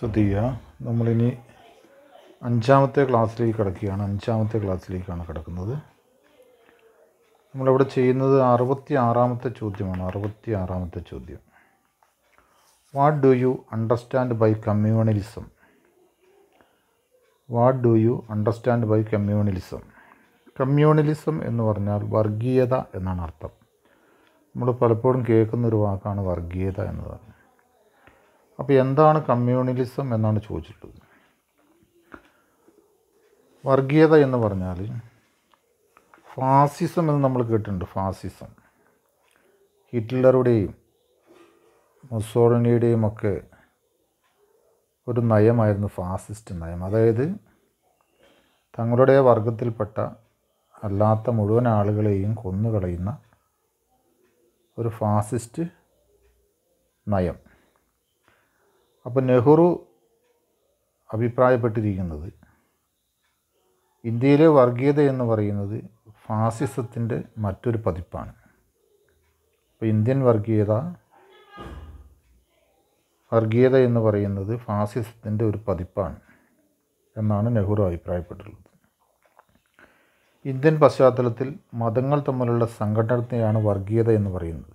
ശ്രദ്ധിക്കുക നമ്മളിനി അഞ്ചാമത്തെ ക്ലാസ്സിലേക്ക് കിടക്കുകയാണ് അഞ്ചാമത്തെ ക്ലാസ്സിലേക്കാണ് കിടക്കുന്നത് നമ്മളിവിടെ ചെയ്യുന്നത് അറുപത്തി ആറാമത്തെ ചോദ്യമാണ് അറുപത്തി ആറാമത്തെ ചോദ്യം what do you understand by communalism what do you understand by communalism communalism എന്ന് പറഞ്ഞാൽ വർഗീയത എന്നാണ് അർത്ഥം നമ്മൾ പലപ്പോഴും കേൾക്കുന്നൊരു വാക്കാണ് വർഗീയത എന്നത് അപ്പോൾ എന്താണ് കമ്മ്യൂണലിസം എന്നാണ് ചോദിച്ചിട്ടുള്ളത് വർഗീയത എന്ന് പറഞ്ഞാൽ ഫാസിസം എന്ന് നമ്മൾ കേട്ടിട്ടുണ്ട് ഫാസിസം ഹിറ്റ്ലറുടെയും മുസോളിനിയുടെയും ഒക്കെ ഒരു നയമായിരുന്നു ഫാസിസ്റ്റ് നയം അതായത് തങ്ങളുടെ വർഗത്തിൽപ്പെട്ട അല്ലാത്ത മുഴുവൻ ആളുകളെയും കൊന്നുകളയുന്ന ഒരു ഫാസിസ്റ്റ് നയം അപ്പോൾ നെഹ്റു അഭിപ്രായപ്പെട്ടിരിക്കുന്നത് ഇന്ത്യയിലെ വർഗീയത എന്ന് പറയുന്നത് ഫാസിസത്തിൻ്റെ മറ്റൊരു പതിപ്പാണ് അപ്പോൾ ഇന്ത്യൻ വർഗീയത വർഗീയത എന്ന് പറയുന്നത് ഫാസിസത്തിൻ്റെ ഒരു പതിപ്പാണ് എന്നാണ് നെഹ്റു അഭിപ്രായപ്പെട്ടിട്ടുള്ളത് ഇന്ത്യൻ പശ്ചാത്തലത്തിൽ മതങ്ങൾ തമ്മിലുള്ള സംഘടനത്തെയാണ് വർഗീയത എന്ന് പറയുന്നത്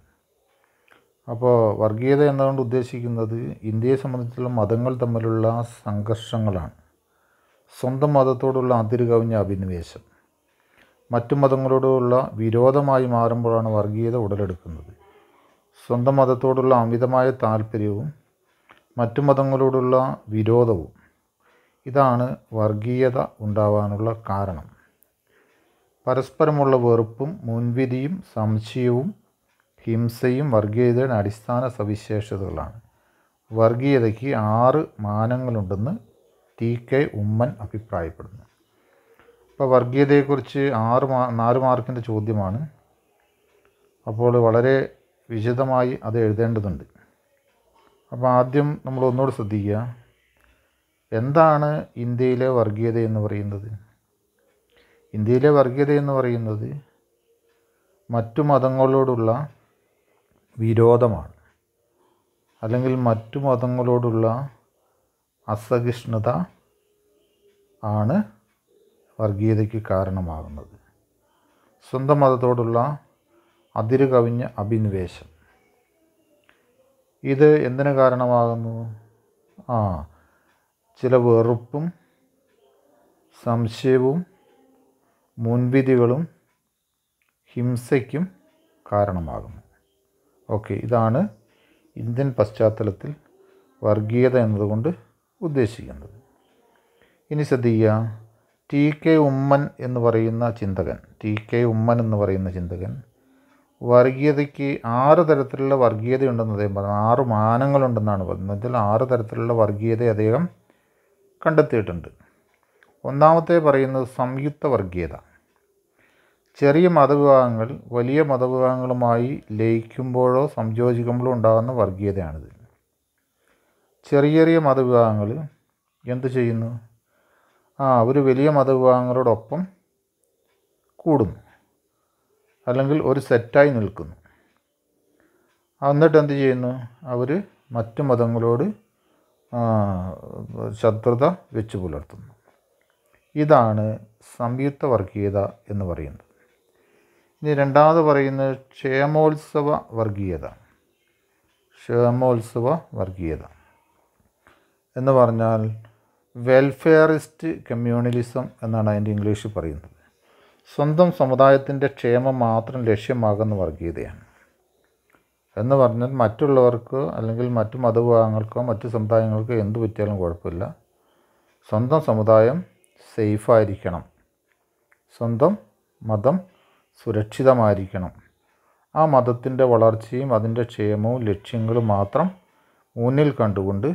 അപ്പോൾ വർഗീയത എന്നതുകൊണ്ട് ഉദ്ദേശിക്കുന്നത് ഇന്ത്യയെ സംബന്ധിച്ചുള്ള മതങ്ങൾ തമ്മിലുള്ള സംഘർഷങ്ങളാണ് സ്വന്തം മതത്തോടുള്ള അതിരുകവിഞ്ഞ അഭിനിവേശം മറ്റു മതങ്ങളോടുള്ള വിരോധമായി മാറുമ്പോഴാണ് വർഗീയത ഉടലെടുക്കുന്നത് സ്വന്തം മതത്തോടുള്ള അമിതമായ താല്പര്യവും മറ്റു മതങ്ങളോടുള്ള വിരോധവും ഇതാണ് വർഗീയത ഉണ്ടാവാനുള്ള കാരണം പരസ്പരമുള്ള വെറുപ്പും മുൻവിധിയും സംശയവും ഹിംസയും വർഗീയതയുടെ അടിസ്ഥാന സവിശേഷതകളാണ് വർഗീയതയ്ക്ക് ആറ് മാനങ്ങളുണ്ടെന്ന് ടി കെ ഉമ്മൻ അഭിപ്രായപ്പെടുന്നു അപ്പോൾ വർഗീയതയെക്കുറിച്ച് ആറ് മാ നാല് മാർക്കിൻ്റെ ചോദ്യമാണ് അപ്പോൾ വളരെ വിശദമായി അത് എഴുതേണ്ടതുണ്ട് അപ്പോൾ ആദ്യം നമ്മൾ ഒന്നുകൂടി ശ്രദ്ധിക്കുക എന്താണ് ഇന്ത്യയിലെ വർഗീയത എന്ന് പറയുന്നത് ഇന്ത്യയിലെ വർഗീയത എന്ന് പറയുന്നത് മറ്റു മതങ്ങളോടുള്ള വിരോധമാണ് അല്ലെങ്കിൽ മറ്റു മതങ്ങളോടുള്ള അസഹിഷ്ണുത ആണ് വർഗീയതയ്ക്ക് കാരണമാകുന്നത് സ്വന്തം മതത്തോടുള്ള അതിര് കവിഞ്ഞ അഭിനിവേശം ഇത് എന്തിനു കാരണമാകുന്നു ആ ചില വെറുപ്പും സംശയവും മുൻവിധികളും ഹിംസയ്ക്കും കാരണമാകുന്നു ഓക്കെ ഇതാണ് ഇന്ത്യൻ പശ്ചാത്തലത്തിൽ വർഗീയത എന്നതുകൊണ്ട് ഉദ്ദേശിക്കുന്നത് ഇനി ശ്രദ്ധിക്കുക ടി കെ ഉമ്മൻ എന്ന് പറയുന്ന ചിന്തകൻ ടി കെ ഉമ്മൻ എന്ന് പറയുന്ന ചിന്തകൻ വർഗീയതയ്ക്ക് ആറ് തരത്തിലുള്ള വർഗീയതയുണ്ടെന്ന് അദ്ദേഹം പറഞ്ഞു ആറ് മാനങ്ങളുണ്ടെന്നാണ് പറയുന്നത് എന്നുവെച്ചാൽ ആറ് തരത്തിലുള്ള വർഗീയത അദ്ദേഹം കണ്ടെത്തിയിട്ടുണ്ട് ഒന്നാമത്തെ പറയുന്നത് സംയുക്ത വർഗീയത ചെറിയ മതവിഭാഗങ്ങൾ വലിയ മതവിഭാഗങ്ങളുമായി ലയിക്കുമ്പോഴോ സംയോജിക്കുമ്പോഴോ ഉണ്ടാകുന്ന വർഗീയതയാണിത് ചെറിയ ചെറിയ മതവിഭാഗങ്ങൾ എന്തു ചെയ്യുന്നു ആ ഒരു വലിയ മതവിഭാഗങ്ങളോടൊപ്പം കൂടുന്നു അല്ലെങ്കിൽ ഒരു സെറ്റായി നിൽക്കുന്നു എന്നിട്ട് എന്ത് ചെയ്യുന്നു അവർ മറ്റു മതങ്ങളോട് ശത്രുത വെച്ച് പുലർത്തുന്നു ഇതാണ് സംയുക്ത വർഗീയത എന്ന് പറയുന്നത് ഇനി രണ്ടാമത് പറയുന്നത് ക്ഷേമോത്സവ വർഗീയത ക്ഷേമോത്സവ വർഗീയത എന്ന് പറഞ്ഞാൽ വെൽഫെയറിസ്റ്റ് കമ്മ്യൂണലിസം എന്നാണ് അതിൻ്റെ ഇംഗ്ലീഷിൽ പറയുന്നത് സ്വന്തം സമുദായത്തിൻ്റെ ക്ഷേമം മാത്രം ലക്ഷ്യമാകുന്ന വർഗീയതയാണ് എന്ന് പറഞ്ഞാൽ മറ്റുള്ളവർക്ക് അല്ലെങ്കിൽ മറ്റു മതവിഭാഗങ്ങൾക്കോ മറ്റു സമുദായങ്ങൾക്കോ എന്ത് പറ്റിയാലും കുഴപ്പമില്ല സ്വന്തം സമുദായം സേഫായിരിക്കണം സ്വന്തം മതം സുരക്ഷിതമായിരിക്കണം ആ മതത്തിൻ്റെ വളർച്ചയും അതിൻ്റെ ക്ഷേമവും ലക്ഷ്യങ്ങളും മാത്രം മുന്നിൽ കണ്ടുകൊണ്ട്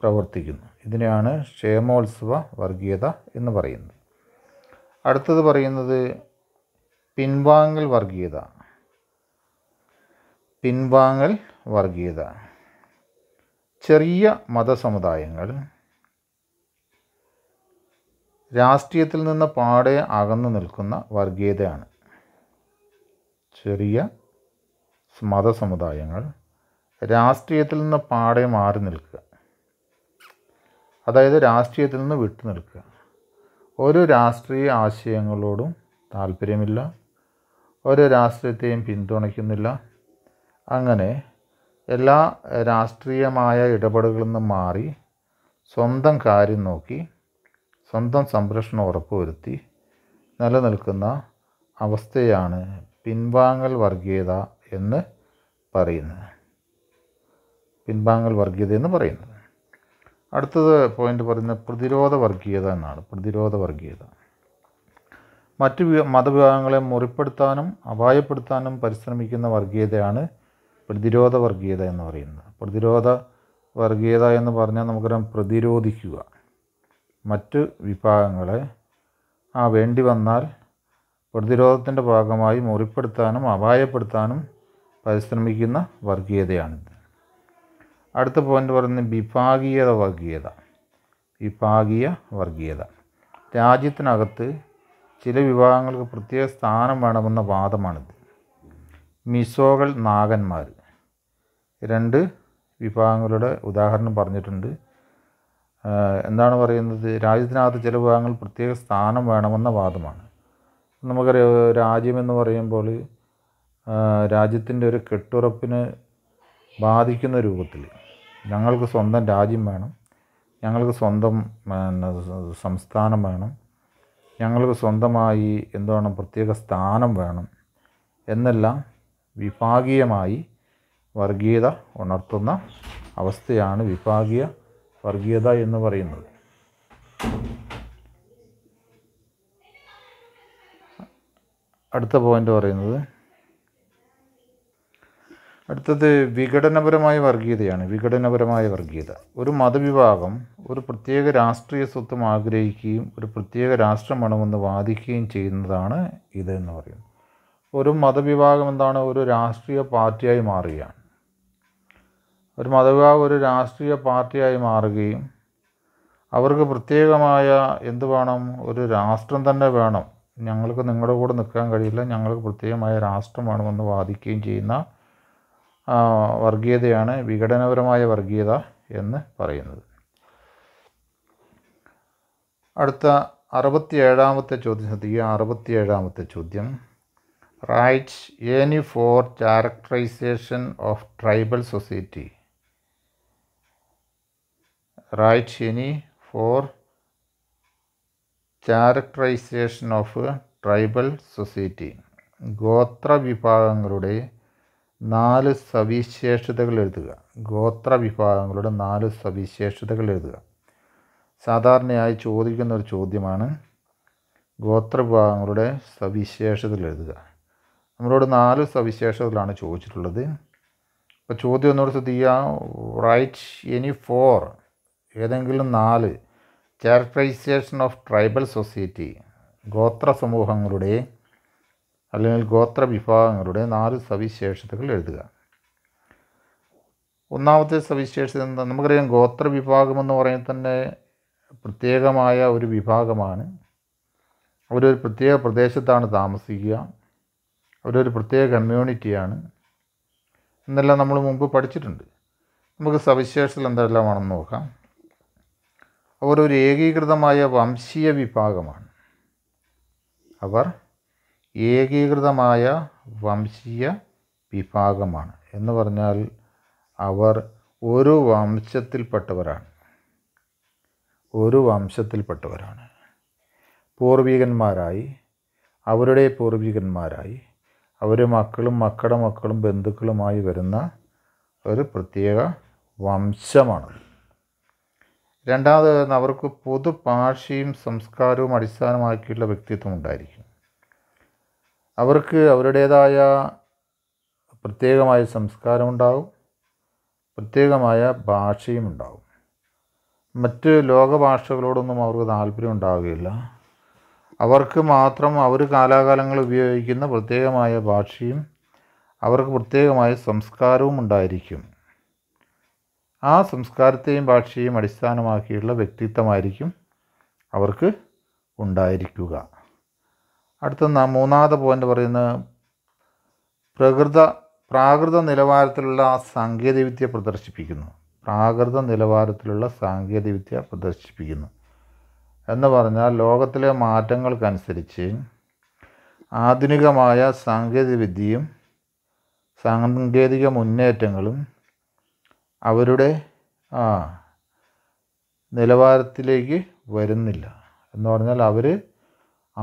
പ്രവർത്തിക്കുന്നു ഇതിനെയാണ് ക്ഷേമോത്സവ വർഗീയത എന്ന് പറയുന്നത് അടുത്തത് പറയുന്നത് പിൻവാങ്ങൽ വർഗീയത പിൻവാങ്ങൽ വർഗീയത ചെറിയ മതസമുദായങ്ങൾ രാഷ്ട്രീയത്തിൽ നിന്ന് പാടെ അകന്നു നിൽക്കുന്ന വർഗീയതയാണ് ചെറിയ മതസമുദായങ്ങൾ രാഷ്ട്രീയത്തിൽ നിന്ന് പാടെ മാറി നിൽക്കുക അതായത് രാഷ്ട്രീയത്തിൽ നിന്ന് വിട്ടു നിൽക്കുക ഒരു രാഷ്ട്രീയ ആശയങ്ങളോടും താല്പര്യമില്ല ഒരു രാഷ്ട്രീയത്തെയും പിന്തുണയ്ക്കുന്നില്ല അങ്ങനെ എല്ലാ രാഷ്ട്രീയമായ ഇടപെടലുകളിൽ നിന്ന് മാറി സ്വന്തം കാര്യം നോക്കി സ്വന്തം സംരക്ഷണം ഉറപ്പുവരുത്തി നിലനിൽക്കുന്ന അവസ്ഥയാണ് പിൻവാങ്ങൽ വർഗീയത എന്ന് പറയുന്നത് പിൻവാങ്ങൽ വർഗീയത എന്ന് പറയുന്നത് അടുത്തത് പോയിന്റ് പറയുന്നത് പ്രതിരോധ വർഗീയത എന്നാണ് പ്രതിരോധ വർഗീയത മറ്റ് മതവിഭാഗങ്ങളെ മുറിപ്പെടുത്താനും അപായപ്പെടുത്താനും പരിശ്രമിക്കുന്ന വർഗീയതയാണ് പ്രതിരോധ വർഗീയത എന്ന് പറയുന്നത് പ്രതിരോധ വർഗീയത എന്ന് പറഞ്ഞാൽ നമുക്കറിയാം പ്രതിരോധിക്കുക മറ്റ് വിഭാഗങ്ങളെ ആ വേണ്ടി വന്നാൽ പ്രതിരോധത്തിൻ്റെ ഭാഗമായി മുറിപ്പെടുത്താനും അപായപ്പെടുത്താനും പരിശ്രമിക്കുന്ന വർഗീയതയാണിത് അടുത്ത പോയിന്റ് പറയുന്നത് വിഭാഗീയത വർഗീയത വിഭാഗീയ വർഗീയത രാജ്യത്തിനകത്ത് ചില വിഭാഗങ്ങൾക്ക് പ്രത്യേക സ്ഥാനം വേണമെന്ന വാദമാണിത് മിസോകൾ നാഗന്മാർ രണ്ട് വിഭാഗങ്ങളുടെ ഉദാഹരണം പറഞ്ഞിട്ടുണ്ട് എന്താണ് പറയുന്നത് രാജ്യത്തിനകത്ത് ചില വിഭാഗങ്ങൾ പ്രത്യേക സ്ഥാനം വേണമെന്ന വാദമാണ് നമുക്കറിയാം രാജ്യമെന്ന് പറയുമ്പോൾ രാജ്യത്തിൻ്റെ ഒരു കെട്ടുറപ്പിന് ബാധിക്കുന്ന രൂപത്തിൽ ഞങ്ങൾക്ക് സ്വന്തം രാജ്യം വേണം ഞങ്ങൾക്ക് സ്വന്തം സംസ്ഥാനം വേണം ഞങ്ങൾക്ക് സ്വന്തമായി എന്താണ് പ്രത്യേക സ്ഥാനം വേണം എന്നെല്ലാം വിഭാഗീയമായി വർഗീയത ഉണർത്തുന്ന അവസ്ഥയാണ് വിഭാഗീയ വർഗീയത എന്ന് പറയുന്നത് അടുത്ത പോയിൻ്റ് പറയുന്നത് അടുത്തത് വിഘടനപരമായ വർഗീയതയാണ് വിഘടനപരമായ വർഗീയത ഒരു മതവിഭാഗം ഒരു പ്രത്യേക രാഷ്ട്രീയ സ്വത്വം ആഗ്രഹിക്കുകയും ഒരു പ്രത്യേക രാഷ്ട്രം വേണമെന്ന് വാദിക്കുകയും ചെയ്യുന്നതാണ് ഇതെന്ന് എന്ന് പറയുന്നത് ഒരു മതവിഭാഗം എന്താണ് ഒരു രാഷ്ട്രീയ പാർട്ടിയായി മാറുകയാണ് ഒരു മതവിഭാഗം ഒരു രാഷ്ട്രീയ പാർട്ടിയായി മാറുകയും അവർക്ക് പ്രത്യേകമായ എന്ത് വേണം ഒരു രാഷ്ട്രം തന്നെ വേണം ഞങ്ങൾക്ക് നിങ്ങളുടെ കൂടെ നിൽക്കാൻ കഴിയില്ല ഞങ്ങൾക്ക് പ്രത്യേകമായ രാഷ്ട്രം വേണമെന്ന് വാദിക്കുകയും ചെയ്യുന്ന വർഗീയതയാണ് വിഘടനപരമായ വർഗീയത എന്ന് പറയുന്നത് അടുത്ത അറുപത്തിയേഴാമത്തെ ചോദ്യം ശ്രദ്ധിക്കുക അറുപത്തിയേഴാമത്തെ ചോദ്യം write any four characterisation of tribal society write any four characterisation of tribal society ഗോത്ര വിഭാഗങ്ങളുടെ നാല് സവിശേഷതകൾ എഴുതുക ഗോത്ര വിഭാഗങ്ങളുടെ നാല് സവിശേഷതകൾ എഴുതുക സാധാരണയായി ചോദിക്കുന്ന ഒരു ചോദ്യമാണ് ഗോത്ര വിഭാഗങ്ങളുടെ സവിശേഷതകൾ എഴുതുക നമ്മളോട് നാല് സവിശേഷതകളാണ് ചോദിച്ചിട്ടുള്ളത് അപ്പോൾ ചോദ്യം ഒന്നുകൂടെ ശ്രദ്ധിക്കുക റൈറ്റ് എനി ഫോർ ഏതെങ്കിലും നാല് ചാരിറ്റൈസേഷൻ ഓഫ് ട്രൈബൽ സൊസൈറ്റി ഗോത്ര സമൂഹങ്ങളുടെ അല്ലെങ്കിൽ ഗോത്ര വിഭാഗങ്ങളുടെ നാല് സവിശേഷതകൾ എഴുതുക ഒന്നാമത്തെ സവിശേഷത എന്താ നമുക്കറിയാം ഗോത്ര വിഭാഗം എന്ന് പറയുന്നത് തന്നെ പ്രത്യേകമായ ഒരു വിഭാഗമാണ് അവരൊരു പ്രത്യേക പ്രദേശത്താണ് താമസിക്കുക അവരൊരു പ്രത്യേക കമ്മ്യൂണിറ്റിയാണ് എന്നെല്ലാം നമ്മൾ മുമ്പ് പഠിച്ചിട്ടുണ്ട് നമുക്ക് സവിശേഷതകൾ എന്തെല്ലാമാണെന്ന് നോക്കാം അവർ ഒരു ഏകീകൃതമായ വംശീയ വിഭാഗമാണ് അവർ ഏകീകൃതമായ വംശീയ വിഭാഗമാണ് എന്ന് പറഞ്ഞാൽ അവർ ഒരു വംശത്തിൽപ്പെട്ടവരാണ് ഒരു വംശത്തിൽപ്പെട്ടവരാണ് പൂർവികന്മാരായി അവരുടെ പൂർവികന്മാരായി അവരുടെ മക്കളും മക്കളുടെ മക്കളും ബന്ധുക്കളുമായി വരുന്ന ഒരു പ്രത്യേക വംശമാണ് രണ്ടാമത് അവർക്ക് പൊതു ഭാഷയും സംസ്കാരവും അടിസ്ഥാനമാക്കിയുള്ള വ്യക്തിത്വം ഉണ്ടായിരിക്കും അവർക്ക് അവരുടേതായ പ്രത്യേകമായ സംസ്കാരമുണ്ടാവും പ്രത്യേകമായ ഭാഷയും ഉണ്ടാവും മറ്റ് ലോകഭാഷകളോടൊന്നും അവർക്ക് താല്പര്യം ഉണ്ടാവുകയില്ല അവർക്ക് മാത്രം അവർ കാലാകാലങ്ങൾ ഉപയോഗിക്കുന്ന പ്രത്യേകമായ ഭാഷയും അവർക്ക് പ്രത്യേകമായ സംസ്കാരവും ഉണ്ടായിരിക്കും ആ സംസ്കാരത്തെയും ഭാഷയെയും അടിസ്ഥാനമാക്കിയുള്ള വ്യക്തിത്വമായിരിക്കും അവർക്ക് ഉണ്ടായിരിക്കുക അടുത്ത മൂന്നാമത്തെ പോയിൻ്റ് പറയുന്നത് പ്രകൃത പ്രാകൃത നിലവാരത്തിലുള്ള സാങ്കേതികവിദ്യ പ്രദർശിപ്പിക്കുന്നു പ്രാകൃത നിലവാരത്തിലുള്ള സാങ്കേതികവിദ്യ പ്രദർശിപ്പിക്കുന്നു എന്ന് പറഞ്ഞാൽ ലോകത്തിലെ മാറ്റങ്ങൾക്കനുസരിച്ച് ആധുനികമായ സാങ്കേതികവിദ്യയും സാങ്കേതിക മുന്നേറ്റങ്ങളും അവരുടെ ആ നിലവാരത്തിലേക്ക് വരുന്നില്ല എന്ന് പറഞ്ഞാൽ അവർ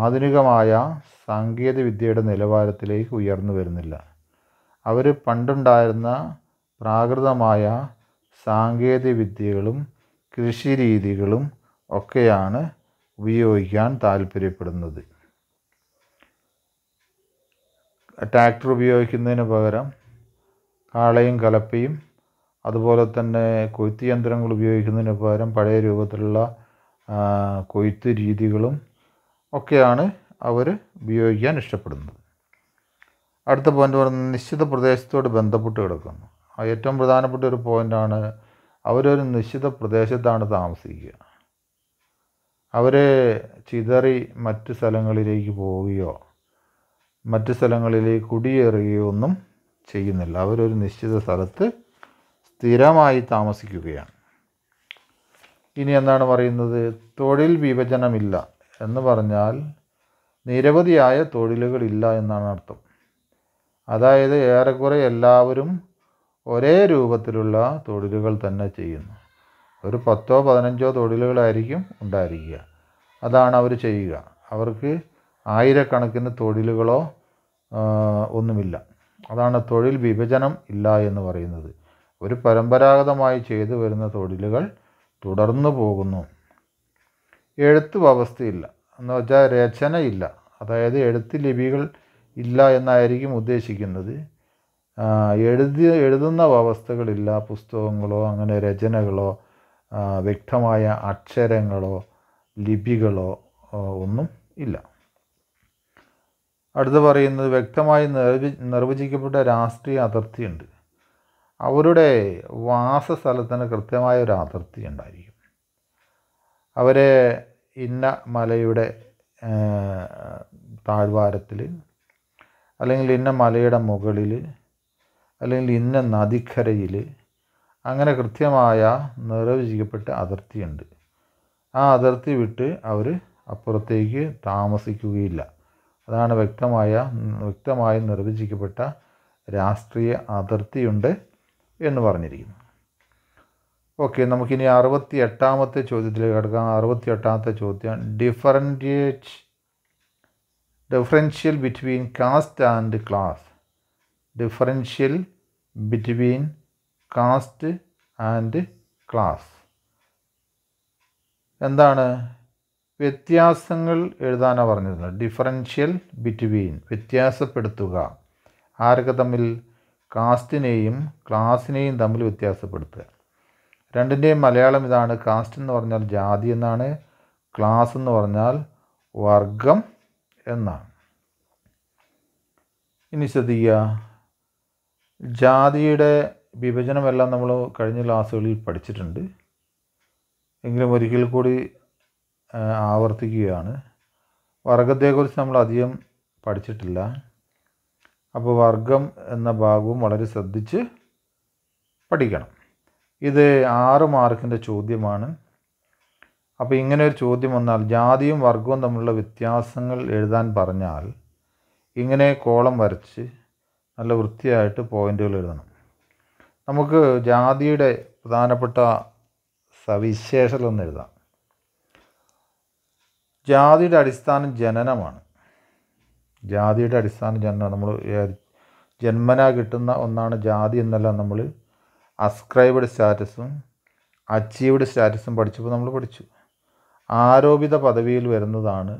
ആധുനികമായ സാങ്കേതികവിദ്യയുടെ നിലവാരത്തിലേക്ക് ഉയർന്നു വരുന്നില്ല അവർ പണ്ടുണ്ടായിരുന്ന പ്രാകൃതമായ സാങ്കേതിക വിദ്യകളും കൃഷി രീതികളും ഒക്കെയാണ് ഉപയോഗിക്കാൻ താല്പര്യപ്പെടുന്നത് ട്രാക്ടർ ഉപയോഗിക്കുന്നതിന് പകരം കാളയും കലപ്പയും അതുപോലെ തന്നെ കൊയ്ത്ത് യന്ത്രങ്ങൾ ഉപയോഗിക്കുന്നതിന് പകരം പഴയ രൂപത്തിലുള്ള കൊയ്ത്ത് രീതികളും ഒക്കെയാണ് അവർ ഉപയോഗിക്കാൻ ഇഷ്ടപ്പെടുന്നത് അടുത്ത പോയിന്റ് പറയുന്നത് നിശ്ചിത പ്രദേശത്തോട് ബന്ധപ്പെട്ട് കിടക്കുന്നു ഏറ്റവും പ്രധാനപ്പെട്ട ഒരു പോയിൻ്റാണ് അവരൊരു നിശ്ചിത പ്രദേശത്താണ് താമസിക്കുക അവർ ചിതറി മറ്റ് സ്ഥലങ്ങളിലേക്ക് പോവുകയോ മറ്റ് സ്ഥലങ്ങളിലേക്ക് കുടിയേറുകയോ ഒന്നും ചെയ്യുന്നില്ല അവരൊരു നിശ്ചിത സ്ഥലത്ത് സ്ഥിരമായി താമസിക്കുകയാണ് ഇനി എന്താണ് പറയുന്നത് തൊഴിൽ വിഭജനമില്ല എന്ന് പറഞ്ഞാൽ നിരവധിയായ തൊഴിലുകളില്ല എന്നാണ് അർത്ഥം അതായത് ഏറെക്കുറെ എല്ലാവരും ഒരേ രൂപത്തിലുള്ള തൊഴിലുകൾ തന്നെ ചെയ്യുന്നു ഒരു പത്തോ പതിനഞ്ചോ തൊഴിലുകളായിരിക്കും ഉണ്ടായിരിക്കുക അതാണ് അവർ ചെയ്യുക അവർക്ക് ആയിരക്കണക്കിന് തൊഴിലുകളോ ഒന്നുമില്ല അതാണ് തൊഴിൽ വിഭജനം ഇല്ല എന്ന് പറയുന്നത് ഒരു പരമ്പരാഗതമായി ചെയ്തു വരുന്ന തൊഴിലുകൾ തുടർന്നു പോകുന്നു എഴുത്ത് വ്യവസ്ഥയില്ല എന്ന് വെച്ചാൽ രചനയില്ല അതായത് എഴുത്ത് ലിപികൾ ഇല്ല എന്നായിരിക്കും ഉദ്ദേശിക്കുന്നത് എഴുതി എഴുതുന്ന വ്യവസ്ഥകളില്ല പുസ്തകങ്ങളോ അങ്ങനെ രചനകളോ വ്യക്തമായ അക്ഷരങ്ങളോ ലിപികളോ ഒന്നും ഇല്ല അടുത്ത് പറയുന്നത് വ്യക്തമായി നിർവചി നിർവചിക്കപ്പെട്ട രാഷ്ട്രീയ അതിർത്തിയുണ്ട് അവരുടെ വാസസ്ഥലത്തിന് കൃത്യമായ ഒരു അതിർത്തി ഉണ്ടായിരിക്കും അവരെ ഇന്ന മലയുടെ താഴ്വാരത്തിൽ അല്ലെങ്കിൽ ഇന്ന മലയുടെ മുകളിൽ അല്ലെങ്കിൽ ഇന്ന നദിക്കരയിൽ അങ്ങനെ കൃത്യമായ നിർവചിക്കപ്പെട്ട അതിർത്തിയുണ്ട് ആ അതിർത്തി വിട്ട് അവർ അപ്പുറത്തേക്ക് താമസിക്കുകയില്ല അതാണ് വ്യക്തമായ വ്യക്തമായി നിർവചിക്കപ്പെട്ട രാഷ്ട്രീയ അതിർത്തിയുണ്ട് എന്ന് പറഞ്ഞിരിക്കുന്നു ഓക്കെ നമുക്കിനി അറുപത്തി എട്ടാമത്തെ ചോദ്യത്തിലേക്ക് കിടക്കാം അറുപത്തി എട്ടാമത്തെ ചോദ്യം differentiate differential between caste and class differential between caste and class എന്താണ് വ്യത്യാസങ്ങൾ എഴുതാനാണ് പറഞ്ഞിരുന്നത് ഡിഫറൻഷ്യൽ ബിറ്റ്വീൻ വ്യത്യാസപ്പെടുത്തുക ആരൊക്കെ തമ്മിൽ കാസ്റ്റിനെയും ക്ലാസ്സിനെയും തമ്മിൽ വ്യത്യാസപ്പെടുത്തുക രണ്ടിൻ്റെയും മലയാളം ഇതാണ് കാസ്റ്റ് എന്ന് പറഞ്ഞാൽ ജാതി എന്നാണ് ക്ലാസ് എന്ന് പറഞ്ഞാൽ വർഗം എന്നാണ് ഇനി ശ്രദ്ധിക്കുക ജാതിയുടെ വിഭജനമെല്ലാം നമ്മൾ കഴിഞ്ഞ ക്ലാസ്സുകളിൽ പഠിച്ചിട്ടുണ്ട് എങ്കിലും ഒരിക്കൽ കൂടി ആവർത്തിക്കുകയാണ് വർഗത്തെക്കുറിച്ച് നമ്മൾ അധികം പഠിച്ചിട്ടില്ല അപ്പോൾ വർഗം എന്ന ഭാഗവും വളരെ ശ്രദ്ധിച്ച് പഠിക്കണം ഇത് ആറ് മാർക്കിൻ്റെ ചോദ്യമാണ് അപ്പോൾ ഇങ്ങനെ ഒരു ചോദ്യം വന്നാൽ ജാതിയും വർഗവും തമ്മിലുള്ള വ്യത്യാസങ്ങൾ എഴുതാൻ പറഞ്ഞാൽ ഇങ്ങനെ കോളം വരച്ച് നല്ല വൃത്തിയായിട്ട് പോയിന്റുകൾ എഴുതണം നമുക്ക് ജാതിയുടെ പ്രധാനപ്പെട്ട സവിശേഷതകളൊന്ന് എഴുതാം ജാതിയുടെ അടിസ്ഥാനം ജനനമാണ് ജാതിയുടെ അടിസ്ഥാന ജന്മ നമ്മൾ ജന്മന കിട്ടുന്ന ഒന്നാണ് ജാതി എന്നല്ല നമ്മൾ അസ്ക്രൈബ്ഡ് സ്റ്റാറ്റസും അച്ചീവ്ഡ് സ്റ്റാറ്റസും പഠിച്ചപ്പോൾ നമ്മൾ പഠിച്ചു ആരോപിത പദവിയിൽ വരുന്നതാണ്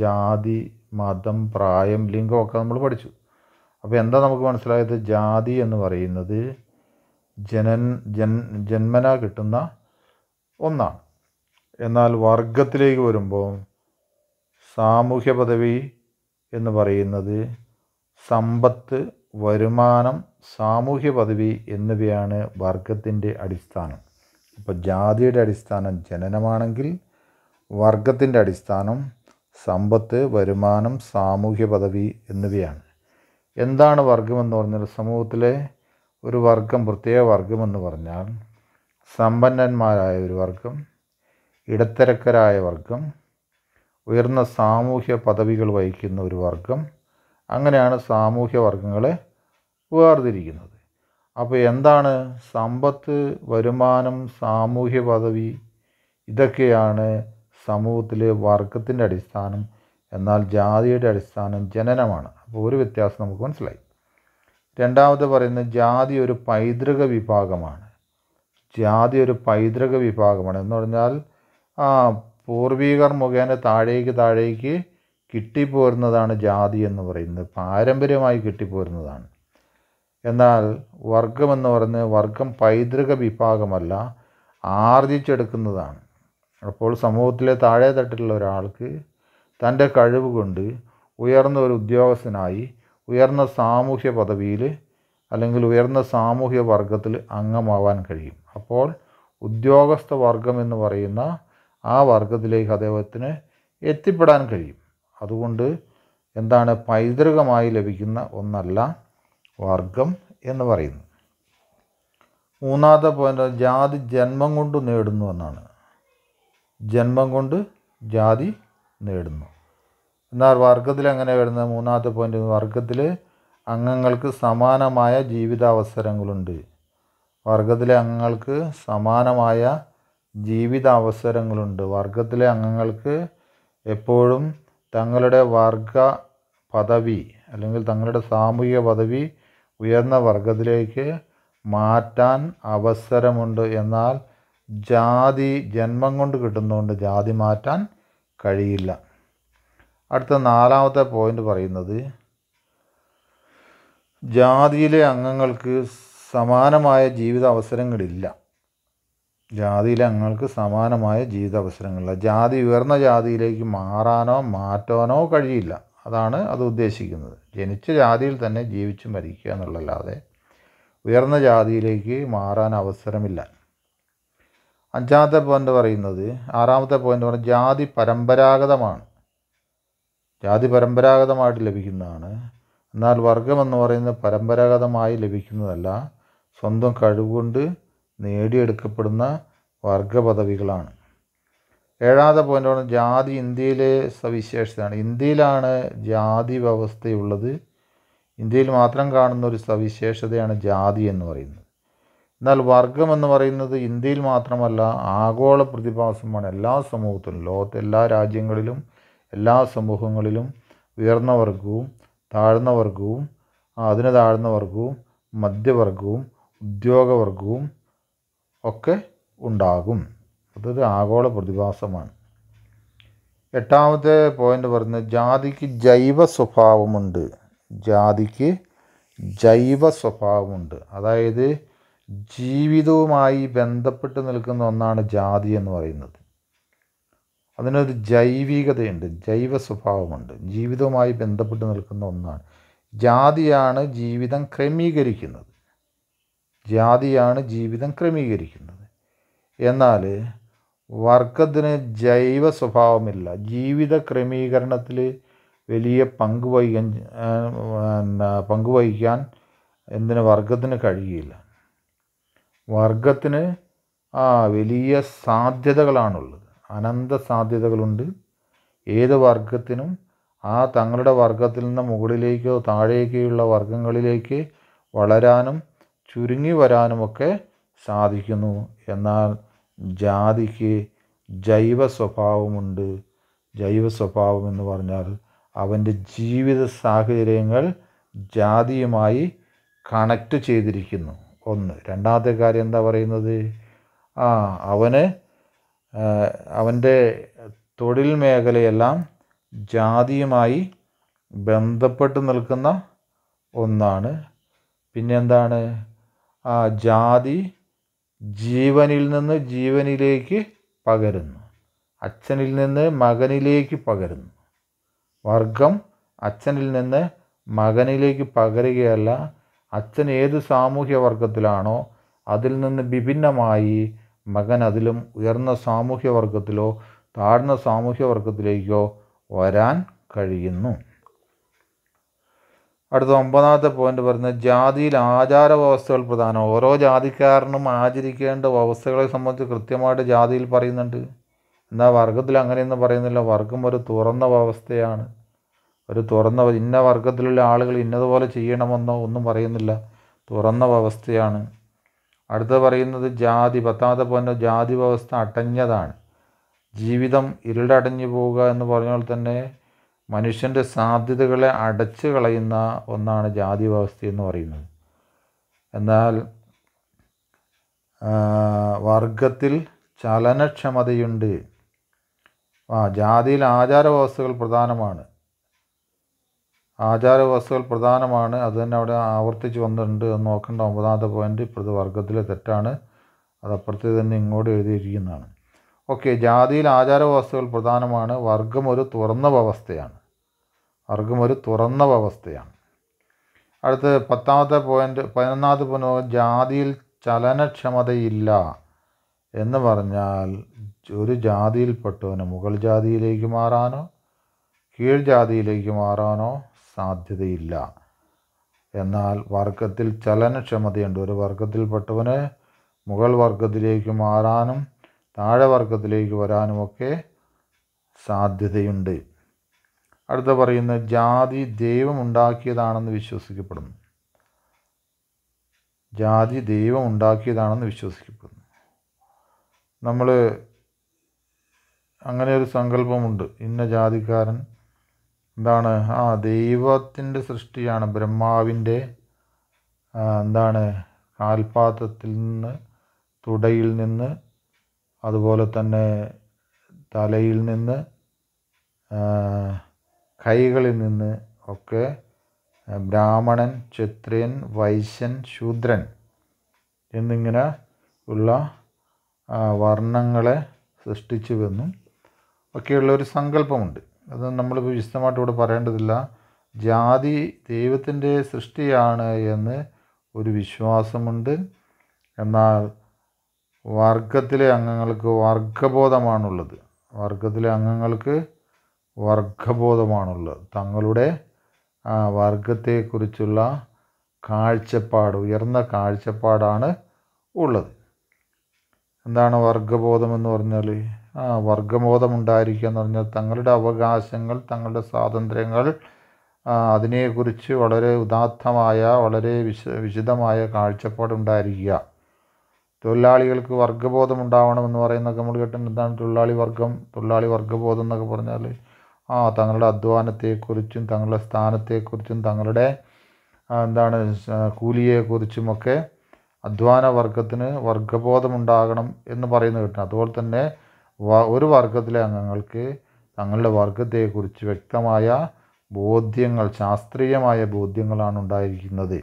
ജാതി മതം പ്രായം ലിംഗമൊക്കെ നമ്മൾ പഠിച്ചു അപ്പോൾ എന്താ നമുക്ക് മനസ്സിലായത് ജാതി എന്ന് പറയുന്നത് ജനൻ ജൻ ജന്മന കിട്ടുന്ന ഒന്നാണ് എന്നാൽ വർഗത്തിലേക്ക് വരുമ്പോൾ സാമൂഹ്യ പദവി എന്ന് പറയുന്നത് സമ്പത്ത് വരുമാനം സാമൂഹ്യ പദവി എന്നിവയാണ് വർഗത്തിൻ്റെ അടിസ്ഥാനം അപ്പോൾ ജാതിയുടെ അടിസ്ഥാനം ജനനമാണെങ്കിൽ വർഗത്തിൻ്റെ അടിസ്ഥാനം സമ്പത്ത് വരുമാനം സാമൂഹ്യ പദവി എന്നിവയാണ് എന്താണ് വർഗമെന്ന് പറഞ്ഞാൽ സമൂഹത്തിലെ ഒരു വർഗം പ്രത്യേക വർഗമെന്ന് പറഞ്ഞാൽ സമ്പന്നന്മാരായ ഒരു വർഗം ഇടത്തരക്കരായ വർഗം ഉയർന്ന സാമൂഹ്യ പദവികൾ വഹിക്കുന്ന ഒരു വർഗം അങ്ങനെയാണ് സാമൂഹ്യ വർഗങ്ങളെ വേർതിരിക്കുന്നത് അപ്പോൾ എന്താണ് സമ്പത്ത് വരുമാനം സാമൂഹ്യ പദവി ഇതൊക്കെയാണ് സമൂഹത്തിലെ വർഗത്തിൻ്റെ അടിസ്ഥാനം എന്നാൽ ജാതിയുടെ അടിസ്ഥാനം ജനനമാണ് അപ്പോൾ ഒരു വ്യത്യാസം നമുക്ക് മനസ്സിലായി രണ്ടാമത് പറയുന്നത് ജാതി ഒരു പൈതൃക വിഭാഗമാണ് ജാതി ഒരു പൈതൃക വിഭാഗമാണ് എന്ന് പറഞ്ഞാൽ പൂർവികർ മുഖേന താഴേക്ക് താഴേക്ക് കിട്ടിപ്പോരുന്നതാണ് ജാതി എന്ന് പറയുന്നത് പാരമ്പര്യമായി കിട്ടിപ്പോരുന്നതാണ് എന്നാൽ വർഗമെന്ന് പറയുന്നത് വർഗം പൈതൃക വിഭാഗമല്ല ആർജിച്ചെടുക്കുന്നതാണ് അപ്പോൾ സമൂഹത്തിലെ താഴെ തട്ടിലുള്ള ഒരാൾക്ക് തൻ്റെ കഴിവ് കൊണ്ട് ഉയർന്ന ഒരു ഉദ്യോഗസ്ഥനായി ഉയർന്ന സാമൂഹ്യ പദവിയിൽ അല്ലെങ്കിൽ ഉയർന്ന സാമൂഹ്യ വർഗത്തിൽ അംഗമാവാൻ കഴിയും അപ്പോൾ ഉദ്യോഗസ്ഥ വർഗം എന്ന് പറയുന്ന ആ വർഗത്തിലേക്ക് അദ്ദേഹത്തിന് എത്തിപ്പെടാൻ കഴിയും അതുകൊണ്ട് എന്താണ് പൈതൃകമായി ലഭിക്കുന്ന ഒന്നല്ല വർഗം എന്ന് പറയുന്നത് മൂന്നാമത്തെ പോയിൻ്റ് ജാതി ജന്മം കൊണ്ട് നേടുന്നു എന്നാണ് ജന്മം കൊണ്ട് ജാതി നേടുന്നു എന്നാൽ വർഗത്തിൽ അങ്ങനെ വരുന്നത് മൂന്നാമത്തെ പോയിൻ്റ് വർഗത്തിൽ അംഗങ്ങൾക്ക് സമാനമായ ജീവിതാവസരങ്ങളുണ്ട് വർഗത്തിലെ അംഗങ്ങൾക്ക് സമാനമായ ജീവിതാവസരങ്ങളുണ്ട് വർഗത്തിലെ അംഗങ്ങൾക്ക് എപ്പോഴും തങ്ങളുടെ വർഗ പദവി അല്ലെങ്കിൽ തങ്ങളുടെ സാമൂഹിക പദവി ഉയർന്ന വർഗത്തിലേക്ക് മാറ്റാൻ അവസരമുണ്ട് എന്നാൽ ജാതി ജന്മം കൊണ്ട് കിട്ടുന്നതുകൊണ്ട് ജാതി മാറ്റാൻ കഴിയില്ല അടുത്ത നാലാമത്തെ പോയിന്റ് പറയുന്നത് ജാതിയിലെ അംഗങ്ങൾക്ക് സമാനമായ ജീവിത അവസരങ്ങളില്ല ജാതിയിൽ അങ്ങൾക്ക് സമാനമായ ജീവിതാവസരങ്ങളില്ല ജാതി ഉയർന്ന ജാതിയിലേക്ക് മാറാനോ മാറ്റാനോ കഴിയില്ല അതാണ് അത് ഉദ്ദേശിക്കുന്നത് ജനിച്ച ജാതിയിൽ തന്നെ ജീവിച്ച് മരിക്കുക എന്നുള്ളല്ലാതെ ഉയർന്ന ജാതിയിലേക്ക് മാറാൻ അവസരമില്ല അഞ്ചാമത്തെ പോയിൻ്റ് പറയുന്നത് ആറാമത്തെ പോയിൻ്റ് പറഞ്ഞാൽ ജാതി പരമ്പരാഗതമാണ് ജാതി പരമ്പരാഗതമായിട്ട് ലഭിക്കുന്നതാണ് എന്നാൽ വർഗമെന്ന് പറയുന്നത് പരമ്പരാഗതമായി ലഭിക്കുന്നതല്ല സ്വന്തം കഴിവുകൊണ്ട് നേടിയെടുക്കപ്പെടുന്ന വർഗ പദവികളാണ് ഏഴാമത്തെ പറഞ്ഞാൽ ജാതി ഇന്ത്യയിലെ സവിശേഷതയാണ് ഇന്ത്യയിലാണ് ജാതി വ്യവസ്ഥയുള്ളത് ഇന്ത്യയിൽ മാത്രം കാണുന്ന ഒരു സവിശേഷതയാണ് ജാതി എന്ന് പറയുന്നത് എന്നാൽ വർഗം എന്ന് പറയുന്നത് ഇന്ത്യയിൽ മാത്രമല്ല ആഗോള പ്രതിഭാസമാണ് എല്ലാ സമൂഹത്തിലും ലോകത്തെ എല്ലാ രാജ്യങ്ങളിലും എല്ലാ സമൂഹങ്ങളിലും ഉയർന്ന വർഗവും താഴ്ന്ന വർഗവും അതിന് താഴ്ന്ന വർഗവും മധ്യവർഗവും ഉദ്യോഗവർഗവും ഒക്കെ ഉണ്ടാകും അതൊരു ആഗോള പ്രതിഭാസമാണ് എട്ടാമത്തെ പോയിന്റ് പറയുന്നത് ജാതിക്ക് ജൈവ സ്വഭാവമുണ്ട് ജാതിക്ക് ജൈവ സ്വഭാവമുണ്ട് അതായത് ജീവിതവുമായി ബന്ധപ്പെട്ട് നിൽക്കുന്ന ഒന്നാണ് ജാതി എന്ന് പറയുന്നത് അതിനൊരു ജൈവികതയുണ്ട് ജൈവ സ്വഭാവമുണ്ട് ജീവിതവുമായി ബന്ധപ്പെട്ട് നിൽക്കുന്ന ഒന്നാണ് ജാതിയാണ് ജീവിതം ക്രമീകരിക്കുന്നത് ജാതിയാണ് ജീവിതം ക്രമീകരിക്കുന്നത് എന്നാൽ വർഗത്തിന് ജൈവ സ്വഭാവമില്ല ജീവിത ക്രമീകരണത്തിൽ വലിയ പങ്ക് വഹിക്കാൻ പങ്ക് വഹിക്കാൻ എന്തിന് വർഗത്തിന് കഴിയില്ല വർഗത്തിന് ആ വലിയ സാധ്യതകളാണുള്ളത് അനന്ത സാധ്യതകളുണ്ട് ഏത് വർഗത്തിനും ആ തങ്ങളുടെ വർഗത്തിൽ നിന്ന് മുകളിലേക്കോ താഴേക്കോ ഉള്ള വർഗങ്ങളിലേക്ക് വളരാനും ചുരുങ്ങി വരാനുമൊക്കെ സാധിക്കുന്നു എന്നാൽ ജാതിക്ക് ജൈവ സ്വഭാവമുണ്ട് ജൈവ സ്വഭാവം എന്ന് പറഞ്ഞാൽ അവൻ്റെ ജീവിത സാഹചര്യങ്ങൾ ജാതിയുമായി കണക്റ്റ് ചെയ്തിരിക്കുന്നു ഒന്ന് രണ്ടാമത്തെ കാര്യം എന്താ പറയുന്നത് ആ അവന് അവൻ്റെ തൊഴിൽ മേഖലയെല്ലാം ജാതിയുമായി ബന്ധപ്പെട്ട് നിൽക്കുന്ന ഒന്നാണ് പിന്നെന്താണ് ജാതി ജീവനിൽ നിന്ന് ജീവനിലേക്ക് പകരുന്നു അച്ഛനിൽ നിന്ന് മകനിലേക്ക് പകരുന്നു വർഗം അച്ഛനിൽ നിന്ന് മകനിലേക്ക് പകരുകയല്ല അച്ഛൻ ഏത് സാമൂഹ്യ വർഗത്തിലാണോ അതിൽ നിന്ന് വിഭിന്നമായി മകൻ അതിലും ഉയർന്ന സാമൂഹ്യ വർഗത്തിലോ താഴ്ന്ന സാമൂഹ്യ വർഗത്തിലേക്കോ വരാൻ കഴിയുന്നു അടുത്ത ഒമ്പതാമത്തെ പോയിന്റ് പറയുന്നത് ജാതിയിൽ ആചാര വ്യവസ്ഥകൾ പ്രധാനം ഓരോ ജാതിക്കാരനും ആചരിക്കേണ്ട വ്യവസ്ഥകളെ സംബന്ധിച്ച് കൃത്യമായിട്ട് ജാതിയിൽ പറയുന്നുണ്ട് എന്നാൽ വർഗത്തിൽ അങ്ങനെയൊന്നും പറയുന്നില്ല വർഗം ഒരു തുറന്ന വ്യവസ്ഥയാണ് ഒരു തുറന്ന ഇന്ന വർഗത്തിലുള്ള ആളുകൾ ഇന്നതുപോലെ ചെയ്യണമെന്നോ ഒന്നും പറയുന്നില്ല തുറന്ന വ്യവസ്ഥയാണ് അടുത്ത പറയുന്നത് ജാതി പത്താമത്തെ പോയിന്റ് ജാതി വ്യവസ്ഥ അടഞ്ഞതാണ് ജീവിതം ഇരുടടഞ്ഞു പോവുക എന്ന് പറഞ്ഞാൽ തന്നെ മനുഷ്യൻ്റെ സാധ്യതകളെ അടച്ചു കളയുന്ന ഒന്നാണ് ജാതി വ്യവസ്ഥ എന്ന് പറയുന്നത് എന്നാൽ വർഗത്തിൽ ചലനക്ഷമതയുണ്ട് ആ ജാതിയിൽ ആചാര വ്യവസ്ഥകൾ പ്രധാനമാണ് ആചാര വ്യവസ്ഥകൾ പ്രധാനമാണ് അത് തന്നെ അവിടെ ആവർത്തിച്ച് വന്നിട്ടുണ്ട് എന്ന് നോക്കേണ്ട ഒമ്പതാമത്തെ പോയിൻ്റ് ഇപ്പോഴത്തെ വർഗത്തിലെ തെറ്റാണ് അത് തന്നെ ഇങ്ങോട്ട് എഴുതിയിരിക്കുന്നതാണ് ഓക്കെ ജാതിയിൽ വ്യവസ്ഥകൾ പ്രധാനമാണ് വർഗം ഒരു തുറന്ന വ്യവസ്ഥയാണ് വർഗം ഒരു തുറന്ന വ്യവസ്ഥയാണ് അടുത്ത് പത്താമത്തെ പോയിൻ്റ് പതിനൊന്നാമത്തെ പോയിൻ്റ് ജാതിയിൽ ചലനക്ഷമതയില്ല എന്ന് പറഞ്ഞാൽ ഒരു ജാതിയിൽപ്പെട്ടവന് മുഗൾ ജാതിയിലേക്ക് മാറാനോ കീഴ് ജാതിയിലേക്ക് മാറാനോ സാധ്യതയില്ല എന്നാൽ വർഗത്തിൽ ചലനക്ഷമതയുണ്ട് ഒരു വർഗത്തിൽപ്പെട്ടവന് മുഗൾ വർഗത്തിലേക്ക് മാറാനും താഴെവർഗത്തിലേക്ക് വരാനുമൊക്കെ സാധ്യതയുണ്ട് അടുത്ത പറയുന്ന ജാതി ദൈവമുണ്ടാക്കിയതാണെന്ന് വിശ്വസിക്കപ്പെടുന്നു ജാതി ദൈവം ഉണ്ടാക്കിയതാണെന്ന് വിശ്വസിക്കപ്പെടുന്നു നമ്മൾ അങ്ങനെ ഒരു സങ്കല്പമുണ്ട് ഇന്ന ജാതിക്കാരൻ എന്താണ് ആ ദൈവത്തിൻ്റെ സൃഷ്ടിയാണ് ബ്രഹ്മാവിൻ്റെ എന്താണ് കാൽപാത്രത്തിൽ നിന്ന് തുടയിൽ നിന്ന് അതുപോലെ തന്നെ തലയിൽ നിന്ന് കൈകളിൽ നിന്ന് ഒക്കെ ബ്രാഹ്മണൻ ക്ഷത്രിയൻ വൈശ്യൻ ശൂദ്രൻ എന്നിങ്ങനെ ഉള്ള വർണ്ണങ്ങളെ സൃഷ്ടിച്ചുവെന്നും ഒക്കെയുള്ള ഒരു സങ്കല്പമുണ്ട് അത് നമ്മൾ വിശദമായിട്ട് ഇവിടെ പറയേണ്ടതില്ല ജാതി ദൈവത്തിൻ്റെ സൃഷ്ടിയാണ് എന്ന് ഒരു വിശ്വാസമുണ്ട് എന്നാൽ വർഗത്തിലെ അംഗങ്ങൾക്ക് വർഗബോധമാണുള്ളത് വർഗത്തിലെ അംഗങ്ങൾക്ക് വർഗബോധമാണുള്ളത് തങ്ങളുടെ വർഗത്തെക്കുറിച്ചുള്ള കാഴ്ചപ്പാട് ഉയർന്ന കാഴ്ചപ്പാടാണ് ഉള്ളത് എന്താണ് വർഗബോധം എന്ന് പറഞ്ഞാൽ ആ വർഗബോധം ഉണ്ടായിരിക്കുക എന്ന് പറഞ്ഞാൽ തങ്ങളുടെ അവകാശങ്ങൾ തങ്ങളുടെ സ്വാതന്ത്ര്യങ്ങൾ അതിനെക്കുറിച്ച് വളരെ ഉദാത്തമായ വളരെ വിശ വിശദമായ കാഴ്ചപ്പാടുണ്ടായിരിക്കുക തൊഴിലാളികൾക്ക് വർഗ്ഗബോധം എന്ന് പറയുന്നതൊക്കെ നമ്മൾ കേട്ടിട്ട് എന്താണ് തൊഴിലാളി വർഗ്ഗം തൊഴിലാളി വർഗ്ഗബോധം എന്നൊക്കെ പറഞ്ഞാൽ ആ തങ്ങളുടെ അധ്വാനത്തെക്കുറിച്ചും തങ്ങളുടെ സ്ഥാനത്തെക്കുറിച്ചും തങ്ങളുടെ എന്താണ് കൂലിയെക്കുറിച്ചുമൊക്കെ അധ്വാന വർഗത്തിന് ഉണ്ടാകണം എന്ന് പറയുന്നത് കേട്ടു അതുപോലെ തന്നെ ഒരു വർഗത്തിലെ അംഗങ്ങൾക്ക് തങ്ങളുടെ വർഗത്തെക്കുറിച്ച് വ്യക്തമായ ബോധ്യങ്ങൾ ശാസ്ത്രീയമായ ബോധ്യങ്ങളാണ് ഉണ്ടായിരിക്കുന്നത്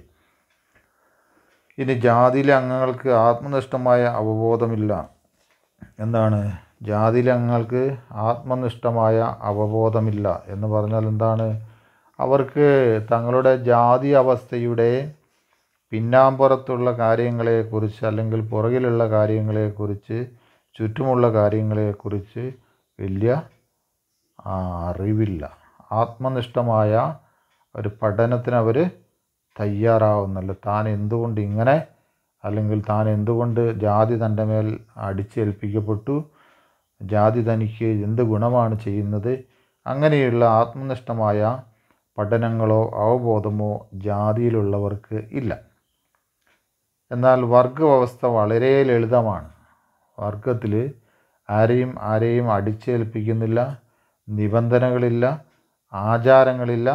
ഇനി ജാതിയിലെ അംഗങ്ങൾക്ക് ആത്മനിഷ്ഠമായ അവബോധമില്ല എന്താണ് ജാതിയിലെ അംഗങ്ങൾക്ക് ആത്മനിഷ്ഠമായ അവബോധമില്ല എന്ന് പറഞ്ഞാൽ എന്താണ് അവർക്ക് തങ്ങളുടെ ജാതി അവസ്ഥയുടെ പിന്നാമ്പുറത്തുള്ള കാര്യങ്ങളെക്കുറിച്ച് അല്ലെങ്കിൽ പുറകിലുള്ള കാര്യങ്ങളെക്കുറിച്ച് ചുറ്റുമുള്ള കാര്യങ്ങളെക്കുറിച്ച് വലിയ അറിവില്ല ആത്മനിഷ്ഠമായ ഒരു പഠനത്തിന് അവർ തയ്യാറാവുന്നല്ല താൻ എന്തുകൊണ്ട് ഇങ്ങനെ അല്ലെങ്കിൽ താൻ എന്തുകൊണ്ട് ജാതി തൻ്റെ മേൽ അടിച്ചേൽപ്പിക്കപ്പെട്ടു ജാതി തനിക്ക് എന്ത് ഗുണമാണ് ചെയ്യുന്നത് അങ്ങനെയുള്ള ആത്മനിഷ്ഠമായ പഠനങ്ങളോ അവബോധമോ ജാതിയിലുള്ളവർക്ക് ഇല്ല എന്നാൽ വർഗ വ്യവസ്ഥ വളരെ ലളിതമാണ് വർഗത്തിൽ ആരെയും ആരെയും അടിച്ചേൽപ്പിക്കുന്നില്ല നിബന്ധനകളില്ല ആചാരങ്ങളില്ല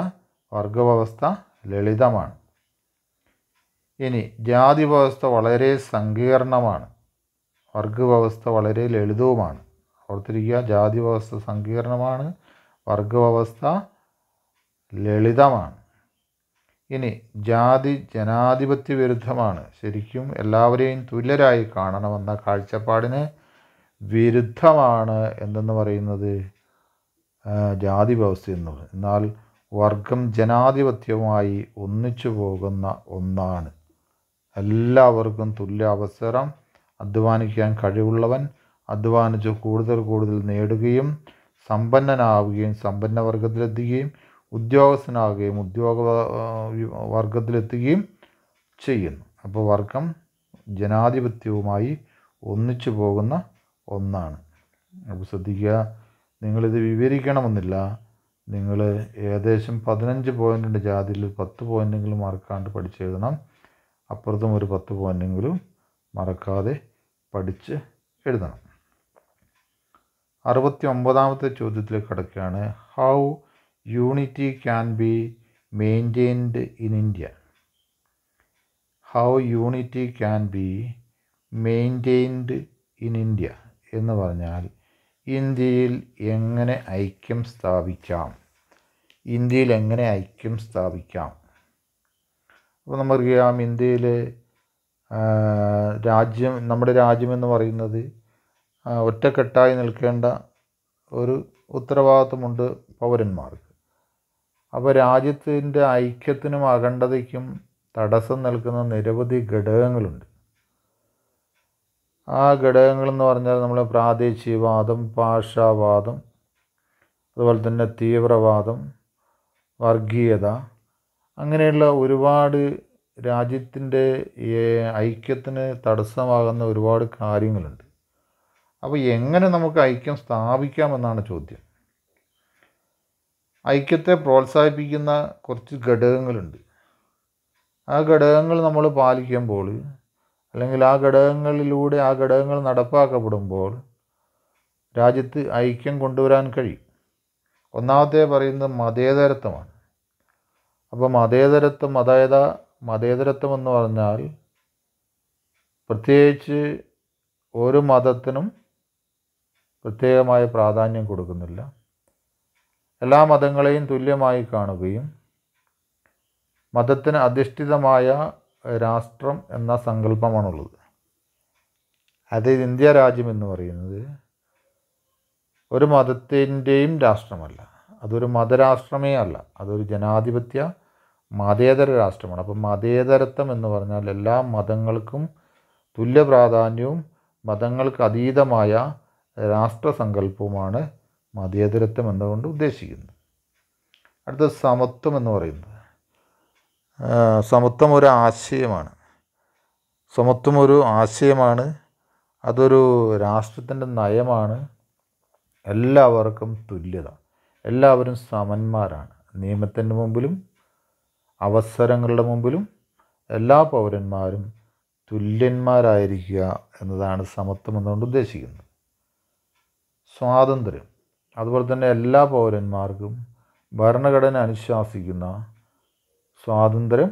വർഗ വ്യവസ്ഥ ലളിതമാണ് ഇനി ജാതി വ്യവസ്ഥ വളരെ സങ്കീർണമാണ് വർഗ വ്യവസ്ഥ വളരെ ലളിതവുമാണ് ഓർത്തിരിക്കുക ജാതി വ്യവസ്ഥ സങ്കീർണമാണ് വർഗ വ്യവസ്ഥ ലളിതമാണ് ഇനി ജാതി ജനാധിപത്യ വിരുദ്ധമാണ് ശരിക്കും എല്ലാവരെയും തുല്യരായി കാണണമെന്ന കാഴ്ചപ്പാടിന് വിരുദ്ധമാണ് എന്തെന്ന് പറയുന്നത് ജാതി വ്യവസ്ഥ എന്നുള്ളത് എന്നാൽ വർഗം ജനാധിപത്യവുമായി ഒന്നിച്ചു പോകുന്ന ഒന്നാണ് എല്ലാവർക്കും തുല്യ അവസരം അധ്വാനിക്കാൻ കഴിവുള്ളവൻ അധ്വാനിച്ച് കൂടുതൽ കൂടുതൽ നേടുകയും സമ്പന്നനാവുകയും സമ്പന്ന വർഗത്തിലെത്തുകയും ഉദ്യോഗസ്ഥനാവുകയും ഉദ്യോഗ വർഗത്തിലെത്തുകയും ചെയ്യുന്നു അപ്പോൾ വർഗം ജനാധിപത്യവുമായി ഒന്നിച്ചു പോകുന്ന ഒന്നാണ് അപ്പോൾ ശ്രദ്ധിക്കുക നിങ്ങളിത് വിവരിക്കണമെന്നില്ല നിങ്ങൾ ഏകദേശം പതിനഞ്ച് പോയിൻ്റുണ്ട് ജാതിയിൽ പത്ത് പോയിൻ്റെങ്കിലും മാർക്കാണ്ട് പഠിച്ചെഴുതണം അപ്പുറത്തും ഒരു പത്ത് പോയിൻ്റെങ്കിലും മറക്കാതെ പഠിച്ച് എഴുതണം അറുപത്തി ഒമ്പതാമത്തെ ചോദ്യത്തിൽ കിടക്കുകയാണ് how unity can be maintained in India how unity can be maintained in India എന്ന് പറഞ്ഞാൽ ഇന്ത്യയിൽ എങ്ങനെ ഐക്യം സ്ഥാപിക്കാം ഇന്ത്യയിൽ എങ്ങനെ ഐക്യം സ്ഥാപിക്കാം അപ്പോൾ നമുക്കറിയാം ഇന്ത്യയിലെ രാജ്യം നമ്മുടെ രാജ്യമെന്ന് പറയുന്നത് ഒറ്റക്കെട്ടായി നിൽക്കേണ്ട ഒരു ഉത്തരവാദിത്വമുണ്ട് പൗരന്മാർക്ക് അപ്പോൾ രാജ്യത്തിൻ്റെ ഐക്യത്തിനും അഖണ്ഡതയ്ക്കും തടസ്സം നിൽക്കുന്ന നിരവധി ഘടകങ്ങളുണ്ട് ആ ഘടകങ്ങളെന്ന് പറഞ്ഞാൽ നമ്മൾ പ്രാദേശികവാദം ഭാഷാവാദം അതുപോലെ തന്നെ തീവ്രവാദം വർഗീയത അങ്ങനെയുള്ള ഒരുപാട് രാജ്യത്തിൻ്റെ ഐക്യത്തിന് തടസ്സമാകുന്ന ഒരുപാട് കാര്യങ്ങളുണ്ട് അപ്പോൾ എങ്ങനെ നമുക്ക് ഐക്യം സ്ഥാപിക്കാമെന്നാണ് ചോദ്യം ഐക്യത്തെ പ്രോത്സാഹിപ്പിക്കുന്ന കുറച്ച് ഘടകങ്ങളുണ്ട് ആ ഘടകങ്ങൾ നമ്മൾ പാലിക്കുമ്പോൾ അല്ലെങ്കിൽ ആ ഘടകങ്ങളിലൂടെ ആ ഘടകങ്ങൾ നടപ്പാക്കപ്പെടുമ്പോൾ രാജ്യത്ത് ഐക്യം കൊണ്ടുവരാൻ കഴിയും ഒന്നാമത്തെ പറയുന്നത് മതേതരത്വമാണ് അപ്പം മതേതരത്വം അതായത് മതേതരത്വം എന്ന് പറഞ്ഞാൽ പ്രത്യേകിച്ച് ഒരു മതത്തിനും പ്രത്യേകമായ പ്രാധാന്യം കൊടുക്കുന്നില്ല എല്ലാ മതങ്ങളെയും തുല്യമായി കാണുകയും മതത്തിന് അധിഷ്ഠിതമായ രാഷ്ട്രം എന്ന സങ്കല്പമാണുള്ളത് അത് ഇന്ത്യ രാജ്യം എന്ന് പറയുന്നത് ഒരു മതത്തിൻ്റെയും രാഷ്ട്രമല്ല അതൊരു മതരാഷ്ട്രമേ അല്ല അതൊരു ജനാധിപത്യ മതേതര രാഷ്ട്രമാണ് അപ്പം മതേതരത്വം എന്ന് പറഞ്ഞാൽ എല്ലാ മതങ്ങൾക്കും തുല്യ പ്രാധാന്യവും മതങ്ങൾക്ക് അതീതമായ രാഷ്ട്രസങ്കല്പവുമാണ് മതേതരത്വം എന്നുകൊണ്ട് ഉദ്ദേശിക്കുന്നത് അടുത്തത് സമത്വം എന്ന് പറയുന്നത് സമത്വം ഒരു ആശയമാണ് സമത്വം ഒരു ആശയമാണ് അതൊരു രാഷ്ട്രത്തിൻ്റെ നയമാണ് എല്ലാവർക്കും തുല്യത എല്ലാവരും സമന്മാരാണ് നിയമത്തിൻ്റെ മുമ്പിലും അവസരങ്ങളുടെ മുമ്പിലും എല്ലാ പൗരന്മാരും തുല്യന്മാരായിരിക്കുക എന്നതാണ് സമത്വം എന്നുകൊണ്ട് ഉദ്ദേശിക്കുന്നത് സ്വാതന്ത്ര്യം അതുപോലെ തന്നെ എല്ലാ പൗരന്മാർക്കും ഭരണഘടന അനുശാസിക്കുന്ന സ്വാതന്ത്ര്യം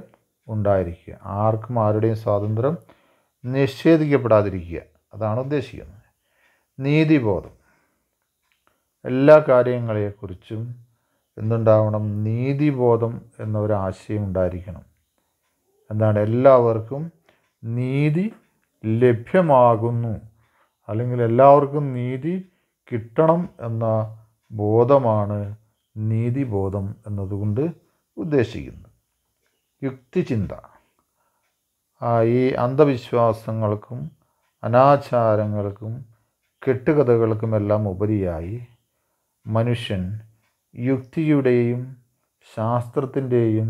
ഉണ്ടായിരിക്കുക ആർക്കും ആരുടെയും സ്വാതന്ത്ര്യം നിഷേധിക്കപ്പെടാതിരിക്കുക അതാണ് ഉദ്ദേശിക്കുന്നത് നീതിബോധം എല്ലാ കാര്യങ്ങളെക്കുറിച്ചും എന്തുണ്ടാവണം നീതിബോധം എന്നൊരാശയം ഉണ്ടായിരിക്കണം എന്താണ് എല്ലാവർക്കും നീതി ലഭ്യമാകുന്നു അല്ലെങ്കിൽ എല്ലാവർക്കും നീതി കിട്ടണം എന്ന ബോധമാണ് നീതിബോധം എന്നതുകൊണ്ട് ഉദ്ദേശിക്കുന്നത് യുക്തിചിന്ത ഈ അന്ധവിശ്വാസങ്ങൾക്കും അനാചാരങ്ങൾക്കും കെട്ടുകഥകൾക്കുമെല്ലാം ഉപരിയായി മനുഷ്യൻ യുക്തിയുടെയും ശാസ്ത്രത്തിൻ്റെയും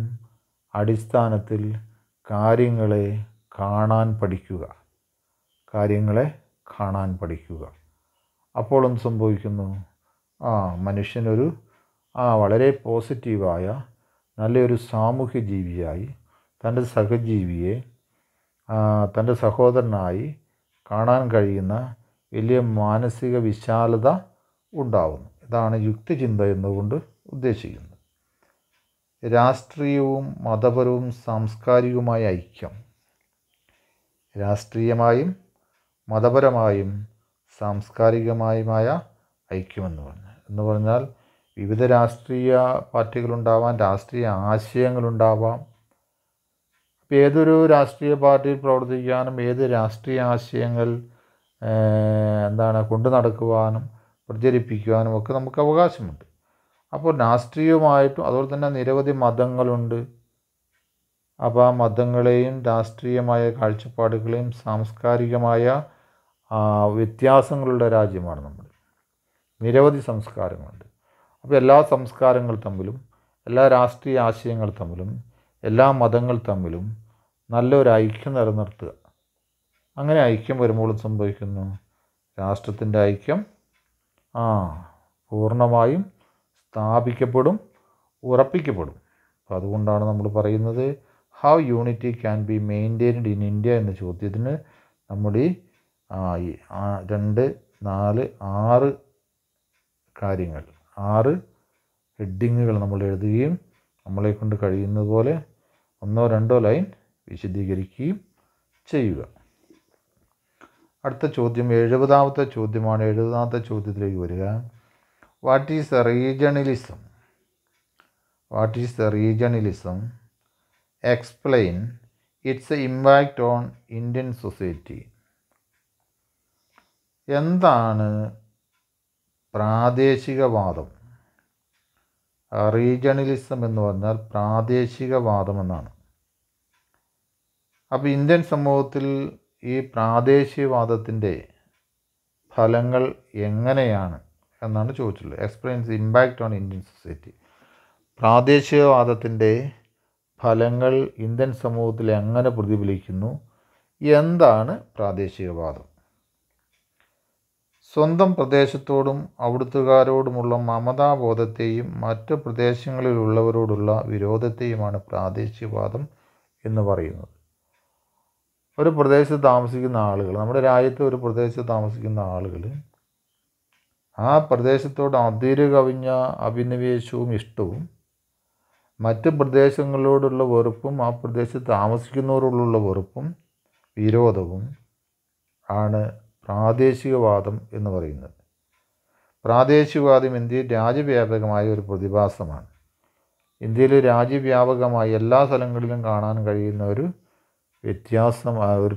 അടിസ്ഥാനത്തിൽ കാര്യങ്ങളെ കാണാൻ പഠിക്കുക കാര്യങ്ങളെ കാണാൻ പഠിക്കുക അപ്പോൾ സംഭവിക്കുന്നു ആ മനുഷ്യനൊരു ആ വളരെ പോസിറ്റീവായ നല്ലൊരു സാമൂഹ്യ ജീവിയായി തൻ്റെ സഹജീവിയെ തൻ്റെ സഹോദരനായി കാണാൻ കഴിയുന്ന വലിയ മാനസിക വിശാലത ഉണ്ടാവുന്നു ഇതാണ് യുക്തിചിന്ത എന്നുകൊണ്ട് ഉദ്ദേശിക്കുന്നത് രാഷ്ട്രീയവും മതപരവും സാംസ്കാരികവുമായ ഐക്യം രാഷ്ട്രീയമായും മതപരമായും സാംസ്കാരികമായുമായ ഐക്യമെന്ന് പറഞ്ഞു എന്ന് പറഞ്ഞാൽ വിവിധ രാഷ്ട്രീയ പാർട്ടികളുണ്ടാവാം രാഷ്ട്രീയ ആശയങ്ങളുണ്ടാവാം ഇപ്പോൾ ഏതൊരു രാഷ്ട്രീയ പാർട്ടിയിൽ പ്രവർത്തിക്കാനും ഏത് രാഷ്ട്രീയ ആശയങ്ങൾ എന്താണ് കൊണ്ടു നടക്കുവാനും പ്രചരിപ്പിക്കുവാനും ഒക്കെ നമുക്ക് അവകാശമുണ്ട് അപ്പോൾ രാഷ്ട്രീയമായിട്ടും അതുപോലെ തന്നെ നിരവധി മതങ്ങളുണ്ട് അപ്പോൾ ആ മതങ്ങളെയും രാഷ്ട്രീയമായ കാഴ്ചപ്പാടുകളെയും സാംസ്കാരികമായ വ്യത്യാസങ്ങളുള്ള രാജ്യമാണ് നമ്മൾ നിരവധി സംസ്കാരങ്ങളുണ്ട് അപ്പോൾ എല്ലാ സംസ്കാരങ്ങൾ തമ്മിലും എല്ലാ രാഷ്ട്രീയ ആശയങ്ങൾ തമ്മിലും എല്ലാ മതങ്ങൾ തമ്മിലും നല്ലൊരു ഐക്യം നിലനിർത്തുക അങ്ങനെ ഐക്യം വരുമ്പോൾ സംഭവിക്കുന്നു രാഷ്ട്രത്തിൻ്റെ ഐക്യം ആ പൂർണ്ണമായും സ്ഥാപിക്കപ്പെടും ഉറപ്പിക്കപ്പെടും അപ്പം അതുകൊണ്ടാണ് നമ്മൾ പറയുന്നത് how unity can be maintained in India എന്ന ചോദ്യത്തിന് നമ്മൾ ഈ രണ്ട് നാല് ആറ് കാര്യങ്ങൾ ആറ് ഹെഡിങ്ങുകൾ നമ്മൾ എഴുതുകയും നമ്മളെ കൊണ്ട് കഴിയുന്നതുപോലെ പോലെ ഒന്നോ രണ്ടോ ലൈൻ വിശദീകരിക്കുകയും ചെയ്യുക അടുത്ത ചോദ്യം എഴുപതാമത്തെ ചോദ്യമാണ് എഴുപതാമത്തെ ചോദ്യത്തിലേക്ക് വരിക what is the regionalism what is the regionalism explain its impact on Indian society എന്താണ് പ്രാദേശികവാദം റീജണലിസം എന്ന് പറഞ്ഞാൽ പ്രാദേശികവാദം എന്നാണ് അപ്പോൾ ഇന്ത്യൻ സമൂഹത്തിൽ ഈ പ്രാദേശികവാദത്തിൻ്റെ ഫലങ്ങൾ എങ്ങനെയാണ് എന്നാണ് ചോദിച്ചിട്ടുള്ളത് experience impact on Indian society പ്രാദേശികവാദത്തിൻ്റെ ഫലങ്ങൾ ഇന്ത്യൻ സമൂഹത്തിൽ എങ്ങനെ പ്രതിഫലിക്കുന്നു എന്താണ് പ്രാദേശികവാദം സ്വന്തം പ്രദേശത്തോടും അവിടുത്തുകാരോടുമുള്ള മമതാബോധത്തെയും മറ്റ് പ്രദേശങ്ങളിലുള്ളവരോടുള്ള വിരോധത്തെയുമാണ് പ്രാദേശികവാദം എന്ന് പറയുന്നത് ഒരു പ്രദേശത്ത് താമസിക്കുന്ന ആളുകൾ നമ്മുടെ രാജ്യത്ത് ഒരു പ്രദേശത്ത് താമസിക്കുന്ന ആളുകൾ ആ പ്രദേശത്തോട് അതിര് കവിഞ്ഞ അഭിനിവേശവും ഇഷ്ടവും മറ്റ് പ്രദേശങ്ങളോടുള്ള വെറുപ്പും ആ പ്രദേശത്ത് താമസിക്കുന്നവരോടുള്ള വെറുപ്പും വിരോധവും ആണ് പ്രാദേശികവാദം എന്ന് പറയുന്നത് പ്രാദേശികവാദം ഇന്ത്യയിൽ രാജ്യവ്യാപകമായ ഒരു പ്രതിഭാസമാണ് ഇന്ത്യയിൽ രാജ്യവ്യാപകമായി എല്ലാ സ്ഥലങ്ങളിലും കാണാൻ കഴിയുന്ന ഒരു വ്യത്യാസം ഒരു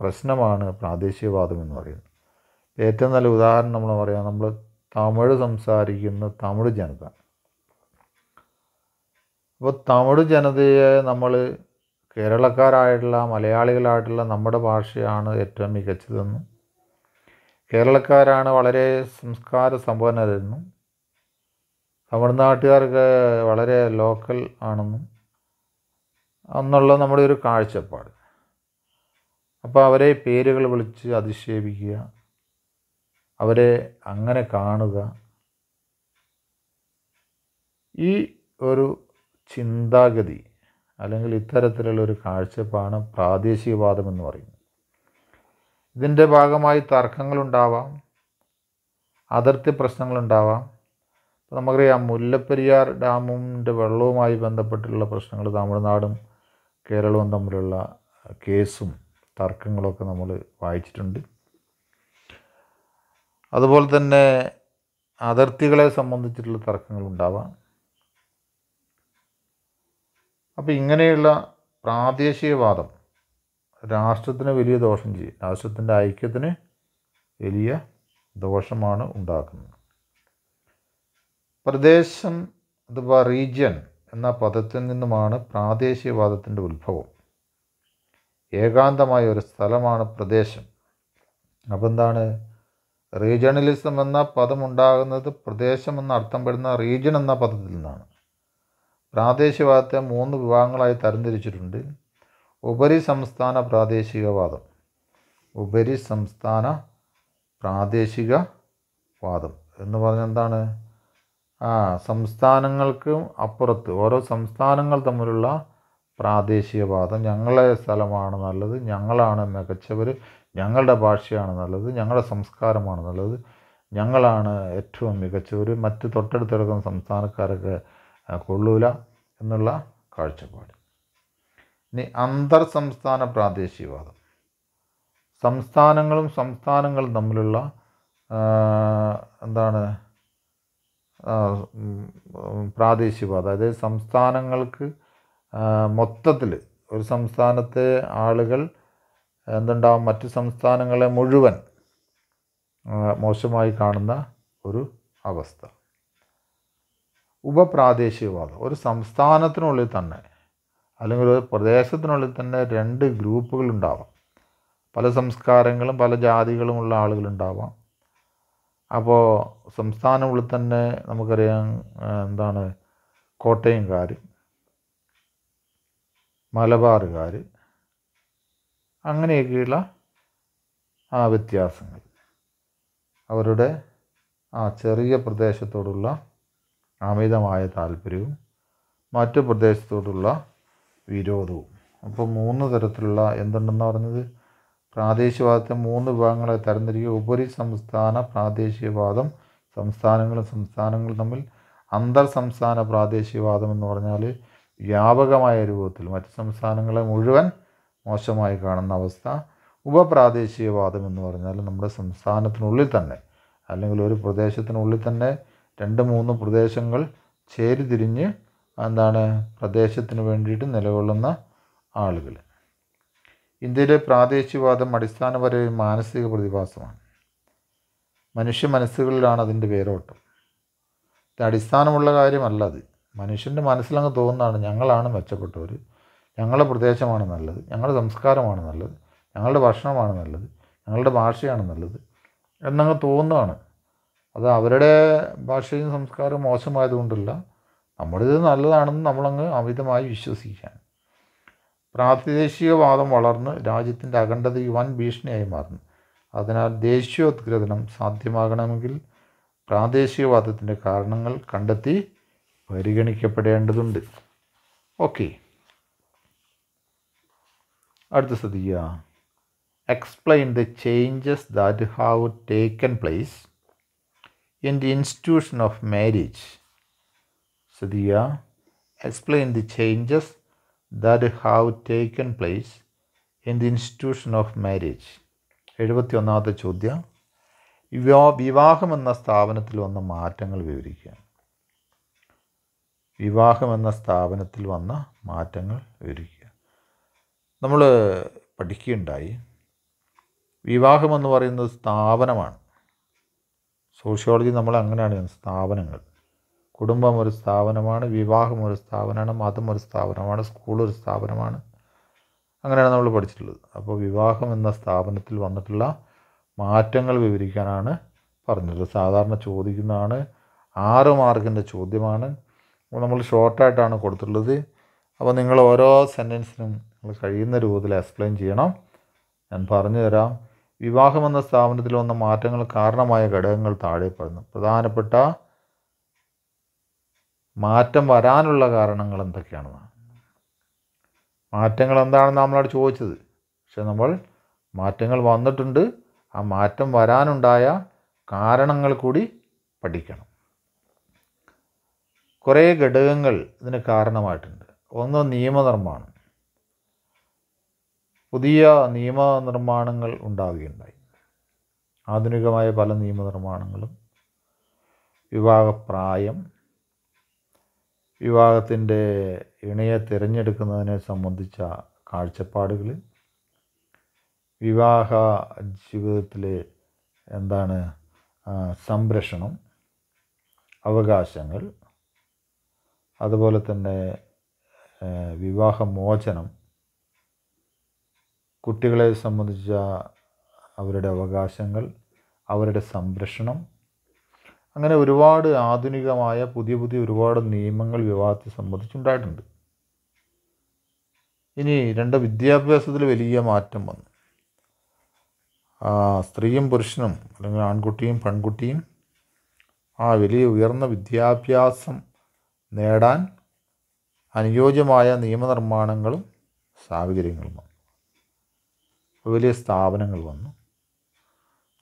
പ്രശ്നമാണ് പ്രാദേശികവാദം എന്ന് പറയുന്നത് ഏറ്റവും നല്ല ഉദാഹരണം നമ്മൾ പറയാം നമ്മൾ തമിഴ് സംസാരിക്കുന്ന തമിഴ് ജനത അപ്പോൾ തമിഴ് ജനതയെ നമ്മൾ കേരളക്കാരായിട്ടുള്ള മലയാളികളായിട്ടുള്ള നമ്മുടെ ഭാഷയാണ് ഏറ്റവും മികച്ചതെന്നും കേരളക്കാരാണ് വളരെ സംസ്കാര സമ്പന്നരെന്നും തമിഴ്നാട്ടുകാർക്ക് വളരെ ലോക്കൽ ആണെന്നും എന്നുള്ള നമ്മുടെ ഒരു കാഴ്ചപ്പാട് അപ്പോൾ അവരെ പേരുകൾ വിളിച്ച് അധിക്ഷേപിക്കുക അവരെ അങ്ങനെ കാണുക ഈ ഒരു ചിന്താഗതി അല്ലെങ്കിൽ ഇത്തരത്തിലുള്ള ഒരു കാഴ്ചപ്പാണ് പ്രാദേശികവാദം എന്ന് പറയുന്നത് ഇതിൻ്റെ ഭാഗമായി തർക്കങ്ങളുണ്ടാവാം അതിർത്തി പ്രശ്നങ്ങളുണ്ടാവാം നമുക്കറിയാം മുല്ലപ്പെരിയാർ ഡാമിൻ്റെ വെള്ളവുമായി ബന്ധപ്പെട്ടുള്ള പ്രശ്നങ്ങൾ തമിഴ്നാടും കേരളവും തമ്മിലുള്ള കേസും തർക്കങ്ങളൊക്കെ നമ്മൾ വായിച്ചിട്ടുണ്ട് അതുപോലെ തന്നെ അതിർത്തികളെ സംബന്ധിച്ചിട്ടുള്ള തർക്കങ്ങളുണ്ടാവാം അപ്പോൾ ഇങ്ങനെയുള്ള പ്രാദേശികവാദം രാഷ്ട്രത്തിന് വലിയ ദോഷം ചെയ്യും രാഷ്ട്രത്തിൻ്റെ ഐക്യത്തിന് വലിയ ദോഷമാണ് ഉണ്ടാക്കുന്നത് പ്രദേശം അഥവാ റീജിയൻ എന്ന പദത്തിൽ നിന്നുമാണ് പ്രാദേശികവാദത്തിൻ്റെ ഉത്ഭവം ഏകാന്തമായ ഒരു സ്ഥലമാണ് പ്രദേശം അപ്പോൾ എന്താണ് റീജിയണലിസം എന്ന പദമുണ്ടാകുന്നത് പ്രദേശം എന്ന അർത്ഥം പെടുന്ന റീജിയൺ എന്ന പദത്തിൽ നിന്നാണ് പ്രാദേശികവാദത്തെ മൂന്ന് വിഭാഗങ്ങളായി തരംതിരിച്ചിട്ടുണ്ട് ഉപരി സംസ്ഥാന പ്രാദേശികവാദം ഉപരി സംസ്ഥാന പ്രാദേശിക വാദം എന്ന് പറഞ്ഞെന്താണ് ആ സംസ്ഥാനങ്ങൾക്കും അപ്പുറത്ത് ഓരോ സംസ്ഥാനങ്ങൾ തമ്മിലുള്ള പ്രാദേശിക വാദം ഞങ്ങളെ സ്ഥലമാണ് നല്ലത് ഞങ്ങളാണ് മികച്ചവർ ഞങ്ങളുടെ ഭാഷയാണ് നല്ലത് ഞങ്ങളുടെ സംസ്കാരമാണ് നല്ലത് ഞങ്ങളാണ് ഏറ്റവും മികച്ചവർ മറ്റ് തൊട്ടടുത്ത് കിടക്കുന്ന സംസ്ഥാനക്കാരൊക്കെ കൊള്ളൂല എന്നുള്ള കാഴ്ചപ്പാട് ഇനി അന്തർ സംസ്ഥാന പ്രാദേശികവാദം സംസ്ഥാനങ്ങളും സംസ്ഥാനങ്ങളും തമ്മിലുള്ള എന്താണ് പ്രാദേശിക അതായത് സംസ്ഥാനങ്ങൾക്ക് മൊത്തത്തിൽ ഒരു സംസ്ഥാനത്തെ ആളുകൾ എന്തുണ്ടാവും മറ്റ് സംസ്ഥാനങ്ങളെ മുഴുവൻ മോശമായി കാണുന്ന ഒരു അവസ്ഥ ഉപപ്രാദേശികവാദം ഒരു സംസ്ഥാനത്തിനുള്ളിൽ തന്നെ അല്ലെങ്കിൽ ഒരു പ്രദേശത്തിനുള്ളിൽ തന്നെ രണ്ട് ഗ്രൂപ്പുകൾ പല സംസ്കാരങ്ങളും പല ജാതികളുമുള്ള ആളുകളുണ്ടാവാം അപ്പോൾ സംസ്ഥാനം ഉള്ളിൽ തന്നെ നമുക്കറിയാം എന്താണ് കോട്ടയംകാർ മലബാറുകാർ അങ്ങനെയൊക്കെയുള്ള ആ വ്യത്യാസങ്ങൾ അവരുടെ ആ ചെറിയ പ്രദേശത്തോടുള്ള അമിതമായ താല്പര്യവും മറ്റു പ്രദേശത്തോടുള്ള വിരോധവും അപ്പോൾ മൂന്ന് തരത്തിലുള്ള എന്തുണ്ടെന്ന് പറഞ്ഞത് പ്രാദേശികവാദത്തെ മൂന്ന് വിഭാഗങ്ങളെ തരംതിരിക്കുക ഉപരി സംസ്ഥാന പ്രാദേശികവാദം സംസ്ഥാനങ്ങളും സംസ്ഥാനങ്ങളും തമ്മിൽ അന്തർ സംസ്ഥാന പ്രാദേശികവാദം എന്ന് പറഞ്ഞാൽ വ്യാപകമായ രൂപത്തിൽ മറ്റ് സംസ്ഥാനങ്ങളെ മുഴുവൻ മോശമായി കാണുന്ന അവസ്ഥ ഉപപ്രാദേശികവാദം എന്ന് പറഞ്ഞാൽ നമ്മുടെ സംസ്ഥാനത്തിനുള്ളിൽ തന്നെ അല്ലെങ്കിൽ ഒരു പ്രദേശത്തിനുള്ളിൽ തന്നെ രണ്ട് മൂന്ന് പ്രദേശങ്ങൾ ചേരിതിരിഞ്ഞ് എന്താണ് പ്രദേശത്തിന് വേണ്ടിയിട്ട് നിലകൊള്ളുന്ന ആളുകൾ ഇന്ത്യയിലെ പ്രാദേശികവാദം അടിസ്ഥാനപരമായ ഒരു മാനസിക പ്രതിഭാസമാണ് മനുഷ്യ മനസ്സുകളിലാണ് അതിൻ്റെ വേരോട്ടം ഇത് അടിസ്ഥാനമുള്ള കാര്യമല്ല അത് മനുഷ്യൻ്റെ മനസ്സിലങ്ങ് തോന്നുന്നതാണ് ഞങ്ങളാണ് മെച്ചപ്പെട്ടവർ ഞങ്ങളുടെ പ്രദേശമാണ് നല്ലത് ഞങ്ങളുടെ സംസ്കാരമാണ് നല്ലത് ഞങ്ങളുടെ ഭക്ഷണമാണ് നല്ലത് ഞങ്ങളുടെ ഭാഷയാണ് നല്ലത് എന്നങ്ങ് തോന്നുകയാണ് അത് അവരുടെ ഭാഷയും സംസ്കാരവും മോശമായതുകൊണ്ടല്ല നമ്മുടേത് നല്ലതാണെന്ന് നമ്മളങ്ങ് അമിതമായി വിശ്വസിക്കുകയാണ് പ്രാദേശികവാദം വളർന്ന് രാജ്യത്തിൻ്റെ അഖണ്ഡതയ്ക്ക് വൻ ഭീഷണിയായി മാറുന്നു അതിനാൽ ദേശീയോദ്ഗ്രഥനം സാധ്യമാകണമെങ്കിൽ പ്രാദേശികവാദത്തിൻ്റെ കാരണങ്ങൾ കണ്ടെത്തി പരിഗണിക്കപ്പെടേണ്ടതുണ്ട് ഓക്കെ അടുത്ത ശ്രദ്ധിക്കുക explain the changes that have taken place in the institution of marriage ശ്രദ്ധിക്കുക explain the changes that have taken place in the institution of marriage എഴുപത്തി ഒന്നാമത്തെ ചോദ്യം വിവാഹം എന്ന സ്ഥാപനത്തിൽ വന്ന മാറ്റങ്ങൾ വിവരിക്കുക വിവാഹം എന്ന സ്ഥാപനത്തിൽ വന്ന മാറ്റങ്ങൾ വിവരിക്കുക നമ്മൾ പഠിക്കുകയുണ്ടായി വിവാഹമെന്ന് പറയുന്നത് സ്ഥാപനമാണ് സോഷ്യോളജി നമ്മൾ അങ്ങനെയാണ് സ്ഥാപനങ്ങൾ കുടുംബം ഒരു സ്ഥാപനമാണ് വിവാഹം ഒരു സ്ഥാപനമാണ് മതം ഒരു സ്ഥാപനമാണ് സ്കൂൾ ഒരു സ്ഥാപനമാണ് അങ്ങനെയാണ് നമ്മൾ പഠിച്ചിട്ടുള്ളത് അപ്പോൾ വിവാഹം എന്ന സ്ഥാപനത്തിൽ വന്നിട്ടുള്ള മാറ്റങ്ങൾ വിവരിക്കാനാണ് പറഞ്ഞത് സാധാരണ ചോദിക്കുന്നതാണ് ആറ് മാർക്കിൻ്റെ ചോദ്യമാണ് നമ്മൾ ഷോർട്ടായിട്ടാണ് കൊടുത്തിട്ടുള്ളത് അപ്പോൾ നിങ്ങൾ ഓരോ സെൻറ്റൻസിനും നിങ്ങൾ കഴിയുന്ന രൂപത്തിൽ എക്സ്പ്ലെയിൻ ചെയ്യണം ഞാൻ പറഞ്ഞു തരാം എന്ന സ്ഥാപനത്തിൽ വന്ന മാറ്റങ്ങൾ കാരണമായ ഘടകങ്ങൾ താഴെ പറയുന്നു പ്രധാനപ്പെട്ട മാറ്റം വരാനുള്ള കാരണങ്ങൾ എന്തൊക്കെയാണെന്നാണ് മാറ്റങ്ങൾ എന്താണെന്ന് നമ്മളോട് ചോദിച്ചത് പക്ഷെ നമ്മൾ മാറ്റങ്ങൾ വന്നിട്ടുണ്ട് ആ മാറ്റം വരാനുണ്ടായ കാരണങ്ങൾ കൂടി പഠിക്കണം കുറേ ഘടകങ്ങൾ ഇതിന് കാരണമായിട്ടുണ്ട് ഒന്ന് നിയമനിർമ്മാണം പുതിയ നിയമനിർമ്മാണങ്ങൾ ഉണ്ടാവുകയുണ്ടായി ആധുനികമായ പല നിയമനിർമ്മാണങ്ങളും വിവാഹപ്രായം വിവാഹത്തിൻ്റെ ഇണയെ തിരഞ്ഞെടുക്കുന്നതിനെ സംബന്ധിച്ച കാഴ്ചപ്പാടുകൾ വിവാഹ ജീവിതത്തിലെ എന്താണ് സംരക്ഷണം അവകാശങ്ങൾ അതുപോലെ തന്നെ വിവാഹമോചനം കുട്ടികളെ സംബന്ധിച്ച അവരുടെ അവകാശങ്ങൾ അവരുടെ സംരക്ഷണം അങ്ങനെ ഒരുപാട് ആധുനികമായ പുതിയ പുതിയ ഒരുപാട് നിയമങ്ങൾ വിവാഹത്തെ സംബന്ധിച്ചുണ്ടായിട്ടുണ്ട് ഇനി രണ്ട് വിദ്യാഭ്യാസത്തിൽ വലിയ മാറ്റം വന്നു സ്ത്രീയും പുരുഷനും അല്ലെങ്കിൽ ആൺകുട്ടിയും പെൺകുട്ടിയും ആ വലിയ ഉയർന്ന വിദ്യാഭ്യാസം നേടാൻ അനുയോജ്യമായ നിയമനിർമ്മാണങ്ങളും സാഹചര്യങ്ങളും വന്നു വലിയ സ്ഥാപനങ്ങൾ വന്നു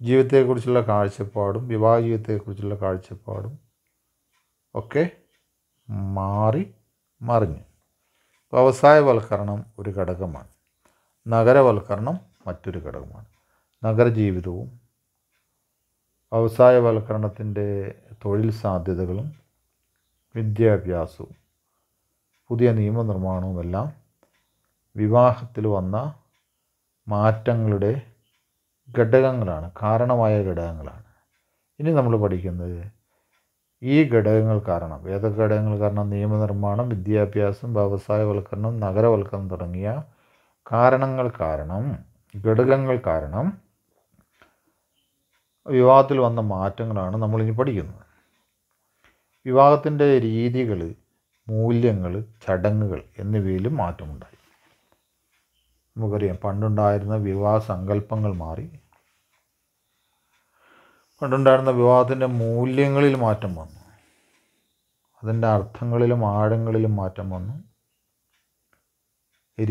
ജീവിതത്തെക്കുറിച്ചുള്ള കാഴ്ചപ്പാടും വിവാഹ ജീവിതത്തെക്കുറിച്ചുള്ള കാഴ്ചപ്പാടും ഒക്കെ മാറി മറിഞ്ഞു വ്യവസായവൽക്കരണം ഒരു ഘടകമാണ് നഗരവൽക്കരണം മറ്റൊരു ഘടകമാണ് നഗരജീവിതവും വ്യവസായവൽക്കരണത്തിൻ്റെ തൊഴിൽ സാധ്യതകളും വിദ്യാഭ്യാസവും പുതിയ നിയമനിർമ്മാണവുമെല്ലാം വിവാഹത്തിൽ വന്ന മാറ്റങ്ങളുടെ ഘടകങ്ങളാണ് കാരണമായ ഘടകങ്ങളാണ് ഇനി നമ്മൾ പഠിക്കുന്നത് ഈ ഘടകങ്ങൾ കാരണം ഏതൊക്കെ ഘടകങ്ങൾ കാരണം നിയമനിർമ്മാണം വിദ്യാഭ്യാസം വ്യവസായവൽക്കരണം നഗരവൽക്കരണം തുടങ്ങിയ കാരണങ്ങൾ കാരണം ഘടകങ്ങൾ കാരണം വിവാഹത്തിൽ വന്ന മാറ്റങ്ങളാണ് നമ്മളിനി പഠിക്കുന്നത് വിവാഹത്തിൻ്റെ രീതികൾ മൂല്യങ്ങൾ ചടങ്ങുകൾ എന്നിവയിലും മാറ്റമുണ്ടായി നമുക്കറിയാം പണ്ടുണ്ടായിരുന്ന വിവാഹ സങ്കല്പങ്ങൾ മാറി പണ്ടുണ്ടായിരുന്ന വിവാഹത്തിൻ്റെ മൂല്യങ്ങളിൽ മാറ്റം വന്നു അതിൻ്റെ അർത്ഥങ്ങളിലും ആഴങ്ങളിലും മാറ്റം വന്നു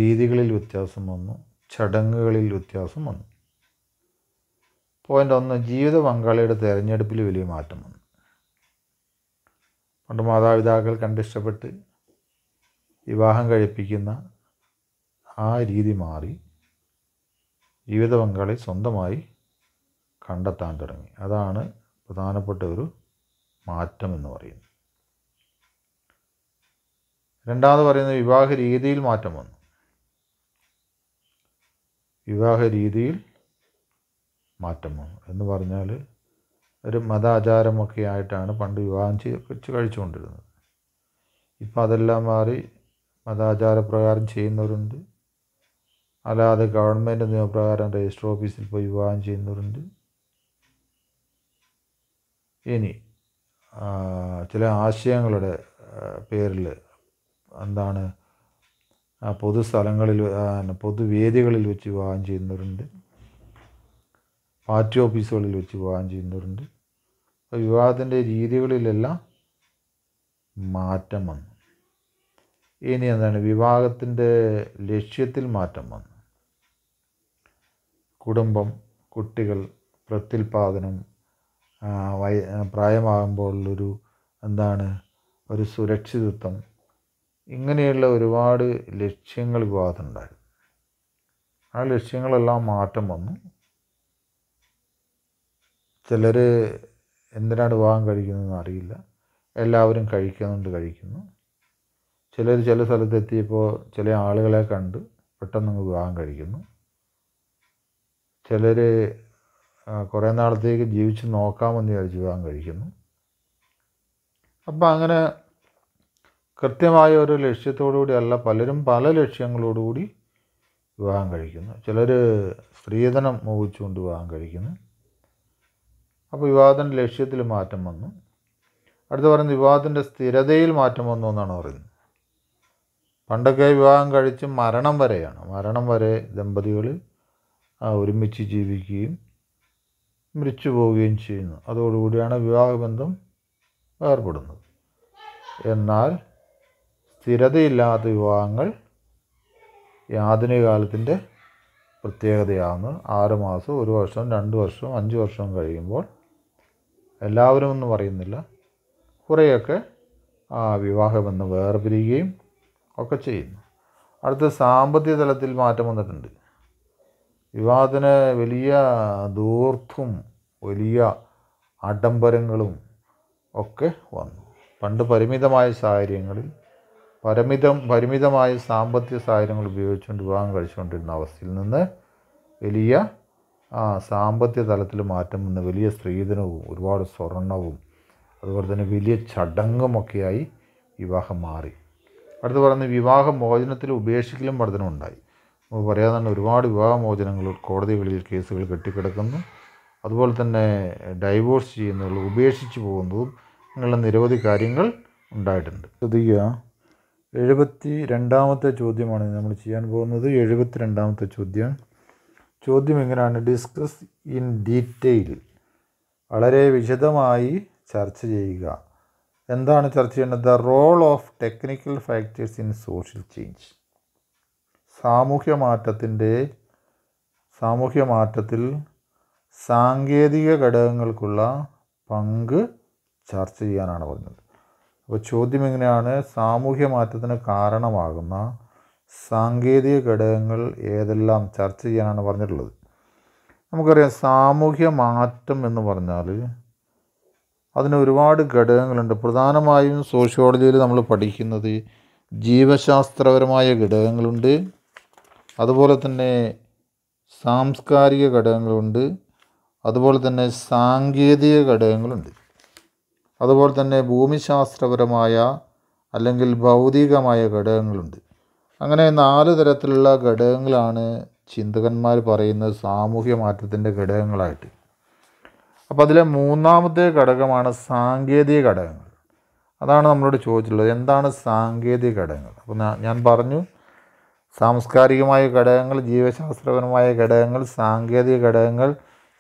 രീതികളിൽ വ്യത്യാസം വന്നു ചടങ്ങുകളിൽ വ്യത്യാസം വന്നു പോയിൻ്റ് ഒന്ന് ജീവിത പങ്കാളിയുടെ തിരഞ്ഞെടുപ്പിൽ വലിയ മാറ്റം വന്നു പണ്ട് മാതാപിതാക്കൾ കണ്ടിഷ്ടപ്പെട്ട് വിവാഹം കഴിപ്പിക്കുന്ന ആ രീതി മാറി ജീവിത പങ്കാളി സ്വന്തമായി കണ്ടെത്താൻ തുടങ്ങി അതാണ് പ്രധാനപ്പെട്ട ഒരു മാറ്റം എന്ന് പറയുന്നത് രണ്ടാമത് പറയുന്നത് വിവാഹ രീതിയിൽ മാറ്റം വന്നു വിവാഹ രീതിയിൽ മാറ്റം വന്നു എന്ന് പറഞ്ഞാൽ ഒരു മതാചാരമൊക്കെ ആയിട്ടാണ് പണ്ട് വിവാഹം ചെയ്ത് കഴിച്ചുകൊണ്ടിരുന്നത് ഇപ്പോൾ അതെല്ലാം മാറി മതാചാരപ്രകാരം ചെയ്യുന്നവരുണ്ട് അല്ലാതെ ഗവൺമെൻറ് നിയമപ്രകാരം രജിസ്റ്റർ ഓഫീസിൽ പോയി വിവാഹം ചെയ്യുന്നവരുണ്ട് ഇനി ചില ആശയങ്ങളുടെ പേരിൽ എന്താണ് പൊതു സ്ഥലങ്ങളിൽ പൊതുവേദികളിൽ വെച്ച് വിവാഹം ചെയ്യുന്നവരുണ്ട് പാർട്ടി ഓഫീസുകളിൽ വെച്ച് വിവാഹം ചെയ്യുന്നവരുണ്ട് അപ്പോൾ വിവാഹത്തിൻ്റെ രീതികളിലെല്ലാം മാറ്റം വന്നു ഇനി എന്താണ് വിവാഹത്തിൻ്റെ ലക്ഷ്യത്തിൽ മാറ്റം വന്നു കുടുംബം കുട്ടികൾ പ്രത്യുൽപാദനം വയ ഒരു എന്താണ് ഒരു സുരക്ഷിതത്വം ഇങ്ങനെയുള്ള ഒരുപാട് ലക്ഷ്യങ്ങൾ വിവാഹത്തിനുണ്ടായിരുന്നു ആ ലക്ഷ്യങ്ങളെല്ലാം മാറ്റം വന്നു ചിലർ എന്തിനാണ് വിവാഹം കഴിക്കുന്നതെന്ന് അറിയില്ല എല്ലാവരും കഴിക്കുന്നുണ്ട് കഴിക്കുന്നു ചിലർ ചില സ്ഥലത്തെത്തിയപ്പോൾ ചില ആളുകളെ കണ്ട് പെട്ടെന്ന് വിവാഹം കഴിക്കുന്നു ചിലർ കുറേ നാളത്തേക്ക് ജീവിച്ച് നോക്കാമെന്ന് വിചാരിച്ച് വിവാഹം കഴിക്കുന്നു അപ്പം അങ്ങനെ കൃത്യമായ ഒരു ലക്ഷ്യത്തോടുകൂടി അല്ല പലരും പല ലക്ഷ്യങ്ങളോടുകൂടി വിവാഹം കഴിക്കുന്നു ചിലർ സ്ത്രീധനം മോഹിച്ചുകൊണ്ട് വിവാഹം കഴിക്കുന്നു അപ്പോൾ വിവാഹത്തിൻ്റെ ലക്ഷ്യത്തിൽ മാറ്റം വന്നു അടുത്ത പറയുന്നത് വിവാഹത്തിൻ്റെ സ്ഥിരതയിൽ മാറ്റം വന്നു എന്നാണ് പറയുന്നത് പണ്ടൊക്കെ വിവാഹം കഴിച്ച് മരണം വരെയാണ് മരണം വരെ ദമ്പതികൾ ആ ഒരുമിച്ച് ജീവിക്കുകയും മരിച്ചു പോവുകയും ചെയ്യുന്നു അതോടുകൂടിയാണ് വിവാഹബന്ധം ഏർപ്പെടുന്നത് എന്നാൽ സ്ഥിരതയില്ലാത്ത വിവാഹങ്ങൾ ആധുനിക കാലത്തിൻ്റെ പ്രത്യേകതയാണ് ആറുമാസം ഒരു വർഷം രണ്ട് വർഷം അഞ്ച് വർഷം കഴിയുമ്പോൾ എല്ലാവരും ഒന്നും പറയുന്നില്ല കുറേയൊക്കെ ആ വിവാഹബന്ധം വേർപിരിയുകയും ഒക്കെ ചെയ്യുന്നു അടുത്ത സാമ്പത്തിക തലത്തിൽ മാറ്റം വന്നിട്ടുണ്ട് വിവാഹത്തിന് വലിയ ദൂർത്തും വലിയ ആഡംബരങ്ങളും ഒക്കെ വന്നു പണ്ട് പരിമിതമായ സാഹചര്യങ്ങളിൽ പരിമിതം പരിമിതമായ സാമ്പത്തിക സാഹചര്യങ്ങൾ ഉപയോഗിച്ചുകൊണ്ട് വിവാഹം കഴിച്ചുകൊണ്ടിരുന്ന അവസ്ഥയിൽ നിന്ന് വലിയ സാമ്പത്തിക തലത്തിൽ മാറ്റം വന്ന് വലിയ സ്ത്രീധനവും ഒരുപാട് സ്വർണവും അതുപോലെ തന്നെ വലിയ ചടങ്ങുമൊക്കെയായി വിവാഹം മാറി അടുത്ത് പറയുന്നത് വിവാഹ മോചനത്തിൽ ഉപേക്ഷിക്കലും വർധനമുണ്ടായി പറയാതെ തന്നെ ഒരുപാട് വിവാഹമോചനങ്ങൾ കോടതികളിൽ കേസുകൾ കെട്ടിക്കിടക്കുന്നു അതുപോലെ തന്നെ ഡൈവോഴ്സ് ചെയ്യുന്നതും ഉപേക്ഷിച്ച് പോകുന്നതും അങ്ങനെയുള്ള നിരവധി കാര്യങ്ങൾ ഉണ്ടായിട്ടുണ്ട് ശ്രദ്ധിക്കുക എഴുപത്തി രണ്ടാമത്തെ ചോദ്യമാണ് നമ്മൾ ചെയ്യാൻ പോകുന്നത് എഴുപത്തി രണ്ടാമത്തെ ചോദ്യം ചോദ്യം എങ്ങനെയാണ് ഡിസ്കസ് ഇൻ ഡീറ്റെയിൽ വളരെ വിശദമായി ചർച്ച ചെയ്യുക എന്താണ് ചർച്ച ചെയ്യേണ്ടത് the role of technical factors in social change സാമൂഹ്യ മാറ്റത്തിൻ്റെ സാമൂഹ്യ മാറ്റത്തിൽ സാങ്കേതിക ഘടകങ്ങൾക്കുള്ള പങ്ക് ചർച്ച ചെയ്യാനാണ് പറഞ്ഞത് അപ്പോൾ ചോദ്യം എങ്ങനെയാണ് സാമൂഹ്യ മാറ്റത്തിന് കാരണമാകുന്ന സാങ്കേതിക ഘടകങ്ങൾ ഏതെല്ലാം ചർച്ച ചെയ്യാനാണ് പറഞ്ഞിട്ടുള്ളത് നമുക്കറിയാം സാമൂഹ്യ മാറ്റം എന്ന് പറഞ്ഞാൽ അതിന് ഒരുപാട് ഘടകങ്ങളുണ്ട് പ്രധാനമായും സോഷ്യോളജിയിൽ നമ്മൾ പഠിക്കുന്നത് ജീവശാസ്ത്രപരമായ ഘടകങ്ങളുണ്ട് അതുപോലെ തന്നെ സാംസ്കാരിക ഘടകങ്ങളുണ്ട് അതുപോലെ തന്നെ സാങ്കേതിക ഘടകങ്ങളുണ്ട് അതുപോലെ തന്നെ ഭൂമിശാസ്ത്രപരമായ അല്ലെങ്കിൽ ഭൗതികമായ ഘടകങ്ങളുണ്ട് അങ്ങനെ നാല് തരത്തിലുള്ള ഘടകങ്ങളാണ് ചിന്തകന്മാർ പറയുന്ന സാമൂഹ്യ മാറ്റത്തിൻ്റെ ഘടകങ്ങളായിട്ട് അപ്പോൾ അതിലെ മൂന്നാമത്തെ ഘടകമാണ് സാങ്കേതിക ഘടകങ്ങൾ അതാണ് നമ്മളോട് ചോദിച്ചിട്ടുള്ളത് എന്താണ് സാങ്കേതിക ഘടകങ്ങൾ അപ്പോൾ ഞാൻ പറഞ്ഞു സാംസ്കാരികമായ ഘടകങ്ങൾ ജീവശാസ്ത്രപരമായ ഘടകങ്ങൾ സാങ്കേതിക ഘടകങ്ങൾ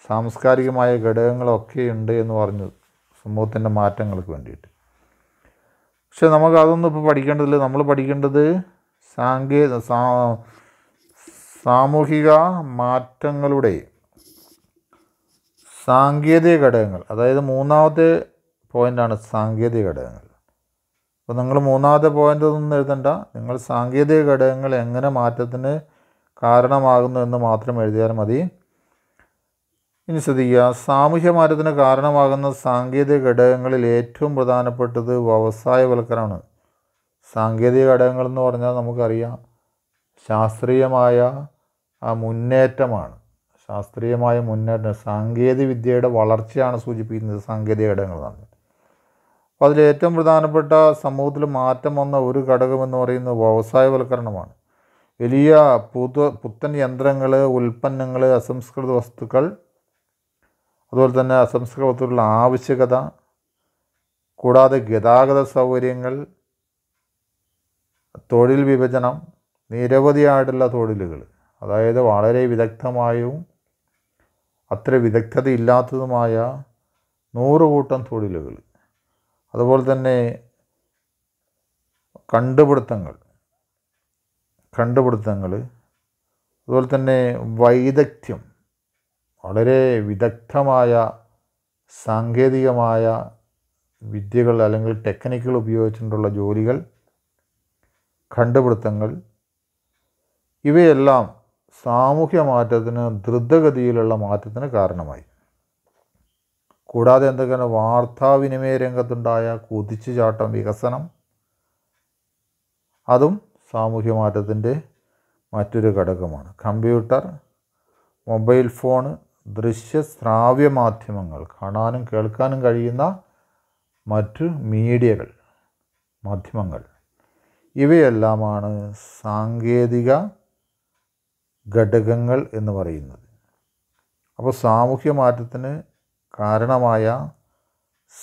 സാംസ്കാരികമായ ഉണ്ട് എന്ന് പറഞ്ഞു സമൂഹത്തിൻ്റെ മാറ്റങ്ങൾക്ക് വേണ്ടിയിട്ട് പക്ഷെ നമുക്ക് അതൊന്നും ഇപ്പോൾ പഠിക്കേണ്ടതില്ല നമ്മൾ പഠിക്കേണ്ടത് സാങ്കേ സാമൂഹിക മാറ്റങ്ങളുടെ സാങ്കേതിക ഘടകങ്ങൾ അതായത് മൂന്നാമത്തെ പോയിൻ്റാണ് സാങ്കേതിക ഘടകങ്ങൾ അപ്പോൾ നിങ്ങൾ മൂന്നാമത്തെ പോയിന്റ് ഒന്നും എഴുതണ്ട നിങ്ങൾ സാങ്കേതിക ഘടകങ്ങൾ എങ്ങനെ മാറ്റത്തിന് കാരണമാകുന്നു എന്ന് മാത്രം എഴുതിയാൽ മതി ഇനി ശ്രദ്ധിക്കുക സാമൂഹ്യ മാറ്റത്തിന് കാരണമാകുന്ന സാങ്കേതിക ഘടകങ്ങളിൽ ഏറ്റവും പ്രധാനപ്പെട്ടത് വ്യവസായവൽക്കരണമാണ് സാങ്കേതിക ഘടകങ്ങൾ എന്ന് പറഞ്ഞാൽ നമുക്കറിയാം ശാസ്ത്രീയമായ ആ മുന്നേറ്റമാണ് ശാസ്ത്രീയമായ മുന്നേറ്റം സാങ്കേതിക വിദ്യയുടെ വളർച്ചയാണ് സൂചിപ്പിക്കുന്നത് സാങ്കേതിക ഘടകങ്ങൾ എന്ന് അപ്പോൾ അതിൽ ഏറ്റവും പ്രധാനപ്പെട്ട സമൂഹത്തിൽ മാറ്റം വന്ന ഒരു ഘടകമെന്ന് പറയുന്നത് വ്യവസായവൽക്കരണമാണ് വലിയ പുതു പുത്തൻ യന്ത്രങ്ങൾ ഉൽപ്പന്നങ്ങൾ അസംസ്കൃത വസ്തുക്കൾ അതുപോലെ തന്നെ അസംസ്കൃത വസ്തുക്കളുടെ ആവശ്യകത കൂടാതെ ഗതാഗത സൗകര്യങ്ങൾ തൊഴിൽ വിഭജനം നിരവധിയായിട്ടുള്ള തൊഴിലുകൾ അതായത് വളരെ വിദഗ്ധമായും അത്ര വിദഗ്ധതയില്ലാത്തതുമായ നൂറുകൂട്ടം തൊഴിലുകൾ അതുപോലെ തന്നെ കണ്ടുപിടുത്തങ്ങൾ കണ്ടുപിടുത്തങ്ങൾ അതുപോലെ തന്നെ വൈദഗ്ധ്യം വളരെ വിദഗ്ധമായ സാങ്കേതികമായ വിദ്യകൾ അല്ലെങ്കിൽ ടെക്നിക്കുകൾ ഉപയോഗിച്ചുകൊണ്ടുള്ള ജോലികൾ കണ്ടുപിടുത്തങ്ങൾ ഇവയെല്ലാം സാമൂഹ്യ മാറ്റത്തിന് ദ്രുതഗതിയിലുള്ള മാറ്റത്തിന് കാരണമായി കൂടാതെ എന്തൊക്കെയാണ് വാർത്താവിനിമയ രംഗത്തുണ്ടായ കുതിച്ചുചാട്ടം വികസനം അതും സാമൂഹ്യ മാറ്റത്തിൻ്റെ മറ്റൊരു ഘടകമാണ് കമ്പ്യൂട്ടർ മൊബൈൽ ഫോൺ ദൃശ്യ ശ്രാവ്യ മാധ്യമങ്ങൾ കാണാനും കേൾക്കാനും കഴിയുന്ന മറ്റു മീഡിയകൾ മാധ്യമങ്ങൾ ഇവയെല്ലാമാണ് സാങ്കേതിക ഘടകങ്ങൾ എന്ന് പറയുന്നത് അപ്പോൾ സാമൂഹ്യ മാറ്റത്തിന് കാരണമായ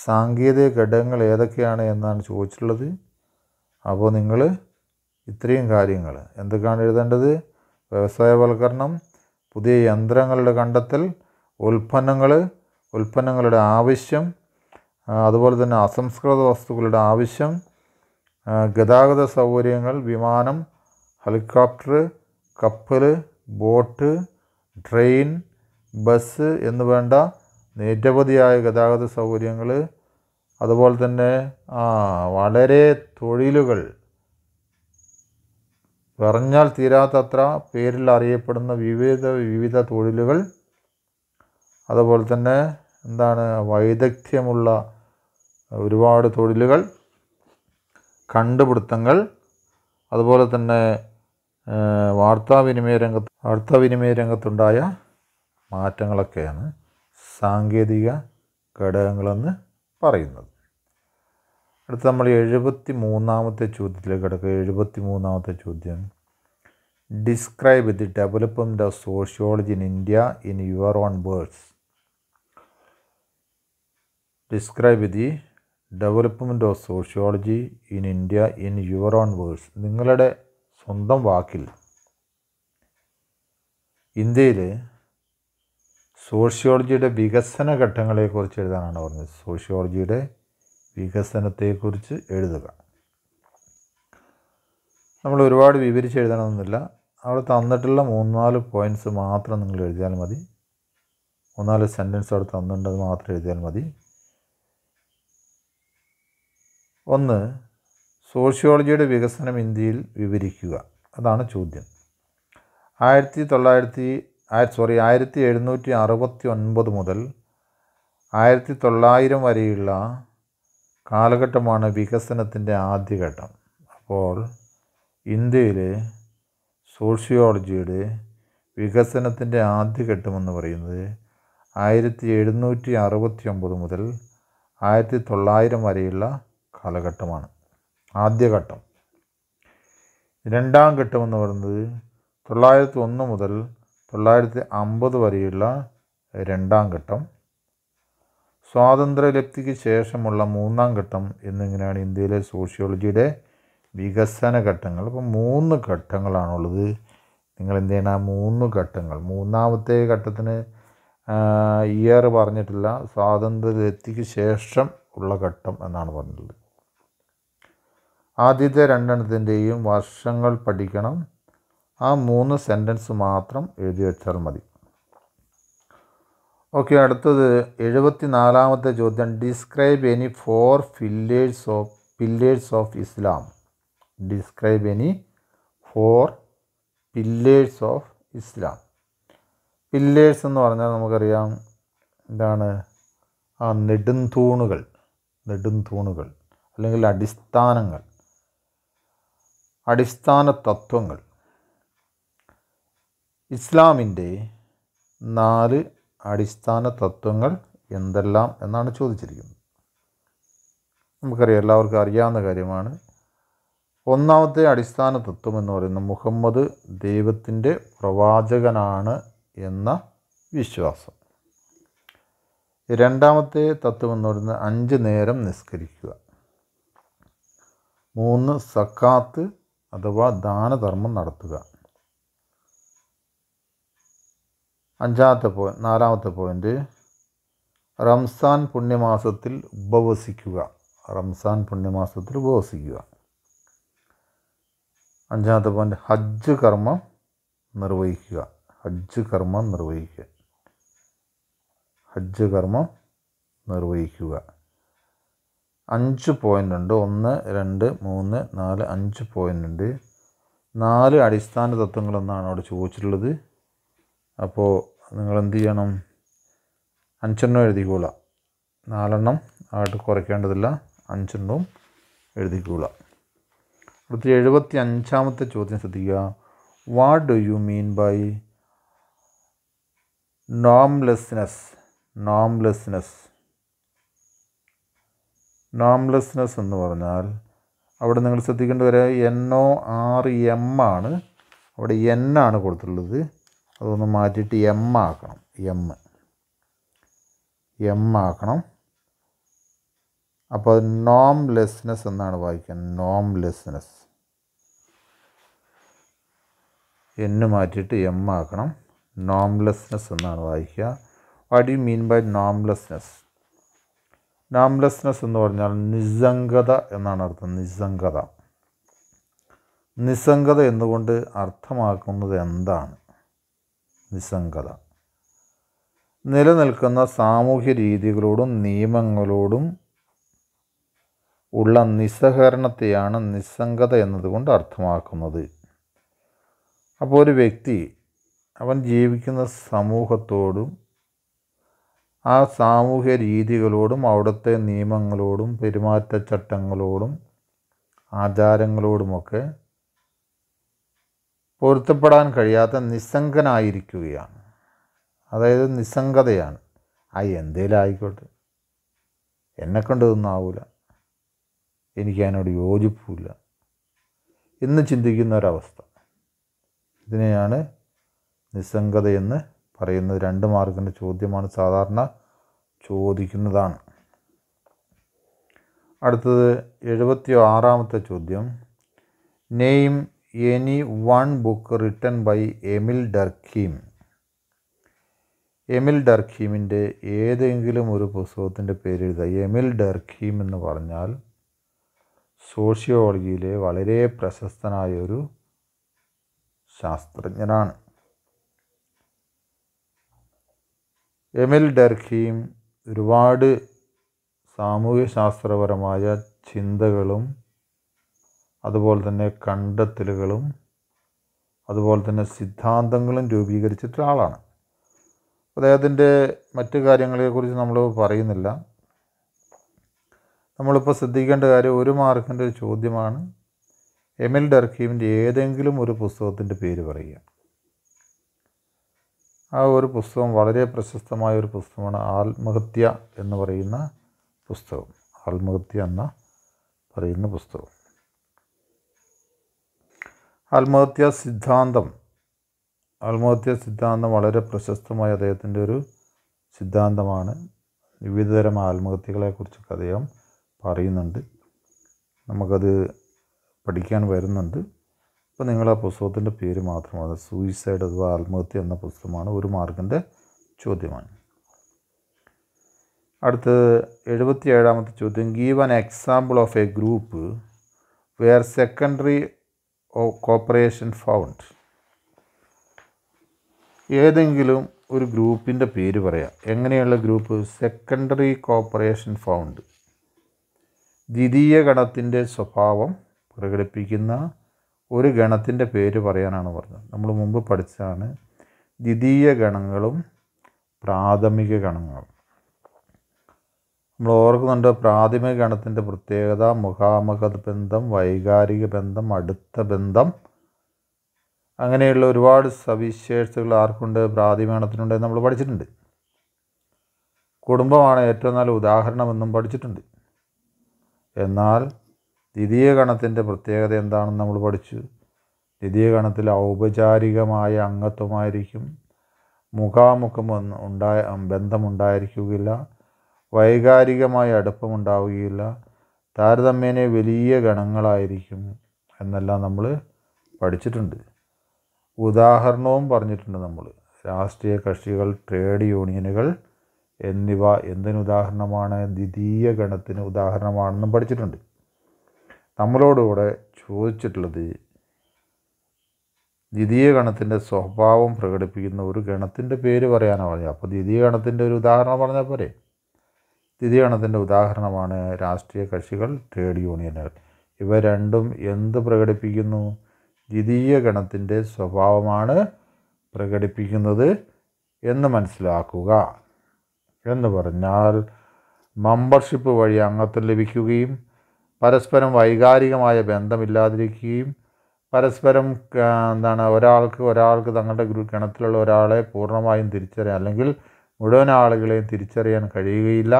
സാങ്കേതിക ഘടകങ്ങൾ ഏതൊക്കെയാണ് എന്നാണ് ചോദിച്ചിട്ടുള്ളത് അപ്പോൾ നിങ്ങൾ ഇത്രയും കാര്യങ്ങൾ എന്തൊക്കെയാണ് എഴുതേണ്ടത് വ്യവസായവൽക്കരണം പുതിയ യന്ത്രങ്ങളുടെ കണ്ടെത്തൽ ഉൽപ്പന്നങ്ങൾ ഉൽപ്പന്നങ്ങളുടെ ആവശ്യം അതുപോലെ തന്നെ അസംസ്കൃത വസ്തുക്കളുടെ ആവശ്യം ഗതാഗത സൗകര്യങ്ങൾ വിമാനം ഹെലികോപ്റ്റർ കപ്പൽ ബോട്ട് ട്രെയിൻ ബസ് എന്നുവേണ്ട നിരവധിയായ ഗതാഗത സൗകര്യങ്ങൾ അതുപോലെ തന്നെ ആ വളരെ തൊഴിലുകൾ പറഞ്ഞാൽ തീരാത്തത്ര പേരിൽ അറിയപ്പെടുന്ന വിവിധ വിവിധ തൊഴിലുകൾ അതുപോലെ തന്നെ എന്താണ് വൈദഗ്ധ്യമുള്ള ഒരുപാട് തൊഴിലുകൾ കണ്ടുപിടുത്തങ്ങൾ അതുപോലെ തന്നെ വാർത്താവിനിമയ രംഗത്ത് വാർത്താവിനിമയ രംഗത്തുണ്ടായ മാറ്റങ്ങളൊക്കെയാണ് സാങ്കേതിക ഘടകങ്ങളെന്ന് പറയുന്നത് അടുത്ത നമ്മൾ എഴുപത്തി മൂന്നാമത്തെ ചോദ്യത്തിലേക്ക് കിടക്കുക എഴുപത്തി മൂന്നാമത്തെ ചോദ്യം describe the development of sociology in India in your own words describe the development of sociology in India in your own words നിങ്ങളുടെ സ്വന്തം വാക്കിൽ ഇന്ത്യയിൽ സോഷ്യോളജിയുടെ വികസന ഘട്ടങ്ങളെക്കുറിച്ച് എഴുതാനാണ് പറഞ്ഞത് സോഷ്യോളജിയുടെ വികസനത്തെക്കുറിച്ച് എഴുതുക നമ്മൾ ഒരുപാട് വിവരിച്ച് എഴുതണമെന്നില്ല അവിടെ തന്നിട്ടുള്ള മൂന്നാല് പോയിൻറ്റ്സ് മാത്രം നിങ്ങൾ എഴുതിയാൽ മതി മൂന്നാല് സെൻറ്റൻസ് അവിടെ തന്നിട്ടുണ്ടെന്ന് മാത്രം എഴുതിയാൽ മതി ഒന്ന് സോഷ്യോളജിയുടെ വികസനം ഇന്ത്യയിൽ വിവരിക്കുക അതാണ് ചോദ്യം ആയിരത്തി തൊള്ളായിരത്തി സോറി ആയിരത്തി എഴുന്നൂറ്റി അറുപത്തി ഒൻപത് മുതൽ ആയിരത്തി തൊള്ളായിരം വരെയുള്ള കാലഘട്ടമാണ് വികസനത്തിൻ്റെ ആദ്യഘട്ടം അപ്പോൾ ഇന്ത്യയിൽ സോഷ്യോളജിയുടെ വികസനത്തിൻ്റെ ആദ്യഘട്ടമെന്ന് പറയുന്നത് ആയിരത്തി എഴുന്നൂറ്റി അറുപത്തി ഒമ്പത് മുതൽ ആയിരത്തി തൊള്ളായിരം വരെയുള്ള കാലഘട്ടമാണ് ആദ്യഘട്ടം രണ്ടാം ഘട്ടമെന്ന് പറയുന്നത് തൊള്ളായിരത്തി ഒന്ന് മുതൽ തൊള്ളായിരത്തി അമ്പത് വരെയുള്ള രണ്ടാം ഘട്ടം സ്വാതന്ത്ര്യലബ്ധിക്ക് ശേഷമുള്ള മൂന്നാം ഘട്ടം എന്നിങ്ങനെയാണ് ഇന്ത്യയിലെ സോഷ്യോളജിയുടെ വികസന ഘട്ടങ്ങൾ അപ്പം മൂന്ന് ഘട്ടങ്ങളാണുള്ളത് നിങ്ങൾ എന്ത് ചെയ്യണം മൂന്ന് ഘട്ടങ്ങൾ മൂന്നാമത്തെ ഘട്ടത്തിന് ഇയർ പറഞ്ഞിട്ടില്ല സ്വാതന്ത്ര്യലബ്ധിക്ക് ശേഷം ഉള്ള ഘട്ടം എന്നാണ് പറഞ്ഞിട്ടുള്ളത് ആദ്യത്തെ രണ്ടെണ്ണത്തിൻ്റെയും വർഷങ്ങൾ പഠിക്കണം ആ മൂന്ന് സെൻറ്റൻസ് മാത്രം എഴുതി വെച്ചാൽ മതി ഓക്കെ അടുത്തത് എഴുപത്തി നാലാമത്തെ ചോദ്യം describe any four fillers of pillars of Islam describe any four pillars of Islam pillars എന്ന് പറഞ്ഞാൽ നമുക്കറിയാം എന്താണ് ആ നെടുംതൂണുകൾ നെടുംതൂണുകൾ അല്ലെങ്കിൽ അടിസ്ഥാനങ്ങൾ അടിസ്ഥാന തത്വങ്ങൾ ഇസ്ലാമിൻ്റെ നാല് അടിസ്ഥാന തത്വങ്ങൾ എന്തെല്ലാം എന്നാണ് ചോദിച്ചിരിക്കുന്നത് നമുക്കറിയാം എല്ലാവർക്കും അറിയാവുന്ന കാര്യമാണ് ഒന്നാമത്തെ അടിസ്ഥാന തത്വം എന്ന് പറയുന്നത് മുഹമ്മദ് ദൈവത്തിൻ്റെ പ്രവാചകനാണ് എന്ന വിശ്വാസം രണ്ടാമത്തെ തത്വം എന്ന് പറയുന്നത് അഞ്ച് നേരം നിസ്കരിക്കുക മൂന്ന് സക്കാത്ത് അഥവാ ദാനധർമ്മം നടത്തുക അഞ്ചാമത്തെ പോയിൻ്റ് നാലാമത്തെ പോയിൻ്റ് റംസാൻ പുണ്യമാസത്തിൽ ഉപവസിക്കുക റംസാൻ പുണ്യമാസത്തിൽ ഉപവസിക്കുക അഞ്ചാമത്തെ പോയിൻ്റ് ഹജ്ജ് കർമ്മം നിർവഹിക്കുക ഹജ്ജ് കർമ്മം നിർവഹിക്കുക ഹജ്ജ് കർമ്മം നിർവഹിക്കുക അഞ്ച് പോയിൻ്റ് ഉണ്ട് ഒന്ന് രണ്ട് മൂന്ന് നാല് അഞ്ച് പോയിൻ്റ് ഉണ്ട് നാല് അടിസ്ഥാന തത്വങ്ങളെന്നാണ് അവിടെ ചോദിച്ചിട്ടുള്ളത് അപ്പോൾ നിങ്ങൾ എന്ത് ചെയ്യണം അഞ്ചെണ്ണം എഴുതിക്കൂല നാലെണ്ണം ആയിട്ട് കുറയ്ക്കേണ്ടതില്ല അഞ്ചെണ്ണവും എഴുതിക്കൂല അടുത്ത എഴുപത്തി അഞ്ചാമത്തെ ചോദ്യം ശ്രദ്ധിക്കുക what do you mean by normlessness normlessness normlessness എന്ന് പറഞ്ഞാൽ അവിടെ നിങ്ങൾ ശ്രദ്ധിക്കേണ്ട വരെ എൻ ഒ ആർ എം ആണ് അവിടെ എൻ ആണ് കൊടുത്തിട്ടുള്ളത് അതൊന്ന് മാറ്റിയിട്ട് എം ആക്കണം എം എം ആക്കണം അപ്പോൾ നോം ലെസ്നെസ് എന്നാണ് വായിക്കുന്നത് ലെസ്നെസ് എന്ന് മാറ്റിയിട്ട് എം ആക്കണം നോംലെസ്നെസ് എന്നാണ് വായിക്കുക what you mean by normlessness normlessness എന്ന് പറഞ്ഞാൽ നിസ്സംഗത എന്നാണ് അർത്ഥം നിസ്സംഗത നിസ്സംഗത എന്നുകൊണ്ട് അർത്ഥമാക്കുന്നത് എന്താണ് നിസ്സംഗത നിലനിൽക്കുന്ന സാമൂഹ്യ രീതികളോടും നിയമങ്ങളോടും ഉള്ള നിസ്സഹകരണത്തെയാണ് നിസ്സംഗത എന്നതുകൊണ്ട് അർത്ഥമാക്കുന്നത് അപ്പോൾ ഒരു വ്യക്തി അവൻ ജീവിക്കുന്ന സമൂഹത്തോടും ആ സാമൂഹ്യ രീതികളോടും അവിടുത്തെ നിയമങ്ങളോടും പെരുമാറ്റച്ചട്ടങ്ങളോടും ആചാരങ്ങളോടുമൊക്കെ പൊരുത്തപ്പെടാൻ കഴിയാത്ത നിസ്സംഗനായിരിക്കുകയാണ് അതായത് നിസ്സംഗതയാണ് ആ എന്തേലും ആയിക്കോട്ടെ എന്നെ കണ്ടതൊന്നും ആവില്ല എനിക്ക് അതിനോട് യോജിപ്പില്ല എന്ന് ചിന്തിക്കുന്ന ഒരവസ്ഥ ഇതിനെയാണ് നിസ്സംഗതയെന്ന് പറയുന്നത് രണ്ട് മാർക്കിൻ്റെ ചോദ്യമാണ് സാധാരണ ചോദിക്കുന്നതാണ് അടുത്തത് എഴുപത്തി ആറാമത്തെ ചോദ്യം name any one book written by Emile Durkheim Emile ഡർഖീമിൻ്റെ ഏതെങ്കിലും ഒരു പുസ്തകത്തിൻ്റെ പേര് എഴുതുക എമിൽ ഡർഖീം എന്ന് പറഞ്ഞാൽ സോഷ്യോളജിയിലെ വളരെ പ്രശസ്തനായൊരു ശാസ്ത്രജ്ഞനാണ് എമിൽ ഡർഖീം ഒരുപാട് സാമൂഹ്യശാസ്ത്രപരമായ ചിന്തകളും അതുപോലെ തന്നെ കണ്ടെത്തലുകളും അതുപോലെ തന്നെ സിദ്ധാന്തങ്ങളും രൂപീകരിച്ചിട്ട് ആളാണ് അദ്ദേഹത്തിൻ്റെ മറ്റു കാര്യങ്ങളെക്കുറിച്ച് നമ്മൾ പറയുന്നില്ല നമ്മളിപ്പോൾ ശ്രദ്ധിക്കേണ്ട കാര്യം ഒരു മാർക്കിൻ്റെ ഒരു ചോദ്യമാണ് എം എൽ ഡർക്കീമിൻ്റെ ഏതെങ്കിലും ഒരു പുസ്തകത്തിൻ്റെ പേര് പറയുക ആ ഒരു പുസ്തകം വളരെ പ്രശസ്തമായ ഒരു പുസ്തകമാണ് ആത്മഹത്യ എന്ന് പറയുന്ന പുസ്തകം ആത്മഹത്യ എന്ന പറയുന്ന പുസ്തകം ആത്മഹത്യ സിദ്ധാന്തം ആത്മഹത്യ സിദ്ധാന്തം വളരെ പ്രശസ്തമായ അദ്ദേഹത്തിൻ്റെ ഒരു സിദ്ധാന്തമാണ് വിവിധതരം ആത്മഹത്യകളെക്കുറിച്ചൊക്കെ അദ്ദേഹം പറയുന്നുണ്ട് നമുക്കത് പഠിക്കാൻ വരുന്നുണ്ട് അപ്പോൾ നിങ്ങൾ ആ പുസ്തകത്തിൻ്റെ പേര് മാത്രമാണ് സൂയിസൈഡ് അഥവാ ആത്മഹത്യ എന്ന പുസ്തകമാണ് ഒരു മാർക്കിൻ്റെ ചോദ്യമാണ് അടുത്ത് എഴുപത്തി ഏഴാമത്തെ ചോദ്യം give an example of a group where secondary cooperation found ഏതെങ്കിലും ഒരു ഗ്രൂപ്പിൻ്റെ പേര് പറയാം എങ്ങനെയുള്ള ഗ്രൂപ്പ് സെക്കൻഡറി കോപ്പറേഷൻ ഫൗണ്ട് ദ്വിതീയ ഗണത്തിൻ്റെ സ്വഭാവം പ്രകടിപ്പിക്കുന്ന ഒരു ഗണത്തിൻ്റെ പേര് പറയാനാണ് പറഞ്ഞത് നമ്മൾ മുമ്പ് പഠിച്ചതാണ് ദ്വിതീയ ഗണങ്ങളും പ്രാഥമിക ഗണങ്ങളും നമ്മൾ ഓർക്കുന്നുണ്ട് പ്രാഥമിക ഗണത്തിൻ്റെ പ്രത്യേകത മുഖാമുഖ ബന്ധം വൈകാരിക ബന്ധം അടുത്ത ബന്ധം അങ്ങനെയുള്ള ഒരുപാട് സവിശേഷതകൾ ആർക്കുണ്ട് പ്രാഥമിക ഗണത്തിനുണ്ട് നമ്മൾ പഠിച്ചിട്ടുണ്ട് കുടുംബമാണ് ഏറ്റവും നല്ല ഉദാഹരണമെന്നും പഠിച്ചിട്ടുണ്ട് എന്നാൽ ദ്വിതീയ ഗണത്തിൻ്റെ പ്രത്യേകത എന്താണെന്ന് നമ്മൾ പഠിച്ചു ദ്വിതീയ ഗണത്തിൽ ഔപചാരികമായ അംഗത്വമായിരിക്കും മുഖാമുഖം ഉണ്ടായ ബന്ധമുണ്ടായിരിക്കുകയില്ല വൈകാരികമായ അടുപ്പമുണ്ടാവുകയില്ല താരതമ്യേനെ വലിയ ഗണങ്ങളായിരിക്കും എന്നെല്ലാം നമ്മൾ പഠിച്ചിട്ടുണ്ട് ഉദാഹരണവും പറഞ്ഞിട്ടുണ്ട് നമ്മൾ രാഷ്ട്രീയ കക്ഷികൾ ട്രേഡ് യൂണിയനുകൾ എന്നിവ എന്തിനുദാഹരണമാണ് ദ്വിതീയ ഗണത്തിന് ഉദാഹരണമാണെന്നും പഠിച്ചിട്ടുണ്ട് നമ്മളോടുകൂടെ ചോദിച്ചിട്ടുള്ളത് ദ്വിതീയ ഗണത്തിൻ്റെ സ്വഭാവം പ്രകടിപ്പിക്കുന്ന ഒരു ഗണത്തിൻ്റെ പേര് പറയാനാണ് പറഞ്ഞത് അപ്പോൾ ദ്വിതീയ ഗണത്തിൻ്റെ ഒരു ഉദാഹരണം പറഞ്ഞാൽ പോരെ സ്ഥിതിയാണതിൻ്റെ ഉദാഹരണമാണ് രാഷ്ട്രീയ കക്ഷികൾ ട്രേഡ് യൂണിയനുകൾ ഇവ രണ്ടും എന്ത് പ്രകടിപ്പിക്കുന്നു ദ്വിതീയ ഗണത്തിൻ്റെ സ്വഭാവമാണ് പ്രകടിപ്പിക്കുന്നത് എന്ന് മനസ്സിലാക്കുക എന്ന് പറഞ്ഞാൽ മെമ്പർഷിപ്പ് വഴി അംഗത്വം ലഭിക്കുകയും പരസ്പരം വൈകാരികമായ ബന്ധമില്ലാതിരിക്കുകയും പരസ്പരം എന്താണ് ഒരാൾക്ക് ഒരാൾക്ക് തങ്ങളുടെ ഗ്രൂപ്പ് ഗണത്തിലുള്ള ഒരാളെ പൂർണ്ണമായും തിരിച്ചറിയാൻ അല്ലെങ്കിൽ മുഴുവൻ ആളുകളെയും തിരിച്ചറിയാൻ കഴിയുകയില്ല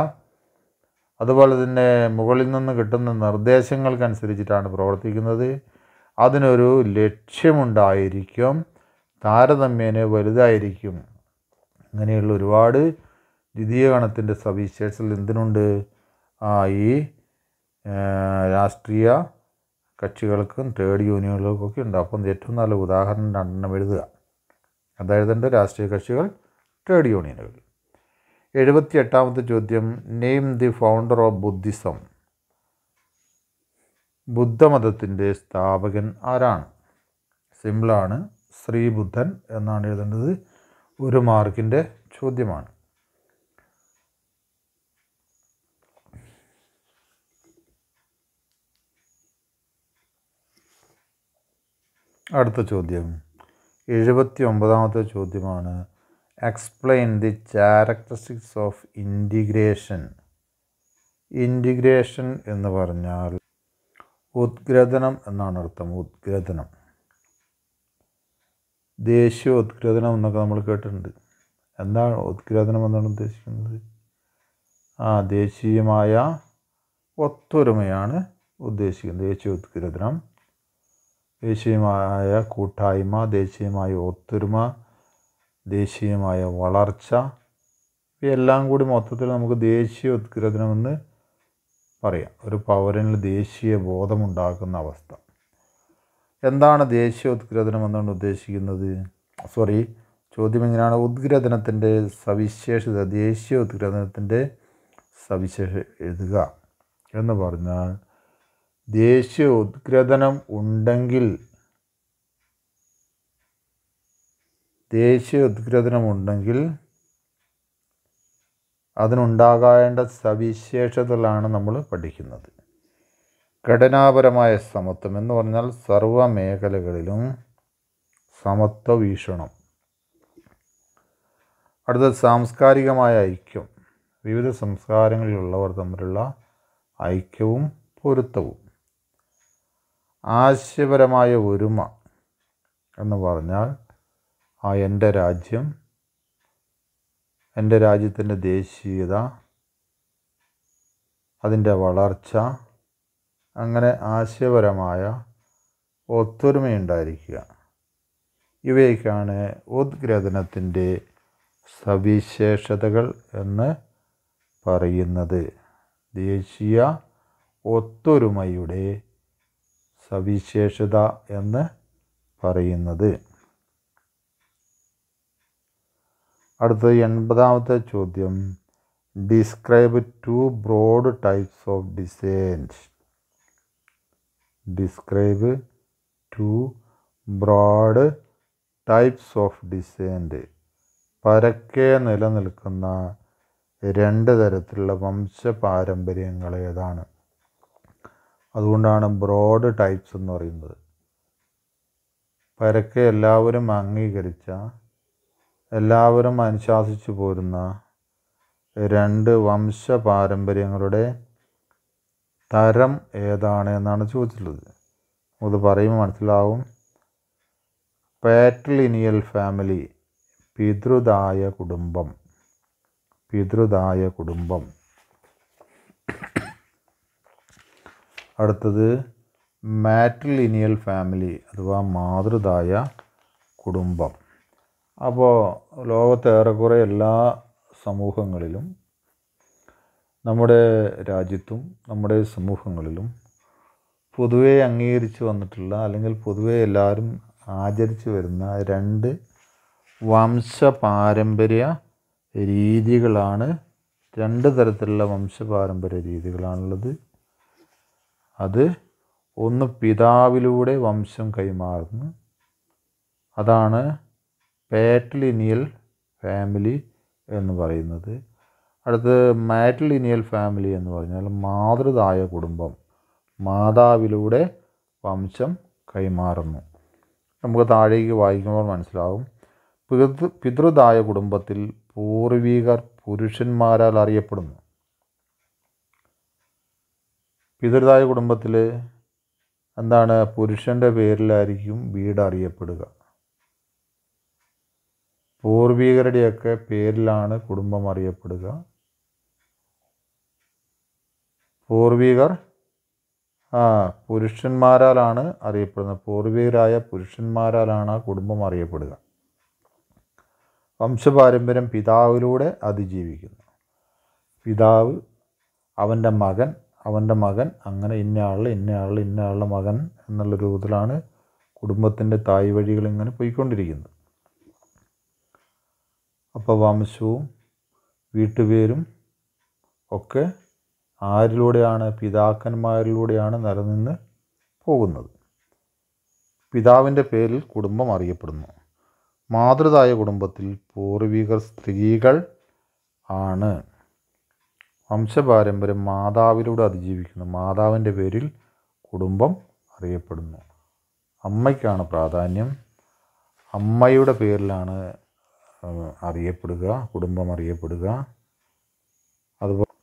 അതുപോലെ തന്നെ മുകളിൽ നിന്ന് കിട്ടുന്ന നിർദ്ദേശങ്ങൾക്കനുസരിച്ചിട്ടാണ് പ്രവർത്തിക്കുന്നത് അതിനൊരു ലക്ഷ്യമുണ്ടായിരിക്കും താരതമ്യേന വലുതായിരിക്കും അങ്ങനെയുള്ള ഒരുപാട് ദ്വിതീയ ഗണത്തിൻ്റെ സവിശേഷതകൾ എന്തിനുണ്ട് ആ ഈ രാഷ്ട്രീയ കക്ഷികൾക്കും ട്രേഡ് യൂണിയനുകൾക്കൊക്കെ ഉണ്ട് അപ്പം ഏറ്റവും നല്ല ഉദാഹരണം രണ്ടെണ്ണം എഴുതുക അതായത് രാഷ്ട്രീയ കക്ഷികൾ ട്രേഡ് യൂണിയനുകൾ എഴുപത്തി എട്ടാമത്തെ ചോദ്യം name the founder of Buddhism ബുദ്ധമതത്തിൻ്റെ സ്ഥാപകൻ ആരാണ് സിംപിളാണ് ശ്രീബുദ്ധൻ എന്നാണ് എഴുതേണ്ടത് ഒരു മാർക്കിൻ്റെ ചോദ്യമാണ് അടുത്ത ചോദ്യം എഴുപത്തി ഒമ്പതാമത്തെ ചോദ്യമാണ് explain the characteristics of integration. Integration എന്ന് പറഞ്ഞാൽ ഉദ്ഗ്രഥനം എന്നാണ് അർത്ഥം ഉദ്ഗ്രഥനം ഉദ്ഗ്രഥനം എന്നൊക്കെ നമ്മൾ കേട്ടിട്ടുണ്ട് എന്താണ് ഉദ്ഗ്രഥനം എന്നാണ് ഉദ്ദേശിക്കുന്നത് ആ ദേശീയമായ ഒത്തൊരുമയാണ് ഉദ്ദേശിക്കുന്നത് ദേശീയ ഉദ്ഗ്രഥനം ദേശീയമായ കൂട്ടായ്മ ദേശീയമായ ഒത്തൊരുമ ദേശീയമായ വളർച്ച ഇവയെല്ലാം കൂടി മൊത്തത്തിൽ നമുക്ക് ദേശീയ ദേശീയോത്ഗ്രഥനമെന്ന് പറയാം ഒരു പൗരനിൽ ദേശീയ ബോധമുണ്ടാക്കുന്ന അവസ്ഥ എന്താണ് ദേശീയ ദേശീയോദ്ഗ്രഥനം എന്നാണ് ഉദ്ദേശിക്കുന്നത് സോറി ചോദ്യം എങ്ങനെയാണ് ഉദ്ഗ്രഥനത്തിൻ്റെ സവിശേഷത ദേശീയ ഉദ്ഗ്രഥനത്തിൻ്റെ സവിശേഷ എഴുതുക എന്ന് പറഞ്ഞാൽ ദേശീയ ഉദ്ഗ്രഥനം ഉണ്ടെങ്കിൽ ഉദ്ഗ്രഥനമുണ്ടെങ്കിൽ അതിനുണ്ടാകേണ്ട സവിശേഷതകളാണ് നമ്മൾ പഠിക്കുന്നത് ഘടനാപരമായ സമത്വം എന്ന് പറഞ്ഞാൽ സർവ മേഖലകളിലും സമത്വ വീക്ഷണം അടുത്ത സാംസ്കാരികമായ ഐക്യം വിവിധ സംസ്കാരങ്ങളിലുള്ളവർ തമ്മിലുള്ള ഐക്യവും പൊരുത്തവും ആശയപരമായ ഒരുമ എന്ന് പറഞ്ഞാൽ ആ എൻ്റെ രാജ്യം എൻ്റെ രാജ്യത്തിൻ്റെ ദേശീയത അതിൻ്റെ വളർച്ച അങ്ങനെ ആശയപരമായ ഒത്തൊരുമയുണ്ടായിരിക്കുക ഇവയൊക്കെയാണ് ഉദ്ഗ്രഥനത്തിൻ്റെ സവിശേഷതകൾ എന്ന് പറയുന്നത് ദേശീയ ഒത്തൊരുമയുടെ സവിശേഷത എന്ന് പറയുന്നത് അടുത്തത് എൺപതാമത്തെ ചോദ്യം describe two broad types of designs describe two broad types of designed പരക്കെ നിലനിൽക്കുന്ന രണ്ട് തരത്തിലുള്ള വംശപാരമ്പര്യങ്ങൾ ഏതാണ് അതുകൊണ്ടാണ് ബ്രോഡ് ടൈപ്സ് എന്ന് പറയുന്നത് പരക്കെ എല്ലാവരും അംഗീകരിച്ച എല്ലാവരും അനുശാസിച്ചു പോരുന്ന രണ്ട് വംശ പാരമ്പര്യങ്ങളുടെ തരം ഏതാണ് എന്നാണ് ചോദിച്ചിട്ടുള്ളത് അത് പറയുമ്പോൾ മനസ്സിലാവും പാറ്റ്ലിനിയൽ ഫാമിലി പിതൃദായ കുടുംബം പിതൃദായ കുടുംബം അടുത്തത് മാറ്റ്ലിനിയൽ ഫാമിലി അഥവാ മാതൃദായ കുടുംബം അപ്പോൾ ലോകത്തെ ഏറെക്കുറെ എല്ലാ സമൂഹങ്ങളിലും നമ്മുടെ രാജ്യത്തും നമ്മുടെ സമൂഹങ്ങളിലും പൊതുവെ അംഗീകരിച്ചു വന്നിട്ടുള്ള അല്ലെങ്കിൽ പൊതുവെ എല്ലാവരും ആചരിച്ചു വരുന്ന രണ്ട് വംശപാരമ്പര്യ രീതികളാണ് രണ്ട് തരത്തിലുള്ള വംശപാരമ്പര്യ രീതികളാണുള്ളത് അത് ഒന്ന് പിതാവിലൂടെ വംശം കൈമാറുന്നു അതാണ് പാറ്റ്ലിനിയൽ ഫാമിലി എന്ന് പറയുന്നത് അടുത്തത് മാറ്റ്ലിനിയൽ ഫാമിലി എന്ന് പറഞ്ഞാൽ മാതൃതായ കുടുംബം മാതാവിലൂടെ വംശം കൈമാറുന്നു നമുക്ക് താഴേക്ക് വായിക്കുമ്പോൾ മനസ്സിലാവും പിതൃ പിതൃതായ കുടുംബത്തിൽ പൂർവികർ പുരുഷന്മാരാൽ അറിയപ്പെടുന്നു പിതൃതായ കുടുംബത്തിൽ എന്താണ് പുരുഷൻ്റെ പേരിലായിരിക്കും വീട് അറിയപ്പെടുക പൂർവികരുടെയൊക്കെ പേരിലാണ് കുടുംബം അറിയപ്പെടുക പൂർവികർ ആ പുരുഷന്മാരാലാണ് അറിയപ്പെടുന്നത് പൂർവികരായ പുരുഷന്മാരാലാണ് ആ കുടുംബം അറിയപ്പെടുക വംശപാരമ്പര്യം പിതാവിലൂടെ അതിജീവിക്കുന്നു പിതാവ് അവൻ്റെ മകൻ അവൻ്റെ മകൻ അങ്ങനെ ഇന്നയാളിൽ ഇന്നയാളിൽ ഇന്നയാളുടെ മകൻ എന്നുള്ള രൂപത്തിലാണ് കുടുംബത്തിൻ്റെ തായ് വഴികൾ ഇങ്ങനെ പോയിക്കൊണ്ടിരിക്കുന്നത് വംശവും വീട്ടുപേരും ഒക്കെ ആരിലൂടെയാണ് പിതാക്കന്മാരിലൂടെയാണ് നിലനിന്ന് പോകുന്നത് പിതാവിൻ്റെ പേരിൽ കുടുംബം അറിയപ്പെടുന്നു മാതൃതായ കുടുംബത്തിൽ പൂർവികർ സ്ത്രീകൾ ആണ് വംശപാരമ്പര്യം മാതാവിലൂടെ അതിജീവിക്കുന്നു മാതാവിൻ്റെ പേരിൽ കുടുംബം അറിയപ്പെടുന്നു അമ്മയ്ക്കാണ് പ്രാധാന്യം അമ്മയുടെ പേരിലാണ് അറിയപ്പെടുക കുടുംബം അറിയപ്പെടുക അതുപോലെ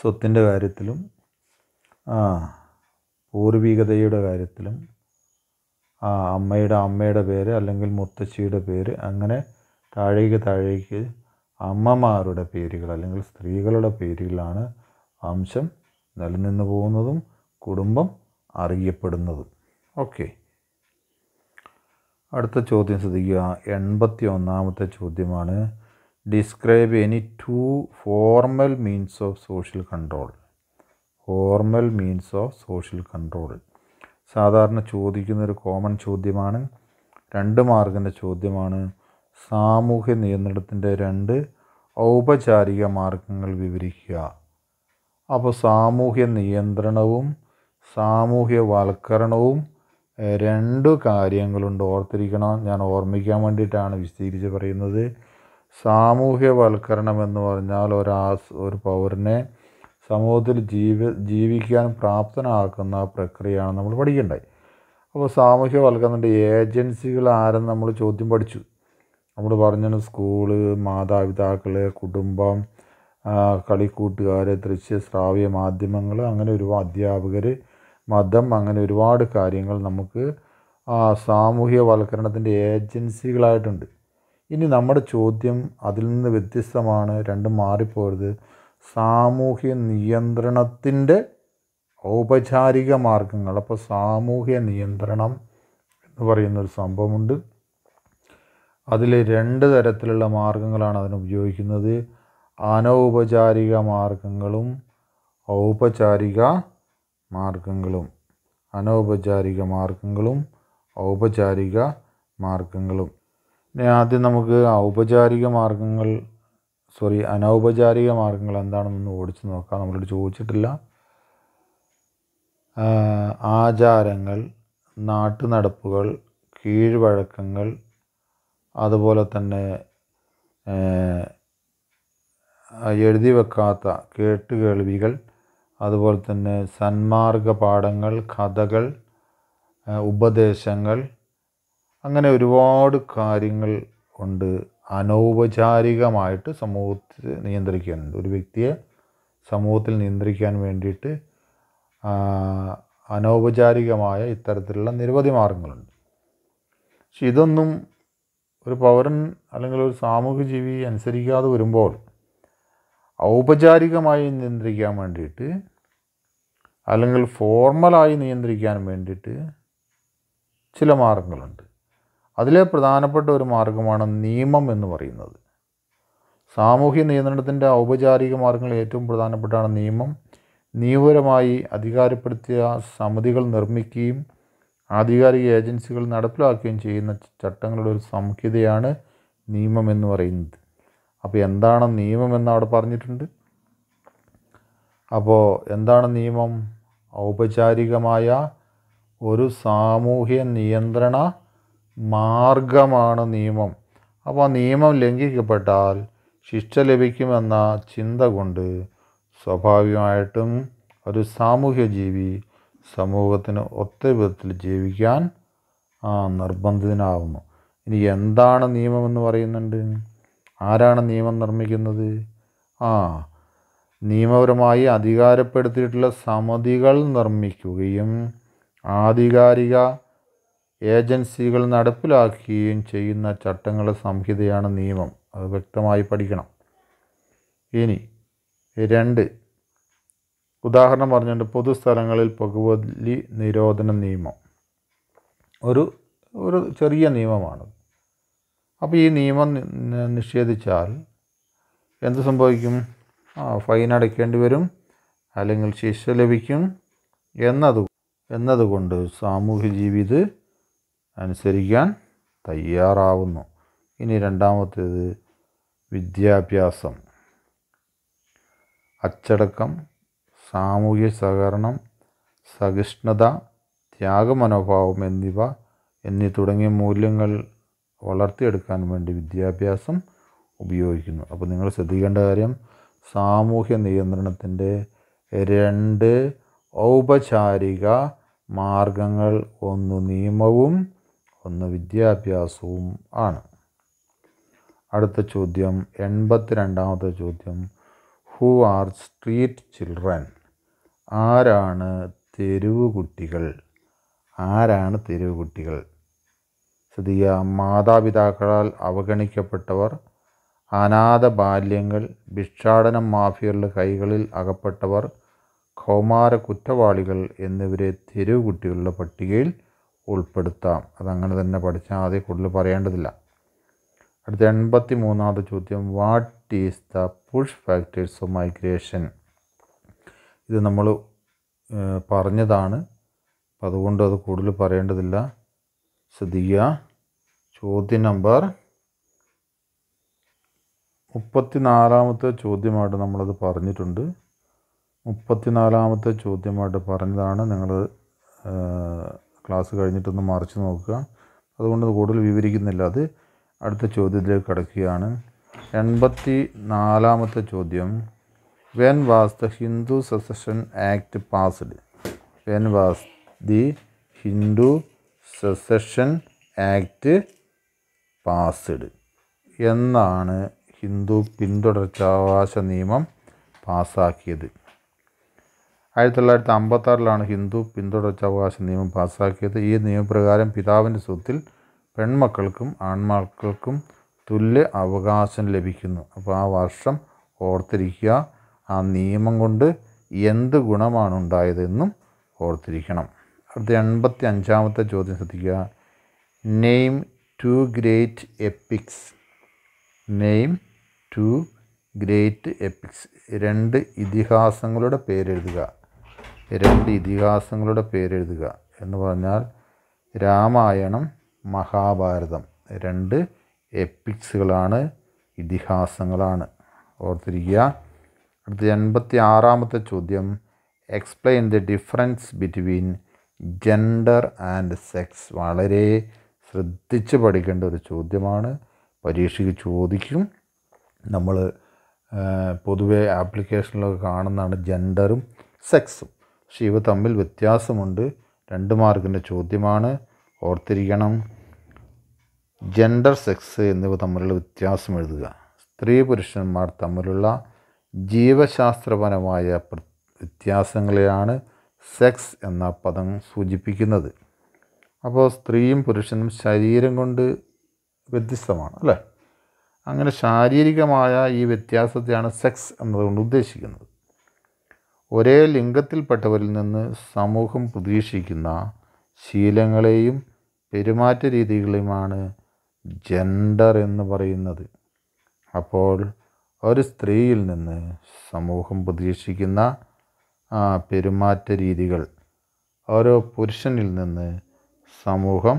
സ്വത്തിൻ്റെ കാര്യത്തിലും പൂർവികതയുടെ കാര്യത്തിലും അമ്മയുടെ അമ്മയുടെ പേര് അല്ലെങ്കിൽ മുത്തശ്ശിയുടെ പേര് അങ്ങനെ താഴേക്ക് താഴേക്ക് അമ്മമാരുടെ പേരുകൾ അല്ലെങ്കിൽ സ്ത്രീകളുടെ പേരുകളാണ് വംശം നിലനിന്ന് പോകുന്നതും കുടുംബം അറിയപ്പെടുന്നതും ഓക്കെ അടുത്ത ചോദ്യം ശ്രദ്ധിക്കുക എൺപത്തി ഒന്നാമത്തെ ചോദ്യമാണ് describe any two formal means of social control formal means of social control സാധാരണ ചോദിക്കുന്ന ഒരു കോമൺ ചോദ്യമാണ് രണ്ട് മാർഗിൻ്റെ ചോദ്യമാണ് സാമൂഹ്യ നിയന്ത്രണത്തിൻ്റെ രണ്ട് ഔപചാരിക മാർഗങ്ങൾ വിവരിക്കുക അപ്പോൾ സാമൂഹ്യ നിയന്ത്രണവും സാമൂഹ്യവൽക്കരണവും രണ്ട് കാര്യങ്ങളുണ്ട് ഓർത്തിരിക്കണം ഞാൻ ഓർമ്മിക്കാൻ വേണ്ടിയിട്ടാണ് വിശദീകരിച്ച് പറയുന്നത് സാമൂഹ്യവൽക്കരണം എന്ന് പറഞ്ഞാൽ ഒരാ ഒരു പൗരനെ സമൂഹത്തിൽ ജീവി ജീവിക്കാൻ പ്രാപ്തനാക്കുന്ന പ്രക്രിയയാണ് നമ്മൾ പഠിക്കേണ്ടത് അപ്പോൾ സാമൂഹ്യവൽക്കരണത്തിൻ്റെ ഏജൻസികൾ ആരെന്ന് നമ്മൾ ചോദ്യം പഠിച്ചു നമ്മൾ പറഞ്ഞു സ്കൂള് മാതാപിതാക്കൾ കുടുംബം കളിക്കൂട്ടുകാർ ദൃശ്യ ശ്രാവ്യ മാധ്യമങ്ങൾ അങ്ങനെ ഒരു അധ്യാപകർ മതം അങ്ങനെ ഒരുപാട് കാര്യങ്ങൾ നമുക്ക് ആ സാമൂഹ്യവൽക്കരണത്തിൻ്റെ ഏജൻസികളായിട്ടുണ്ട് ഇനി നമ്മുടെ ചോദ്യം അതിൽ നിന്ന് വ്യത്യസ്തമാണ് രണ്ടും മാറിപ്പോരുത് സാമൂഹ്യ നിയന്ത്രണത്തിൻ്റെ ഔപചാരിക മാർഗങ്ങൾ അപ്പോൾ സാമൂഹ്യ നിയന്ത്രണം എന്ന് പറയുന്നൊരു സംഭവമുണ്ട് അതിൽ രണ്ട് തരത്തിലുള്ള മാർഗങ്ങളാണ് അതിന് ഉപയോഗിക്കുന്നത് അനൗപചാരിക മാർഗങ്ങളും ഔപചാരിക മാർഗങ്ങളും അനൗപചാരിക മാർഗങ്ങളും ഔപചാരിക മാർഗങ്ങളും ഇനി ആദ്യം നമുക്ക് ഔപചാരിക മാർഗങ്ങൾ സോറി അനൗപചാരിക മാർഗങ്ങൾ എന്താണെന്നൊന്ന് ഓടിച്ചു നോക്കാം നമ്മളോട് ചോദിച്ചിട്ടില്ല ആചാരങ്ങൾ നാട്ടുനടപ്പുകൾ കീഴ്വഴക്കങ്ങൾ അതുപോലെ തന്നെ എഴുതി വെക്കാത്ത കേട്ടുകേൾവികൾ അതുപോലെ തന്നെ സന്മാർഗ പാഠങ്ങൾ കഥകൾ ഉപദേശങ്ങൾ അങ്ങനെ ഒരുപാട് കാര്യങ്ങൾ ഉണ്ട് അനൗപചാരികമായിട്ട് സമൂഹത്തെ നിയന്ത്രിക്കാനുണ്ട് ഒരു വ്യക്തിയെ സമൂഹത്തിൽ നിയന്ത്രിക്കാൻ വേണ്ടിയിട്ട് അനൗപചാരികമായ ഇത്തരത്തിലുള്ള നിരവധി മാർഗങ്ങളുണ്ട് പക്ഷെ ഇതൊന്നും ഒരു പൗരൻ അല്ലെങ്കിൽ ഒരു സാമൂഹ്യജീവി അനുസരിക്കാതെ വരുമ്പോൾ ഔപചാരികമായി നിയന്ത്രിക്കാൻ വേണ്ടിയിട്ട് അല്ലെങ്കിൽ ഫോർമലായി നിയന്ത്രിക്കാൻ വേണ്ടിയിട്ട് ചില മാർഗങ്ങളുണ്ട് അതിലെ പ്രധാനപ്പെട്ട ഒരു മാർഗമാണ് നിയമം എന്ന് പറയുന്നത് സാമൂഹ്യ നിയന്ത്രണത്തിൻ്റെ ഔപചാരിക മാർഗങ്ങളിൽ ഏറ്റവും പ്രധാനപ്പെട്ടാണ് നിയമം നിയമപരമായി അധികാരപ്പെടുത്തിയ സമിതികൾ നിർമ്മിക്കുകയും ആധികാരിക ഏജൻസികൾ നടപ്പിലാക്കുകയും ചെയ്യുന്ന ചട്ടങ്ങളുടെ ഒരു സംഹിതയാണ് നിയമം എന്ന് പറയുന്നത് അപ്പോൾ എന്താണ് എന്ന് അവിടെ പറഞ്ഞിട്ടുണ്ട് അപ്പോൾ എന്താണ് നിയമം ഔപചാരികമായ ഒരു സാമൂഹ്യ നിയന്ത്രണ മാർഗമാണ് നിയമം അപ്പോൾ ആ നിയമം ലംഘിക്കപ്പെട്ടാൽ ശിക്ഷ ലഭിക്കുമെന്ന ചിന്ത കൊണ്ട് സ്വാഭാവികമായിട്ടും ഒരു സാമൂഹ്യ ജീവി സമൂഹത്തിന് ഒത്ത വിധത്തിൽ ജീവിക്കാൻ നിർബന്ധിതനാവുന്നു ഇനി എന്താണ് നിയമം എന്ന് പറയുന്നുണ്ട് ആരാണ് നിയമം നിർമ്മിക്കുന്നത് ആ നിയമപരമായി അധികാരപ്പെടുത്തിയിട്ടുള്ള സമിതികൾ നിർമ്മിക്കുകയും ആധികാരിക ഏജൻസികൾ നടപ്പിലാക്കുകയും ചെയ്യുന്ന ചട്ടങ്ങൾ സംഹിതയാണ് നിയമം അത് വ്യക്തമായി പഠിക്കണം ഇനി രണ്ട് ഉദാഹരണം പറഞ്ഞുകൊണ്ട് പൊതുസ്ഥലങ്ങളിൽ പുകവലി നിരോധന നിയമം ഒരു ഒരു ചെറിയ നിയമമാണ് അപ്പോൾ ഈ നിയമം നിഷേധിച്ചാൽ എന്ത് സംഭവിക്കും ഫൈൻ അടയ്ക്കേണ്ടി വരും അല്ലെങ്കിൽ ശിക്ഷ ലഭിക്കും എന്നത് എന്നതുകൊണ്ട് സാമൂഹ്യ ജീവിത അനുസരിക്കാൻ തയ്യാറാവുന്നു ഇനി രണ്ടാമത്തേത് വിദ്യാഭ്യാസം അച്ചടക്കം സാമൂഹ്യ സഹകരണം സഹിഷ്ണുത ത്യാഗമനോഭാവം എന്നിവ എന്നീ തുടങ്ങിയ മൂല്യങ്ങൾ വളർത്തിയെടുക്കാൻ വേണ്ടി വിദ്യാഭ്യാസം ഉപയോഗിക്കുന്നു അപ്പോൾ നിങ്ങൾ ശ്രദ്ധിക്കേണ്ട കാര്യം സാമൂഹ്യ നിയന്ത്രണത്തിൻ്റെ രണ്ട് ഔപചാരിക മാർഗങ്ങൾ ഒന്ന് നിയമവും ഒന്ന് വിദ്യാഭ്യാസവും ആണ് അടുത്ത ചോദ്യം രണ്ടാമത്തെ ചോദ്യം ഹു ആർ സ്ട്രീറ്റ് ചിൽഡ്രൻ ആരാണ് തെരുവ് കുട്ടികൾ ആരാണ് തെരുവ് കുട്ടികൾ തൃതീയ മാതാപിതാക്കളാൽ അവഗണിക്കപ്പെട്ടവർ അനാഥ ബാല്യങ്ങൾ ഭിക്ഷാടനം മാഫിയകളുടെ കൈകളിൽ അകപ്പെട്ടവർ കൗമാര കുറ്റവാളികൾ എന്നിവരെ തെരുവ് കുട്ടികളുടെ പട്ടികയിൽ ഉൾപ്പെടുത്താം അതങ്ങനെ തന്നെ പഠിച്ചാൽ ആദ്യം കൂടുതൽ പറയേണ്ടതില്ല അടുത്ത എൺപത്തി മൂന്നാമത്തെ ചോദ്യം what is the push factors of migration ഇത് നമ്മൾ പറഞ്ഞതാണ് അതുകൊണ്ട് അത് കൂടുതൽ പറയേണ്ടതില്ല ശ്രദ്ധിക്കുക ചോദ്യം നമ്പർ മുപ്പത്തിനാലാമത്തെ ചോദ്യമായിട്ട് നമ്മളത് പറഞ്ഞിട്ടുണ്ട് മുപ്പത്തിനാലാമത്തെ ചോദ്യമായിട്ട് പറഞ്ഞതാണ് നിങ്ങൾ ക്ലാസ് കഴിഞ്ഞിട്ടൊന്ന് മറിച്ച് നോക്കുക അതുകൊണ്ട് കൂടുതൽ വിവരിക്കുന്നില്ല അത് അടുത്ത ചോദ്യത്തിലേക്ക് കടക്കുകയാണ് എൺപത്തി നാലാമത്തെ ചോദ്യം when was the Hindu succession act passed when was the Hindu succession act passed എന്നാണ് ഹിന്ദു പിന്തുടർച്ചാവകാശ നിയമം പാസ്സാക്കിയത് ആയിരത്തി തൊള്ളായിരത്തി അമ്പത്താറിലാണ് ഹിന്ദു പിന്തുടർച്ചാവകാശ നിയമം പാസ്സാക്കിയത് ഈ നിയമപ്രകാരം പിതാവിൻ്റെ സ്വത്തിൽ പെൺമക്കൾക്കും ആൺമക്കൾക്കും തുല്യ അവകാശം ലഭിക്കുന്നു അപ്പോൾ ആ വർഷം ഓർത്തിരിക്കുക ആ നിയമം കൊണ്ട് എന്ത് ഗുണമാണ് ഉണ്ടായതെന്നും ഓർത്തിരിക്കണം അടുത്ത എൺപത്തി അഞ്ചാമത്തെ ചോദ്യം ശ്രദ്ധിക്കുക name two great epics name two great epics രണ്ട് ഇതിഹാസങ്ങളുടെ പേരെഴുതുക രണ്ട് ഇതിഹാസങ്ങളുടെ പേരെഴുതുക എന്ന് പറഞ്ഞാൽ രാമായണം മഹാഭാരതം രണ്ട് എപ്പിക്സുകളാണ് ഇതിഹാസങ്ങളാണ് ഓർത്തിരിക്കുക അടുത്ത എൺപത്തി ആറാമത്തെ ചോദ്യം explain the difference between gender and sex വളരെ ശ്രദ്ധിച്ച് പഠിക്കേണ്ട ഒരു ചോദ്യമാണ് പരീക്ഷയ്ക്ക് ചോദിക്കും നമ്മൾ പൊതുവേ ആപ്ലിക്കേഷനിലൊക്കെ കാണുന്നതാണ് ജെൻഡറും സെക്സും പക്ഷേ ഇവ തമ്മിൽ വ്യത്യാസമുണ്ട് രണ്ട് മാർക്കിൻ്റെ ചോദ്യമാണ് ഓർത്തിരിക്കണം ജെൻഡർ സെക്സ് എന്നിവ തമ്മിലുള്ള വ്യത്യാസം എഴുതുക സ്ത്രീ പുരുഷന്മാർ തമ്മിലുള്ള ജീവശാസ്ത്രപരമായ വ്യത്യാസങ്ങളെയാണ് സെക്സ് എന്ന പദം സൂചിപ്പിക്കുന്നത് അപ്പോൾ സ്ത്രീയും പുരുഷനും ശരീരം കൊണ്ട് വ്യത്യസ്തമാണ് അല്ലേ അങ്ങനെ ശാരീരികമായ ഈ വ്യത്യാസത്തെയാണ് സെക്സ് എന്നതുകൊണ്ട് ഉദ്ദേശിക്കുന്നത് ഒരേ ലിംഗത്തിൽപ്പെട്ടവരിൽ നിന്ന് സമൂഹം പ്രതീക്ഷിക്കുന്ന ശീലങ്ങളെയും പെരുമാറ്റ രീതികളെയുമാണ് ജെൻഡർ എന്ന് പറയുന്നത് അപ്പോൾ ഒരു സ്ത്രീയിൽ നിന്ന് സമൂഹം പ്രതീക്ഷിക്കുന്ന പെരുമാറ്റ രീതികൾ ഓരോ പുരുഷനിൽ നിന്ന് സമൂഹം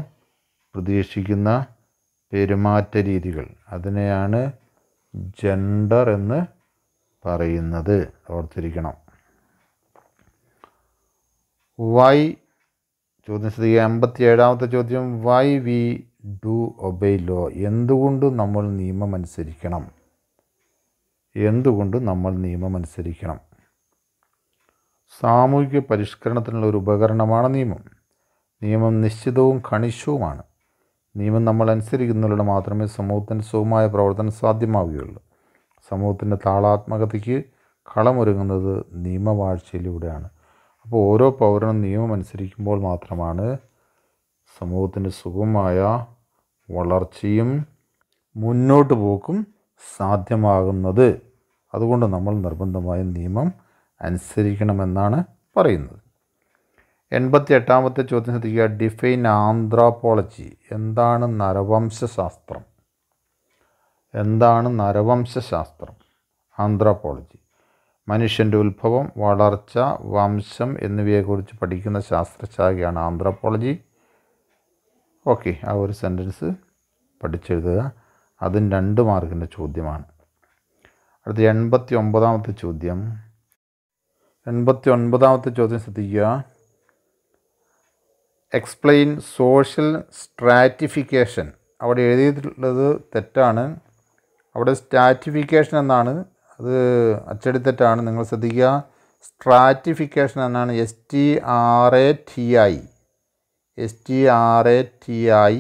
പ്രതീക്ഷിക്കുന്ന പെരുമാറ്റ രീതികൾ അതിനെയാണ് ജെൻഡർ എന്ന് പറയുന്നത് ഓർത്തിരിക്കണം വൈ ചോദ്യം ശ്രദ്ധിക്കുക എൺപത്തി ഏഴാമത്തെ ചോദ്യം why we do obey law എന്തുകൊണ്ട് നമ്മൾ നിയമം അനുസരിക്കണം എന്തുകൊണ്ട് നമ്മൾ നിയമം അനുസരിക്കണം സാമൂഹിക പരിഷ്കരണത്തിനുള്ള ഒരു ഉപകരണമാണ് നിയമം നിയമം നിശ്ചിതവും കണിശവുമാണ് നിയമം നമ്മൾ അനുസരിക്കുന്നതിലൂടെ മാത്രമേ സമൂഹത്തിൻ്റെ സുഖമായ പ്രവർത്തനം സാധ്യമാവുകയുള്ളൂ സമൂഹത്തിൻ്റെ താളാത്മകതയ്ക്ക് കളമൊരുങ്ങുന്നത് നിയമവാഴ്ചയിലൂടെയാണ് അപ്പോൾ ഓരോ പൗരനും നിയമം അനുസരിക്കുമ്പോൾ മാത്രമാണ് സമൂഹത്തിൻ്റെ സുഗമമായ വളർച്ചയും മുന്നോട്ട് പോക്കും സാധ്യമാകുന്നത് അതുകൊണ്ട് നമ്മൾ നിർബന്ധമായും നിയമം അനുസരിക്കണമെന്നാണ് പറയുന്നത് എൺപത്തി എട്ടാമത്തെ ചോദ്യം ശ്രദ്ധിക്കുക ഡിഫൈൻ ആന്ത്രോപോളജി എന്താണ് നരവംശാസ്ത്രം എന്താണ് നരവംശാസ്ത്രം ആന്ത്രോപോളജി മനുഷ്യൻ്റെ ഉത്ഭവം വളർച്ച വംശം എന്നിവയെക്കുറിച്ച് പഠിക്കുന്ന ശാസ്ത്രശാഖയാണ് ആന്ത്രോപോളജി ഓക്കെ ആ ഒരു സെൻറ്റൻസ് പഠിച്ചെഴുതുക അതും രണ്ട് മാർക്കിൻ്റെ ചോദ്യമാണ് അടുത്ത എൺപത്തി ഒമ്പതാമത്തെ ചോദ്യം എൺപത്തി ഒൻപതാമത്തെ ചോദ്യം ശ്രദ്ധിക്കുക എക്സ്പ്ലെയിൻ സോഷ്യൽ സ്ട്രാറ്റിഫിക്കേഷൻ അവിടെ എഴുതിയിട്ടുള്ളത് തെറ്റാണ് അവിടെ സ്റ്റാറ്റിഫിക്കേഷൻ എന്നാണ് അത് അച്ചടി തെറ്റാണ് നിങ്ങൾ ശ്രദ്ധിക്കുക സ്ട്രാറ്റിഫിക്കേഷൻ എന്നാണ് S T R A T I S T R A T I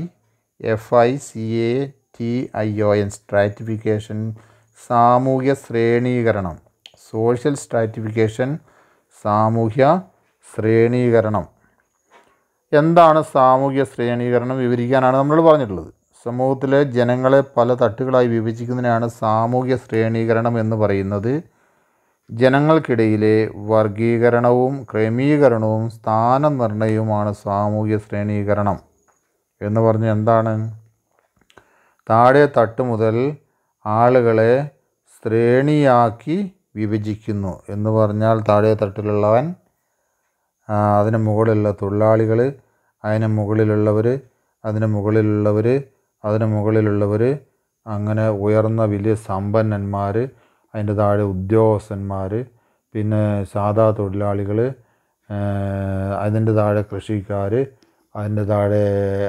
F I C A T I O N stratification സാമൂഹ്യ ശ്രേണീകരണം സോഷ്യൽ സ്ട്രാറ്റിഫിക്കേഷൻ സാമൂഹ്യ ശ്രേണീകരണം എന്താണ് സാമൂഹ്യ ശ്രേണീകരണം വിവരിക്കാനാണ് നമ്മൾ പറഞ്ഞിട്ടുള്ളത് സമൂഹത്തിലെ ജനങ്ങളെ പല തട്ടുകളായി വിഭജിക്കുന്നതിനാണ് സാമൂഹ്യ ശ്രേണീകരണം എന്ന് പറയുന്നത് ജനങ്ങൾക്കിടയിലെ വർഗീകരണവും ക്രമീകരണവും സ്ഥാന നിർണയവുമാണ് സാമൂഹ്യ ശ്രേണീകരണം എന്ന് പറഞ്ഞ് എന്താണ് താഴെ തട്ട് മുതൽ ആളുകളെ ശ്രേണിയാക്കി വിഭജിക്കുന്നു എന്ന് പറഞ്ഞാൽ താഴെ തട്ടിലുള്ളവൻ അതിന് മുകളിലുള്ള തൊഴിലാളികൾ അതിന് മുകളിലുള്ളവർ അതിന് മുകളിലുള്ളവർ അതിന് മുകളിലുള്ളവർ അങ്ങനെ ഉയർന്ന വലിയ സമ്പന്നന്മാർ അതിൻ്റെ താഴെ ഉദ്യോഗസ്ഥന്മാർ പിന്നെ സാധാ തൊഴിലാളികൾ അതിൻ്റെ താഴെ കൃഷിക്കാർ അതിൻ്റെ താഴെ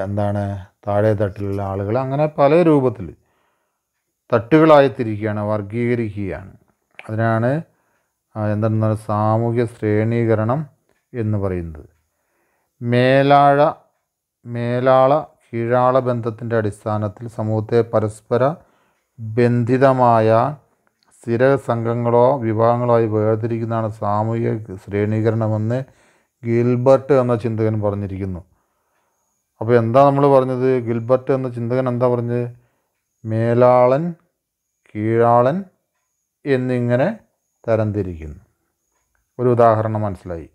എന്താണ് താഴെ തട്ടിലുള്ള ആളുകൾ അങ്ങനെ പല രൂപത്തിൽ തട്ടുകളായി തിരിക്കുകയാണ് വർഗീകരിക്കുകയാണ് അതിനാണ് എന്തെന്നാൽ സാമൂഹ്യ ശ്രേണീകരണം എന്ന് പറയുന്നത് മേലാഴ മേലാള കീഴാള ബന്ധത്തിൻ്റെ അടിസ്ഥാനത്തിൽ സമൂഹത്തെ പരസ്പര ബന്ധിതമായ സ്ഥിര സംഘങ്ങളോ വിഭാഗങ്ങളോ ആയി വേർതിരിക്കുന്നതാണ് സാമൂഹിക ശ്രേണീകരണമെന്ന് ഗിൽബർട്ട് എന്ന ചിന്തകൻ പറഞ്ഞിരിക്കുന്നു അപ്പോൾ എന്താ നമ്മൾ പറഞ്ഞത് ഗിൽബർട്ട് എന്ന ചിന്തകൻ എന്താ പറഞ്ഞത് മേലാളൻ കീഴാളൻ എന്നിങ്ങനെ തരംതിരിക്കുന്നു ഒരു ഉദാഹരണം മനസ്സിലായി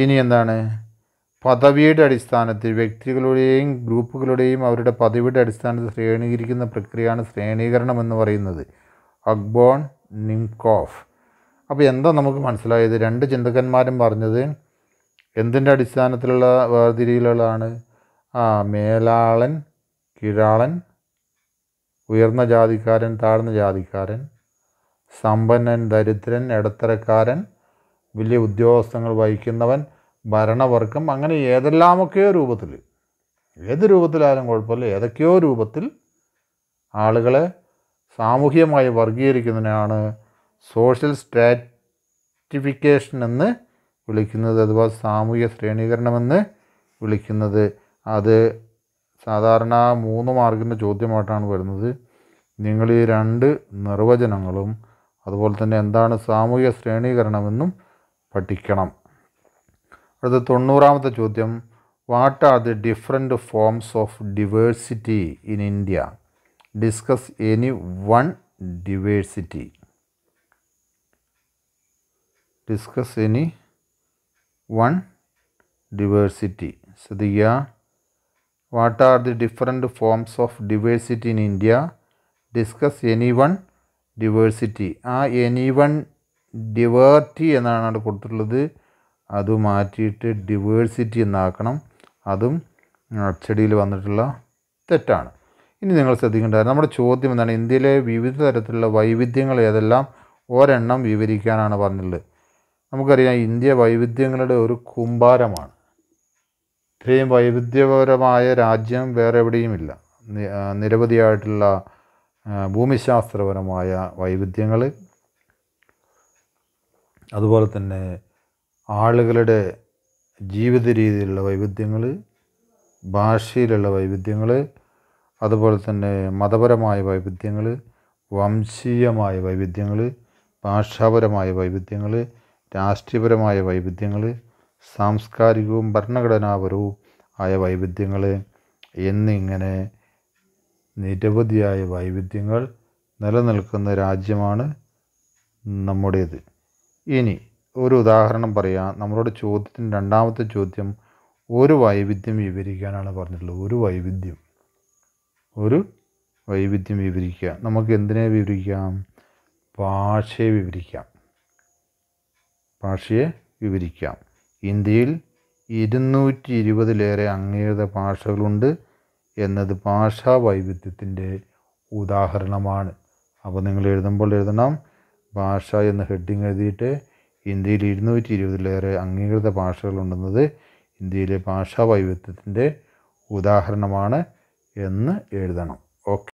ഇനി എന്താണ് പദവിയുടെ അടിസ്ഥാനത്തിൽ വ്യക്തികളുടെയും ഗ്രൂപ്പുകളുടെയും അവരുടെ പദവിയുടെ അടിസ്ഥാനത്തിൽ ശ്രേണീകരിക്കുന്ന പ്രക്രിയയാണ് ശ്രേണീകരണം എന്ന് പറയുന്നത് അക്ബോൺ നിംകോഫ് അപ്പോൾ എന്താ നമുക്ക് മനസ്സിലായത് രണ്ട് ചിന്തകന്മാരും പറഞ്ഞത് എന്തിൻ്റെ അടിസ്ഥാനത്തിലുള്ള വേർതിരിയിലുള്ളതാണ് ആ മേലാളൻ കീഴാളൻ ഉയർന്ന ജാതിക്കാരൻ താഴ്ന്ന ജാതിക്കാരൻ സമ്പന്നൻ ദരിദ്രൻ ഇടത്തരക്കാരൻ വലിയ ഉദ്യോഗസ്ഥങ്ങൾ വഹിക്കുന്നവൻ ഭരണവർഗം അങ്ങനെ ഏതെല്ലാമൊക്കെയോ രൂപത്തിൽ ഏത് രൂപത്തിലായാലും കുഴപ്പമില്ല ഏതൊക്കെയോ രൂപത്തിൽ ആളുകളെ സാമൂഹികമായി വർഗീകരിക്കുന്നതിനാണ് സോഷ്യൽ സ്ട്രാറ്റിഫിക്കേഷൻ എന്ന് വിളിക്കുന്നത് അഥവാ സാമൂഹിക ശ്രേണീകരണമെന്ന് വിളിക്കുന്നത് അത് സാധാരണ മൂന്ന് മാർക്കിൻ്റെ ചോദ്യമായിട്ടാണ് വരുന്നത് നിങ്ങൾ ഈ രണ്ട് നിർവചനങ്ങളും അതുപോലെ തന്നെ എന്താണ് സാമൂഹിക ശ്രേണീകരണമെന്നും പഠിക്കണം അടുത്ത തൊണ്ണൂറാമത്തെ ചോദ്യം what are the different forms of diversity in India discuss any one diversity discuss any one diversity ശ്രദ്ധിക്കുക what are the different forms of diversity in India discuss any one diversity ആ എനി വൺ ഡിവേർട്ടി എന്നാണ് അവിടെ കൊടുത്തിട്ടുള്ളത് അത് മാറ്റിയിട്ട് diversity എന്നാക്കണം അതും അച്ചടിയിൽ വന്നിട്ടുള്ള തെറ്റാണ് ഇനി നിങ്ങൾ ശ്രദ്ധിക്കേണ്ടത് നമ്മുടെ ചോദ്യം എന്താണ് ഇന്ത്യയിലെ വിവിധ തരത്തിലുള്ള വൈവിധ്യങ്ങൾ ഏതെല്ലാം ഒരെണ്ണം വിവരിക്കാനാണ് പറഞ്ഞിട്ടുള്ളത് നമുക്കറിയാം ഇന്ത്യ വൈവിധ്യങ്ങളുടെ ഒരു കുമ്പാരമാണ് ഇത്രയും വൈവിധ്യപരമായ രാജ്യം വേറെ ഇല്ല നിരവധിയായിട്ടുള്ള ഭൂമിശാസ്ത്രപരമായ വൈവിധ്യങ്ങൾ അതുപോലെ തന്നെ ആളുകളുടെ ജീവിത രീതിയിലുള്ള വൈവിധ്യങ്ങൾ ഭാഷയിലുള്ള വൈവിധ്യങ്ങൾ അതുപോലെ തന്നെ മതപരമായ വൈവിധ്യങ്ങൾ വംശീയമായ വൈവിധ്യങ്ങൾ ഭാഷാപരമായ വൈവിധ്യങ്ങൾ രാഷ്ട്രീയപരമായ വൈവിധ്യങ്ങൾ സാംസ്കാരികവും ഭരണഘടനാപരവും ആയ വൈവിധ്യങ്ങൾ എന്നിങ്ങനെ നിരവധിയായ വൈവിധ്യങ്ങൾ നിലനിൽക്കുന്ന രാജ്യമാണ് നമ്മുടേത് ഇനി ഒരു ഉദാഹരണം പറയാം നമ്മളോട് ചോദ്യത്തിന് രണ്ടാമത്തെ ചോദ്യം ഒരു വൈവിധ്യം വിവരിക്കാനാണ് പറഞ്ഞിട്ടുള്ളത് ഒരു വൈവിധ്യം ഒരു വൈവിധ്യം വിവരിക്കുക നമുക്ക് എന്തിനെ വിവരിക്കാം ഭാഷയെ വിവരിക്കാം ഭാഷയെ വിവരിക്കാം ഇന്ത്യയിൽ ഇരുന്നൂറ്റി ഇരുപതിലേറെ അംഗീകൃത ഭാഷകളുണ്ട് എന്നത് ഭാഷാ വൈവിധ്യത്തിൻ്റെ ഉദാഹരണമാണ് അപ്പോൾ നിങ്ങൾ എഴുതുമ്പോൾ എഴുതണം ഭാഷ എന്ന ഹെഡിങ് എഴുതിയിട്ട് ഇന്ത്യയിൽ ഇരുന്നൂറ്റി ഇരുപതിലേറെ അംഗീകൃത ഭാഷകളുണ്ടെന്നത് ഇന്ത്യയിലെ ഭാഷാ വൈവിധ്യത്തിൻ്റെ ഉദാഹരണമാണ് എന്ന് എഴുതണം ഓക്കെ